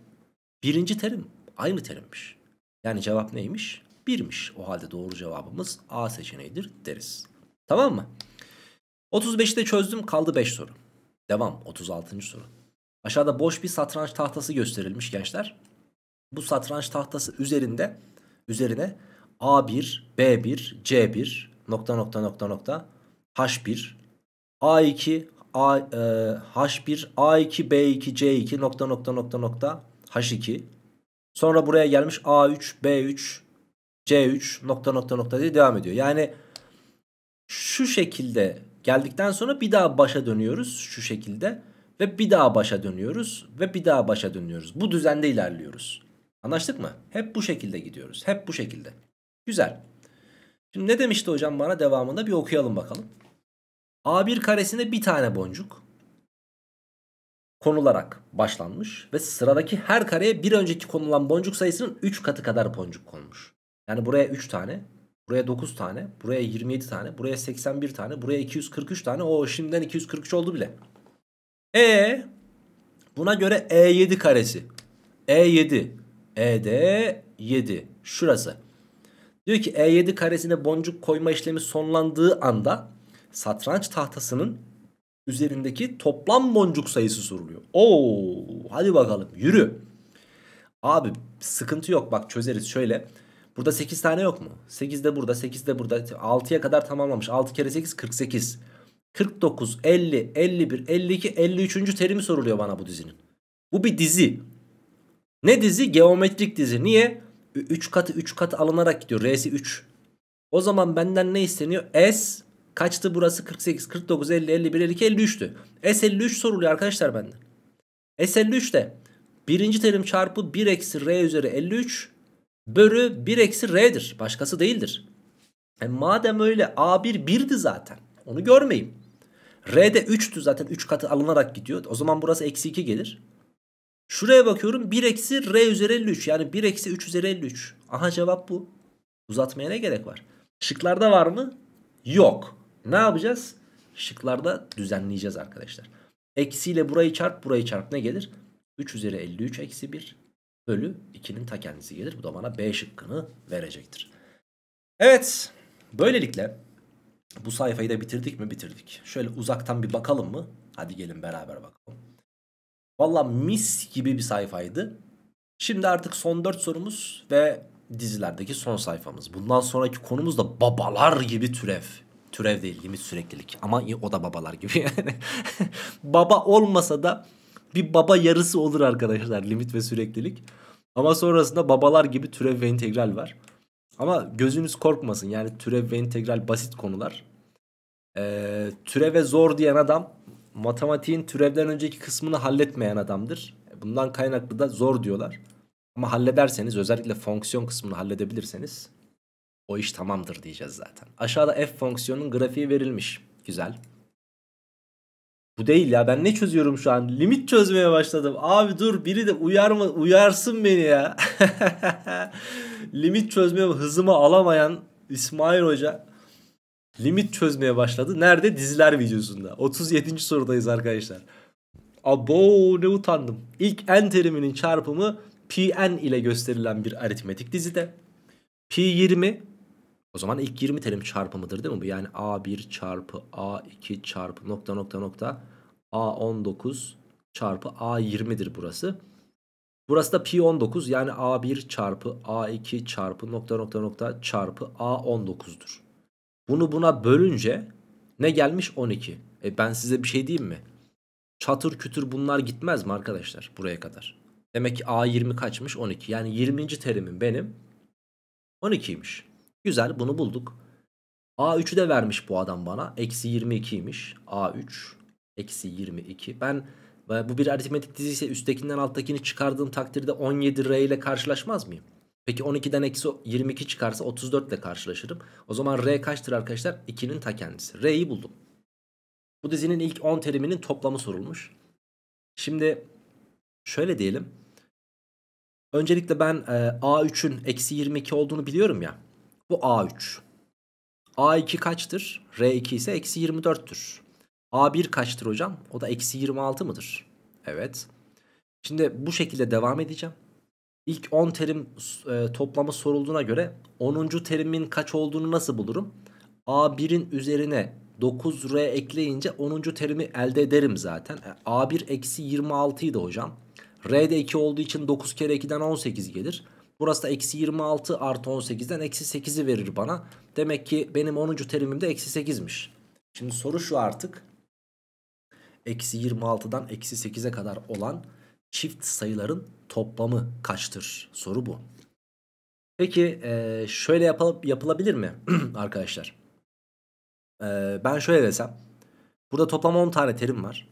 S1: birinci terim aynı terimmiş. Yani cevap neymiş? Birmiş. O halde doğru cevabımız A seçeneğidir deriz. Tamam mı? 35'te çözdüm kaldı 5 soru. Devam 36. soru. Aşağıda boş bir satranç tahtası gösterilmiş gençler. Bu satranç tahtası üzerinde üzerine A1, B1, C1, nokta nokta nokta nokta H1, A2, A, e, H1, A2, B2, C2, nokta nokta nokta nokta H2. Sonra buraya gelmiş A3, B3, C3, nokta nokta nokta diye devam ediyor. Yani şu şekilde geldikten sonra bir daha başa dönüyoruz şu şekilde. Ve bir daha başa dönüyoruz ve bir daha başa dönüyoruz. Bu düzende ilerliyoruz. Anlaştık mı? Hep bu şekilde gidiyoruz. Hep bu şekilde. Güzel. Şimdi ne demişti hocam bana devamında bir okuyalım bakalım. A1 karesinde bir tane boncuk konularak başlanmış ve sıradaki her kareye bir önceki konulan boncuk sayısının 3 katı kadar boncuk konmuş. Yani buraya 3 tane, buraya 9 tane, buraya 27 tane, buraya 81 tane, buraya 243 tane. O şimdiden 243 oldu bile. E buna göre E7 karesi. E7. ED 7. Şurası. Diyor ki E7 karesine boncuk koyma işlemi sonlandığı anda satranç tahtasının üzerindeki toplam boncuk sayısı soruluyor. Oo, hadi bakalım yürü. Abi sıkıntı yok bak çözeriz şöyle. Burada 8 tane yok mu? 8 de burada 8 de burada 6'ya kadar tamamlamış. 6 kere 8 48. 49, 50, 51, 52, 53. terimi soruluyor bana bu dizinin. Bu bir dizi. Ne dizi? Geometrik dizi. Niye? 3 katı 3 katı alınarak gidiyor. R'si 3. O zaman benden ne isteniyor? S kaçtı burası? 48, 49, 50, 51, 52, 53'tü. S 53 soruluyor arkadaşlar benden. S 53 de birinci terim çarpı 1 eksi R üzeri 53 bölü 1 eksi R'dir. Başkası değildir. E madem öyle A1 1'di zaten. Onu görmeyeyim. R de 3'tü zaten 3 katı alınarak gidiyor. O zaman burası eksi 2 gelir. Şuraya bakıyorum 1 eksi R üzeri 53. Yani 1 eksi 3 üzeri 53. Aha cevap bu. Uzatmaya ne gerek var? Şıklarda var mı? Yok. Ne yapacağız? Şıklarda düzenleyeceğiz arkadaşlar. Eksiyle burayı çarp burayı çarp ne gelir? 3 üzeri 53 eksi 1 bölü 2'nin ta kendisi gelir. Bu da bana B şıkkını verecektir. Evet böylelikle bu sayfayı da bitirdik mi? Bitirdik. Şöyle uzaktan bir bakalım mı? Hadi gelin beraber bakalım. Valla mis gibi bir sayfaydı. Şimdi artık son 4 sorumuz ve dizilerdeki son sayfamız. Bundan sonraki konumuz da babalar gibi türev. Türev değil limit süreklilik ama o da babalar gibi yani. baba olmasa da bir baba yarısı olur arkadaşlar limit ve süreklilik. Ama sonrasında babalar gibi türev ve integral var. Ama gözünüz korkmasın. Yani türev ve integral basit konular. Ee, türeve zor diyen adam matematiğin türevden önceki kısmını halletmeyen adamdır. Bundan kaynaklı da zor diyorlar. Ama hallederseniz özellikle fonksiyon kısmını halledebilirseniz o iş tamamdır diyeceğiz zaten. Aşağıda f fonksiyonun grafiği verilmiş. Güzel. Bu değil ya ben ne çözüyorum şu an? Limit çözmeye başladım. Abi dur biri de uyar mı? Uyarsın beni ya. limit çözmeye hızımı alamayan İsmail Hoca limit çözmeye başladı. Nerede? Diziler videosunda. 37. sorudayız arkadaşlar. Abo ne utandım. İlk n teriminin çarpımı Pn ile gösterilen bir aritmetik dizide. P20 o zaman ilk 20 terim çarpımıdır değil mi bu? Yani A1 çarpı A2 çarpı nokta nokta nokta A19 çarpı A20'dir burası. Burası da pi 19 yani a1 çarpı a2 çarpı nokta nokta nokta çarpı a19'dur. Bunu buna bölünce ne gelmiş 12. E ben size bir şey diyeyim mi? Çatır kütür bunlar gitmez mi arkadaşlar buraya kadar? Demek ki a20 kaçmış 12. Yani 20. terimin benim 12'ymiş. Güzel bunu bulduk. A3'ü de vermiş bu adam bana. Eksi 22'ymiş. A3 eksi 22. Ben bu bir aritmetik dizi ise üsttekinden alttakini çıkardığım takdirde 17 R ile karşılaşmaz mıyım? Peki 12'den eksi 22 çıkarsa 34 ile karşılaşırım. O zaman R kaçtır arkadaşlar? 2'nin ta kendisi. R'yi buldum. Bu dizinin ilk 10 teriminin toplamı sorulmuş. Şimdi şöyle diyelim. Öncelikle ben e, A3'ün eksi 22 olduğunu biliyorum ya. Bu A3. A2 kaçtır? R2 ise eksi 24'tür. A1 kaçtır hocam? O da eksi 26 mıdır? Evet. Şimdi bu şekilde devam edeceğim. İlk 10 terim e, toplamı sorulduğuna göre 10. terimin kaç olduğunu nasıl bulurum? A1'in üzerine 9R ekleyince 10. terimi elde ederim zaten. E, A1 eksi 26 idi hocam. R de 2 olduğu için 9 kere 2'den 18 gelir. Burası da eksi 26 artı 18'den eksi 8'i verir bana. Demek ki benim 10. terimim de eksi 8'miş. Şimdi soru şu artık eksi 26'dan eksi 8'e kadar olan çift sayıların toplamı kaçtır? Soru bu. Peki e, şöyle yapılıp, yapılabilir mi arkadaşlar? E, ben şöyle desem. Burada toplam 10 tane terim var.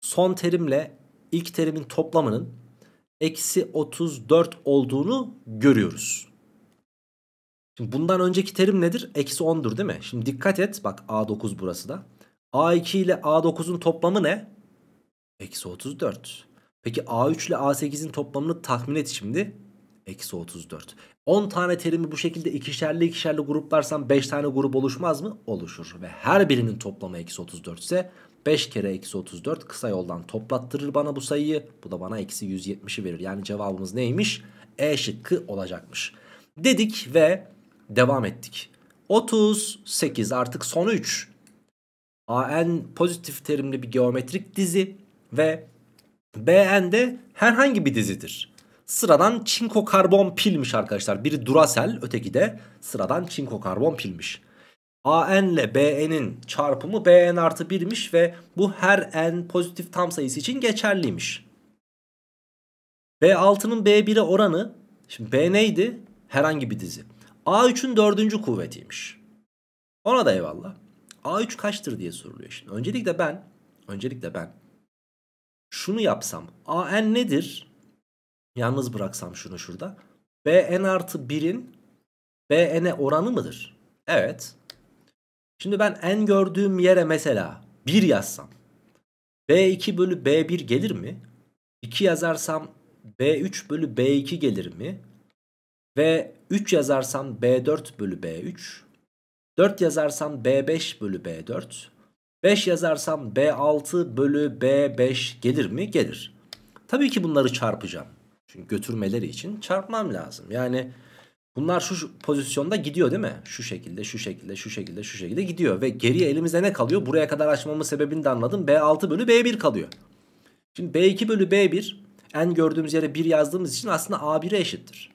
S1: Son terimle ilk terimin toplamının eksi 34 olduğunu görüyoruz. Şimdi bundan önceki terim nedir? Eksi 10'dur değil mi? Şimdi dikkat et. Bak A9 burası da. A2 ile A9'un toplamı ne? Eksi 34. Peki A3 ile A8'in toplamını tahmin et şimdi. Eksi 34. 10 tane terimi bu şekilde ikişerli ikişerli gruplarsam 5 tane grup oluşmaz mı? Oluşur. Ve her birinin toplamı eksi 34 ise 5 kere eksi 34 kısa yoldan toplattırır bana bu sayıyı. Bu da bana eksi 170'i verir. Yani cevabımız neymiş? E şıkkı olacakmış. Dedik ve devam ettik. 38 artık son 3. AN pozitif terimli bir geometrik dizi ve BN de herhangi bir dizidir. Sıradan çinko karbon pilmiş arkadaşlar. Biri Duracell öteki de sıradan çinko karbon pilmiş. AN ile BN'in çarpımı BN artı 1'miş ve bu her n pozitif tam sayısı için geçerliymiş. B6'nın B1'e oranı şimdi B neydi? Herhangi bir dizi. A3'ün dördüncü kuvvetiymiş. Ona da eyvallah. A3 kaçtır diye soruluyor şimdi. Öncelikle ben öncelikle ben şunu yapsam AN nedir? Yalnız bıraksam şunu şurada. BN artı 1'in BN'e oranı mıdır? Evet. Şimdi ben n gördüğüm yere mesela 1 yazsam B2 bölü B1 gelir mi? 2 yazarsam B3 bölü B2 gelir mi? Ve 3 yazarsam B4 bölü B3 4 yazarsam B5 bölü B4. 5 yazarsam B6 bölü B5 gelir mi? Gelir. Tabii ki bunları çarpacağım. Çünkü götürmeleri için çarpmam lazım. Yani bunlar şu pozisyonda gidiyor değil mi? Şu şekilde, şu şekilde, şu şekilde, şu şekilde gidiyor. Ve geriye elimizde ne kalıyor? Buraya kadar açmamın sebebini de anladım. B6 bölü B1 kalıyor. Şimdi B2 bölü B1 en gördüğümüz yere 1 yazdığımız için aslında A1'e eşittir.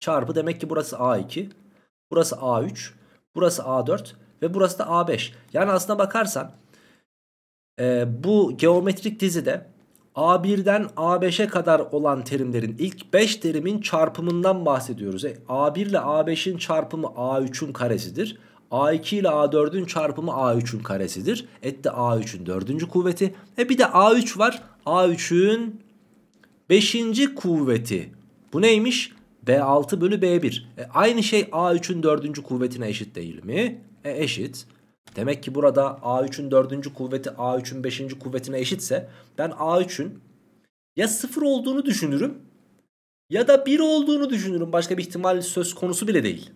S1: Çarpı demek ki burası A2. Burası A3. Burası A4 ve burası da A5. Yani aslına bakarsan e, bu geometrik dizide A1'den A5'e kadar olan terimlerin ilk 5 terimin çarpımından bahsediyoruz. E, A1 ile A5'in çarpımı A3'ün karesidir. A2 ile A4'ün çarpımı A3'ün karesidir. Et A3'ün dördüncü kuvveti. E bir de A3 var. A3'ün 5. kuvveti. Bu neymiş? B6 bölü B1. E, aynı şey A3'ün dördüncü kuvvetine eşit değil mi? E, eşit. Demek ki burada A3'ün dördüncü kuvveti A3'ün beşinci kuvvetine eşitse ben A3'ün ya sıfır olduğunu düşünürüm ya da bir olduğunu düşünürüm. Başka bir ihtimal söz konusu bile değil.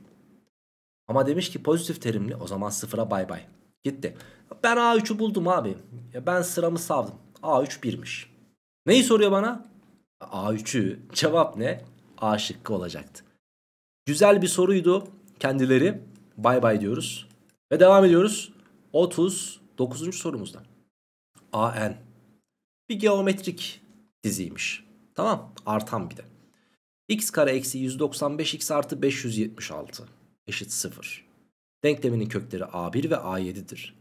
S1: Ama demiş ki pozitif terimli o zaman sıfıra bay bay. Gitti. Ben A3'ü buldum abi. Ben sıramı savdım. A3 birmiş Neyi soruyor bana? A3'ü. Cevap ne? A şıkkı olacaktı. Güzel bir soruydu kendileri. Bay bay diyoruz. Ve devam ediyoruz. 39. sorumuzda. AN. Bir geometrik diziymiş. Tamam. Artan bir de. X kare eksi 195 x artı 576 eşit 0. Denkleminin kökleri A1 ve A7'dir.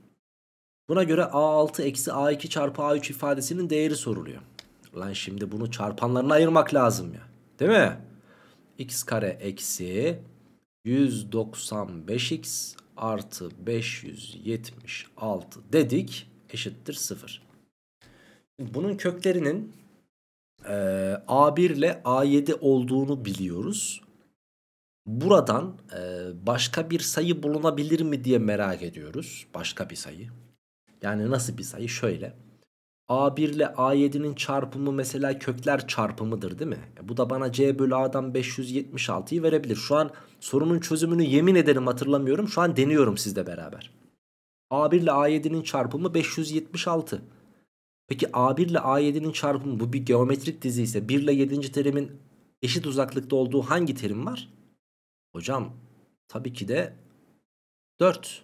S1: Buna göre A6 eksi A2 çarpı A3 ifadesinin değeri soruluyor. Lan şimdi bunu çarpanlarına ayırmak lazım ya. Değil mi? x kare eksi 195x artı 576 dedik eşittir 0. Bunun köklerinin e, A1 ile A7 olduğunu biliyoruz. Buradan e, başka bir sayı bulunabilir mi diye merak ediyoruz. Başka bir sayı. Yani nasıl bir sayı? Şöyle. A1 ile A7'nin çarpımı mesela kökler çarpımıdır değil mi? Bu da bana C bölü A'dan 576'yı verebilir. Şu an sorunun çözümünü yemin ederim hatırlamıyorum. Şu an deniyorum sizle beraber. A1 ile A7'nin çarpımı 576. Peki A1 ile A7'nin çarpımı bu bir geometrik dizi ise 1 ile 7. terimin eşit uzaklıkta olduğu hangi terim var? Hocam tabii ki de 4.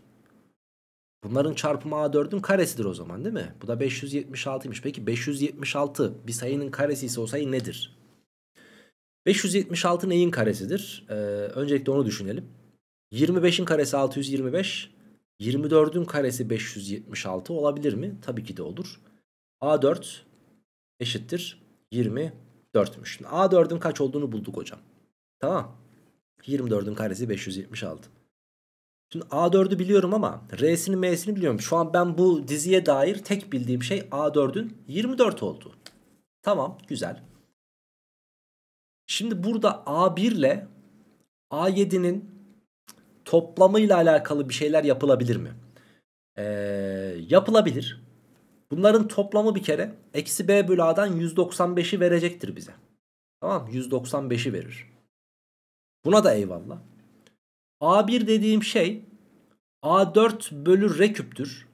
S1: Bunların çarpımı A4'ün karesidir o zaman değil mi? Bu da 576'ymış. Peki 576 bir sayının karesi ise o sayı nedir? 576 neyin karesidir? Ee, öncelikle onu düşünelim. 25'in karesi 625. 24'ün karesi 576 olabilir mi? Tabii ki de olur. A4 eşittir 24'müş. A4'ün kaç olduğunu bulduk hocam. Tamam. 24'ün karesi 576. Şimdi A4'ü biliyorum ama R'sini M'sini biliyorum. Şu an ben bu diziye dair tek bildiğim şey A4'ün 24 oldu. Tamam güzel. Şimdi burada A1 ile A7'nin toplamıyla alakalı bir şeyler yapılabilir mi? Ee, yapılabilir. Bunların toplamı bir kere eksi B bölü A'dan 195'i verecektir bize. Tamam 195'i verir. Buna da eyvallah. A1 dediğim şey A4 bölü reküptür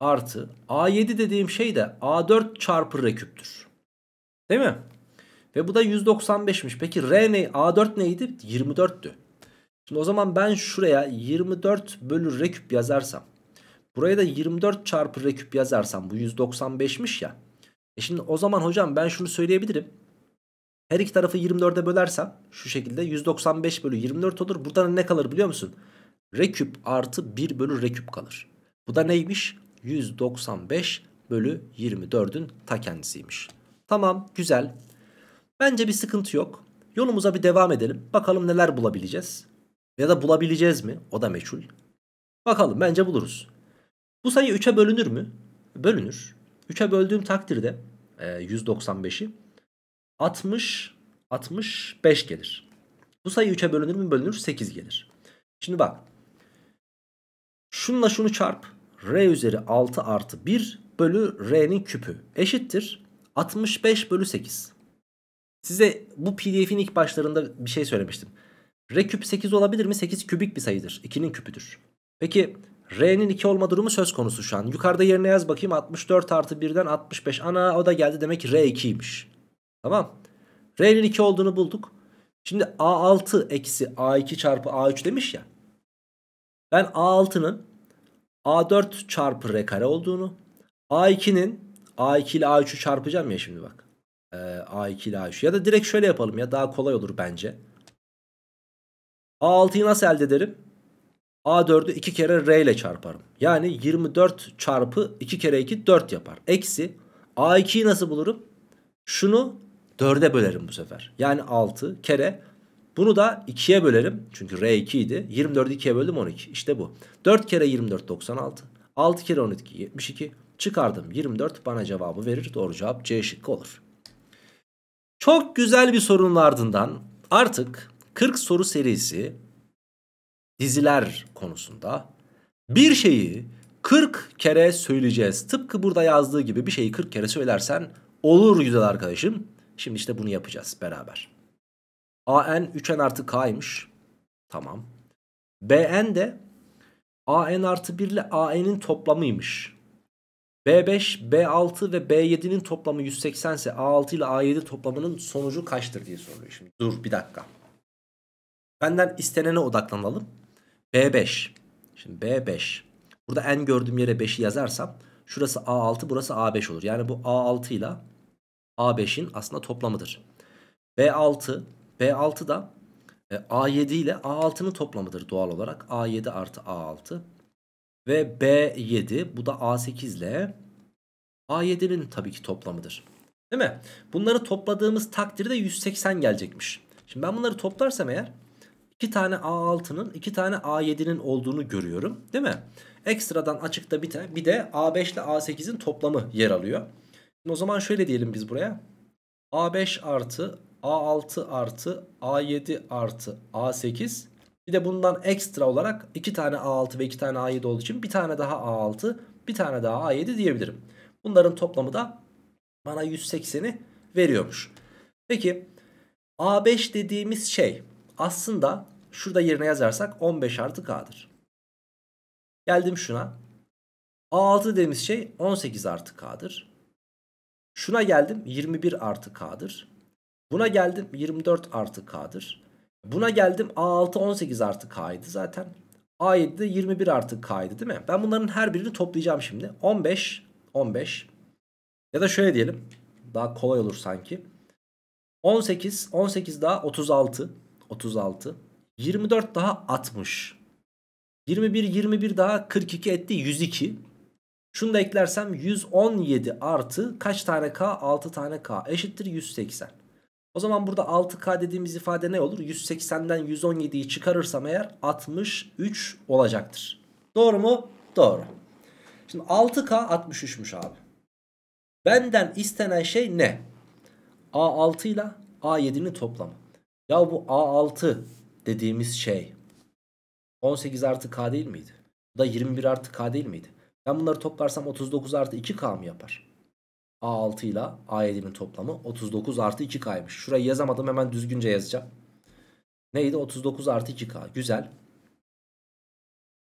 S1: Artı A7 dediğim şey de A4 çarpı reküptür Değil mi? Ve bu da 195'miş. Peki R ne? A4 neydi? 24'tü. Şimdi o zaman ben şuraya 24 bölü R yazarsam. Buraya da 24 çarpı R yazarsam. Bu 195'miş ya. E şimdi o zaman hocam ben şunu söyleyebilirim. Her iki tarafı 24'e bölersem şu şekilde 195 bölü 24 olur. Buradan ne kalır biliyor musun? Reküp artı 1 bölü reküp kalır. Bu da neymiş? 195 bölü 24'ün ta kendisiymiş. Tamam güzel. Bence bir sıkıntı yok. Yolumuza bir devam edelim. Bakalım neler bulabileceğiz. Ya da bulabileceğiz mi? O da meçhul. Bakalım bence buluruz. Bu sayı 3'e bölünür mü? Bölünür. 3'e böldüğüm takdirde 195'i 60 65 gelir. Bu sayı 3'e bölünür mü bölünür? 8 gelir. Şimdi bak. şunla şunu çarp. R üzeri 6 artı 1 bölü R'nin küpü eşittir. 65 bölü 8. Size bu pdf'in ilk başlarında bir şey söylemiştim. R küp 8 olabilir mi? 8 kübik bir sayıdır. 2'nin küpüdür. Peki R'nin 2 olma durumu söz konusu şu an. Yukarıda yerine yaz bakayım. 64 artı 1'den 65. Ana o da geldi demek ki R 2'ymiş. Tamam. R'nin 2 olduğunu bulduk. Şimdi A6 eksi A2 çarpı A3 demiş ya. Ben A6'nın A4 çarpı R kare olduğunu A2'nin A2 ile A3'ü çarpacağım ya şimdi bak. Ee, A2 ile A3 ya da direkt şöyle yapalım ya daha kolay olur bence. A6'yı nasıl elde ederim? A4'ü 2 kere R ile çarparım. Yani 24 çarpı 2 kere 2 4 yapar. Eksi A2'yi nasıl bulurum? Şunu 4'e bölerim bu sefer. Yani 6 kere bunu da 2'ye bölerim. Çünkü R2 idi. 24'ü 2'ye böldüm 12. İşte bu. 4 kere 24 96. 6 kere 12 72. Çıkardım 24 bana cevabı verir. Doğru cevap C şıkkı olur. Çok güzel bir sorunun ardından artık 40 soru serisi diziler konusunda bir şeyi 40 kere söyleyeceğiz. Tıpkı burada yazdığı gibi bir şeyi 40 kere söylersen olur güzel arkadaşım. Şimdi işte bunu yapacağız beraber. AN 3N artı K'ymış. Tamam. BN de AN artı 1 ile AN'in toplamıymış. B5, B6 ve B7'nin toplamı 180 ise A6 ile A7 toplamının sonucu kaçtır diye soruyor şimdi. Dur bir dakika. Benden istenene odaklanalım. B5. Şimdi B5. Burada n gördüğüm yere 5'i yazarsam şurası A6 burası A5 olur. Yani bu A6 ile A5'in aslında toplamıdır. B6, B6 da e, A7 ile A6'nın toplamıdır doğal olarak. A7 artı A6 ve B7 bu da A8 ile A7'nin tabii ki toplamıdır. Değil mi? Bunları topladığımız takdirde 180 gelecekmiş. Şimdi ben bunları toplarsam eğer 2 tane A6'nın 2 tane A7'nin olduğunu görüyorum. Değil mi? Ekstradan açıkta bir, bir de A5 ile A8'in toplamı yer alıyor o zaman şöyle diyelim biz buraya. A5 artı A6 artı A7 artı A8 bir de bundan ekstra olarak 2 tane A6 ve 2 tane A7 olduğu için bir tane daha A6 bir tane daha A7 diyebilirim. Bunların toplamı da bana 180'i veriyormuş. Peki A5 dediğimiz şey aslında şurada yerine yazarsak 15 artı K'dır. Geldim şuna. A6 dediğimiz şey 18 artı K'dır. Şuna geldim 21 artı k'dır. Buna geldim 24 artı k'dır. Buna geldim a6 18 artı k'ydı zaten. a7 21 artı k'ydı değil mi? Ben bunların her birini toplayacağım şimdi. 15 15 ya da şöyle diyelim. Daha kolay olur sanki. 18 18 daha 36 36 24 daha 60 21 21 daha 42 etti 102 şunu da eklersem 117 artı kaç tane k? 6 tane k eşittir 180. O zaman burada 6k dediğimiz ifade ne olur? 180'den 117'yi çıkarırsam eğer 63 olacaktır. Doğru mu? Doğru. Şimdi 6k 63'müş abi. Benden istenen şey ne? A6 ile A7'nin toplamı. Ya bu A6 dediğimiz şey 18 artı k değil miydi? Bu da 21 artı k değil miydi? Ben bunları toplarsam 39 artı 2K mı yapar? A6 ile A7'nin toplamı 39 artı 2K'ymış. Şurayı yazamadım hemen düzgünce yazacağım. Neydi? 39 artı 2K. Güzel.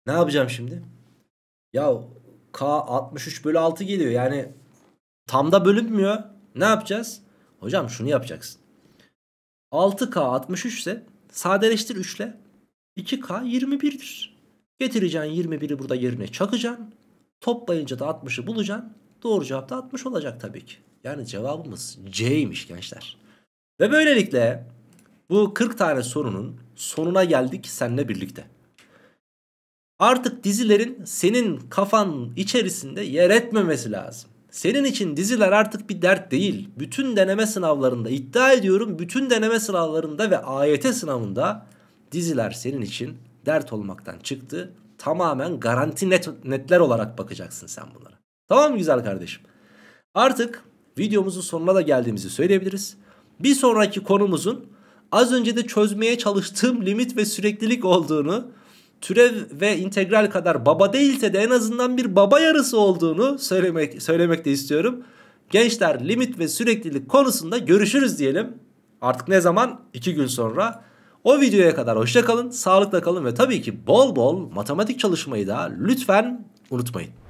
S1: Ne yapacağım şimdi? Ya K 63 bölü 6 geliyor. Yani tam da bölünmüyor. Ne yapacağız? Hocam şunu yapacaksın. 6K 63 ise sadeleştir 3 ile. 2K 21'dir. Getireceğin 21'i burada yerine çakacaksın. Toplayınca da 60'ı bulacaksın. Doğru cevap da 60 olacak tabii ki. Yani cevabımız C'ymiş gençler. Ve böylelikle bu 40 tane sorunun sonuna geldik seninle birlikte. Artık dizilerin senin kafan içerisinde yer etmemesi lazım. Senin için diziler artık bir dert değil. Bütün deneme sınavlarında iddia ediyorum bütün deneme sınavlarında ve AYT sınavında diziler senin için dert olmaktan çıktı Tamamen garanti net, netler olarak bakacaksın sen bunlara. Tamam mı güzel kardeşim? Artık videomuzun sonuna da geldiğimizi söyleyebiliriz. Bir sonraki konumuzun az önce de çözmeye çalıştığım limit ve süreklilik olduğunu türev ve integral kadar baba değilse de en azından bir baba yarısı olduğunu söylemek, söylemek de istiyorum. Gençler limit ve süreklilik konusunda görüşürüz diyelim. Artık ne zaman? 2 gün sonra. O videoya kadar hoşça kalın, sağlıkla kalın ve tabii ki bol bol matematik çalışmayı da lütfen unutmayın.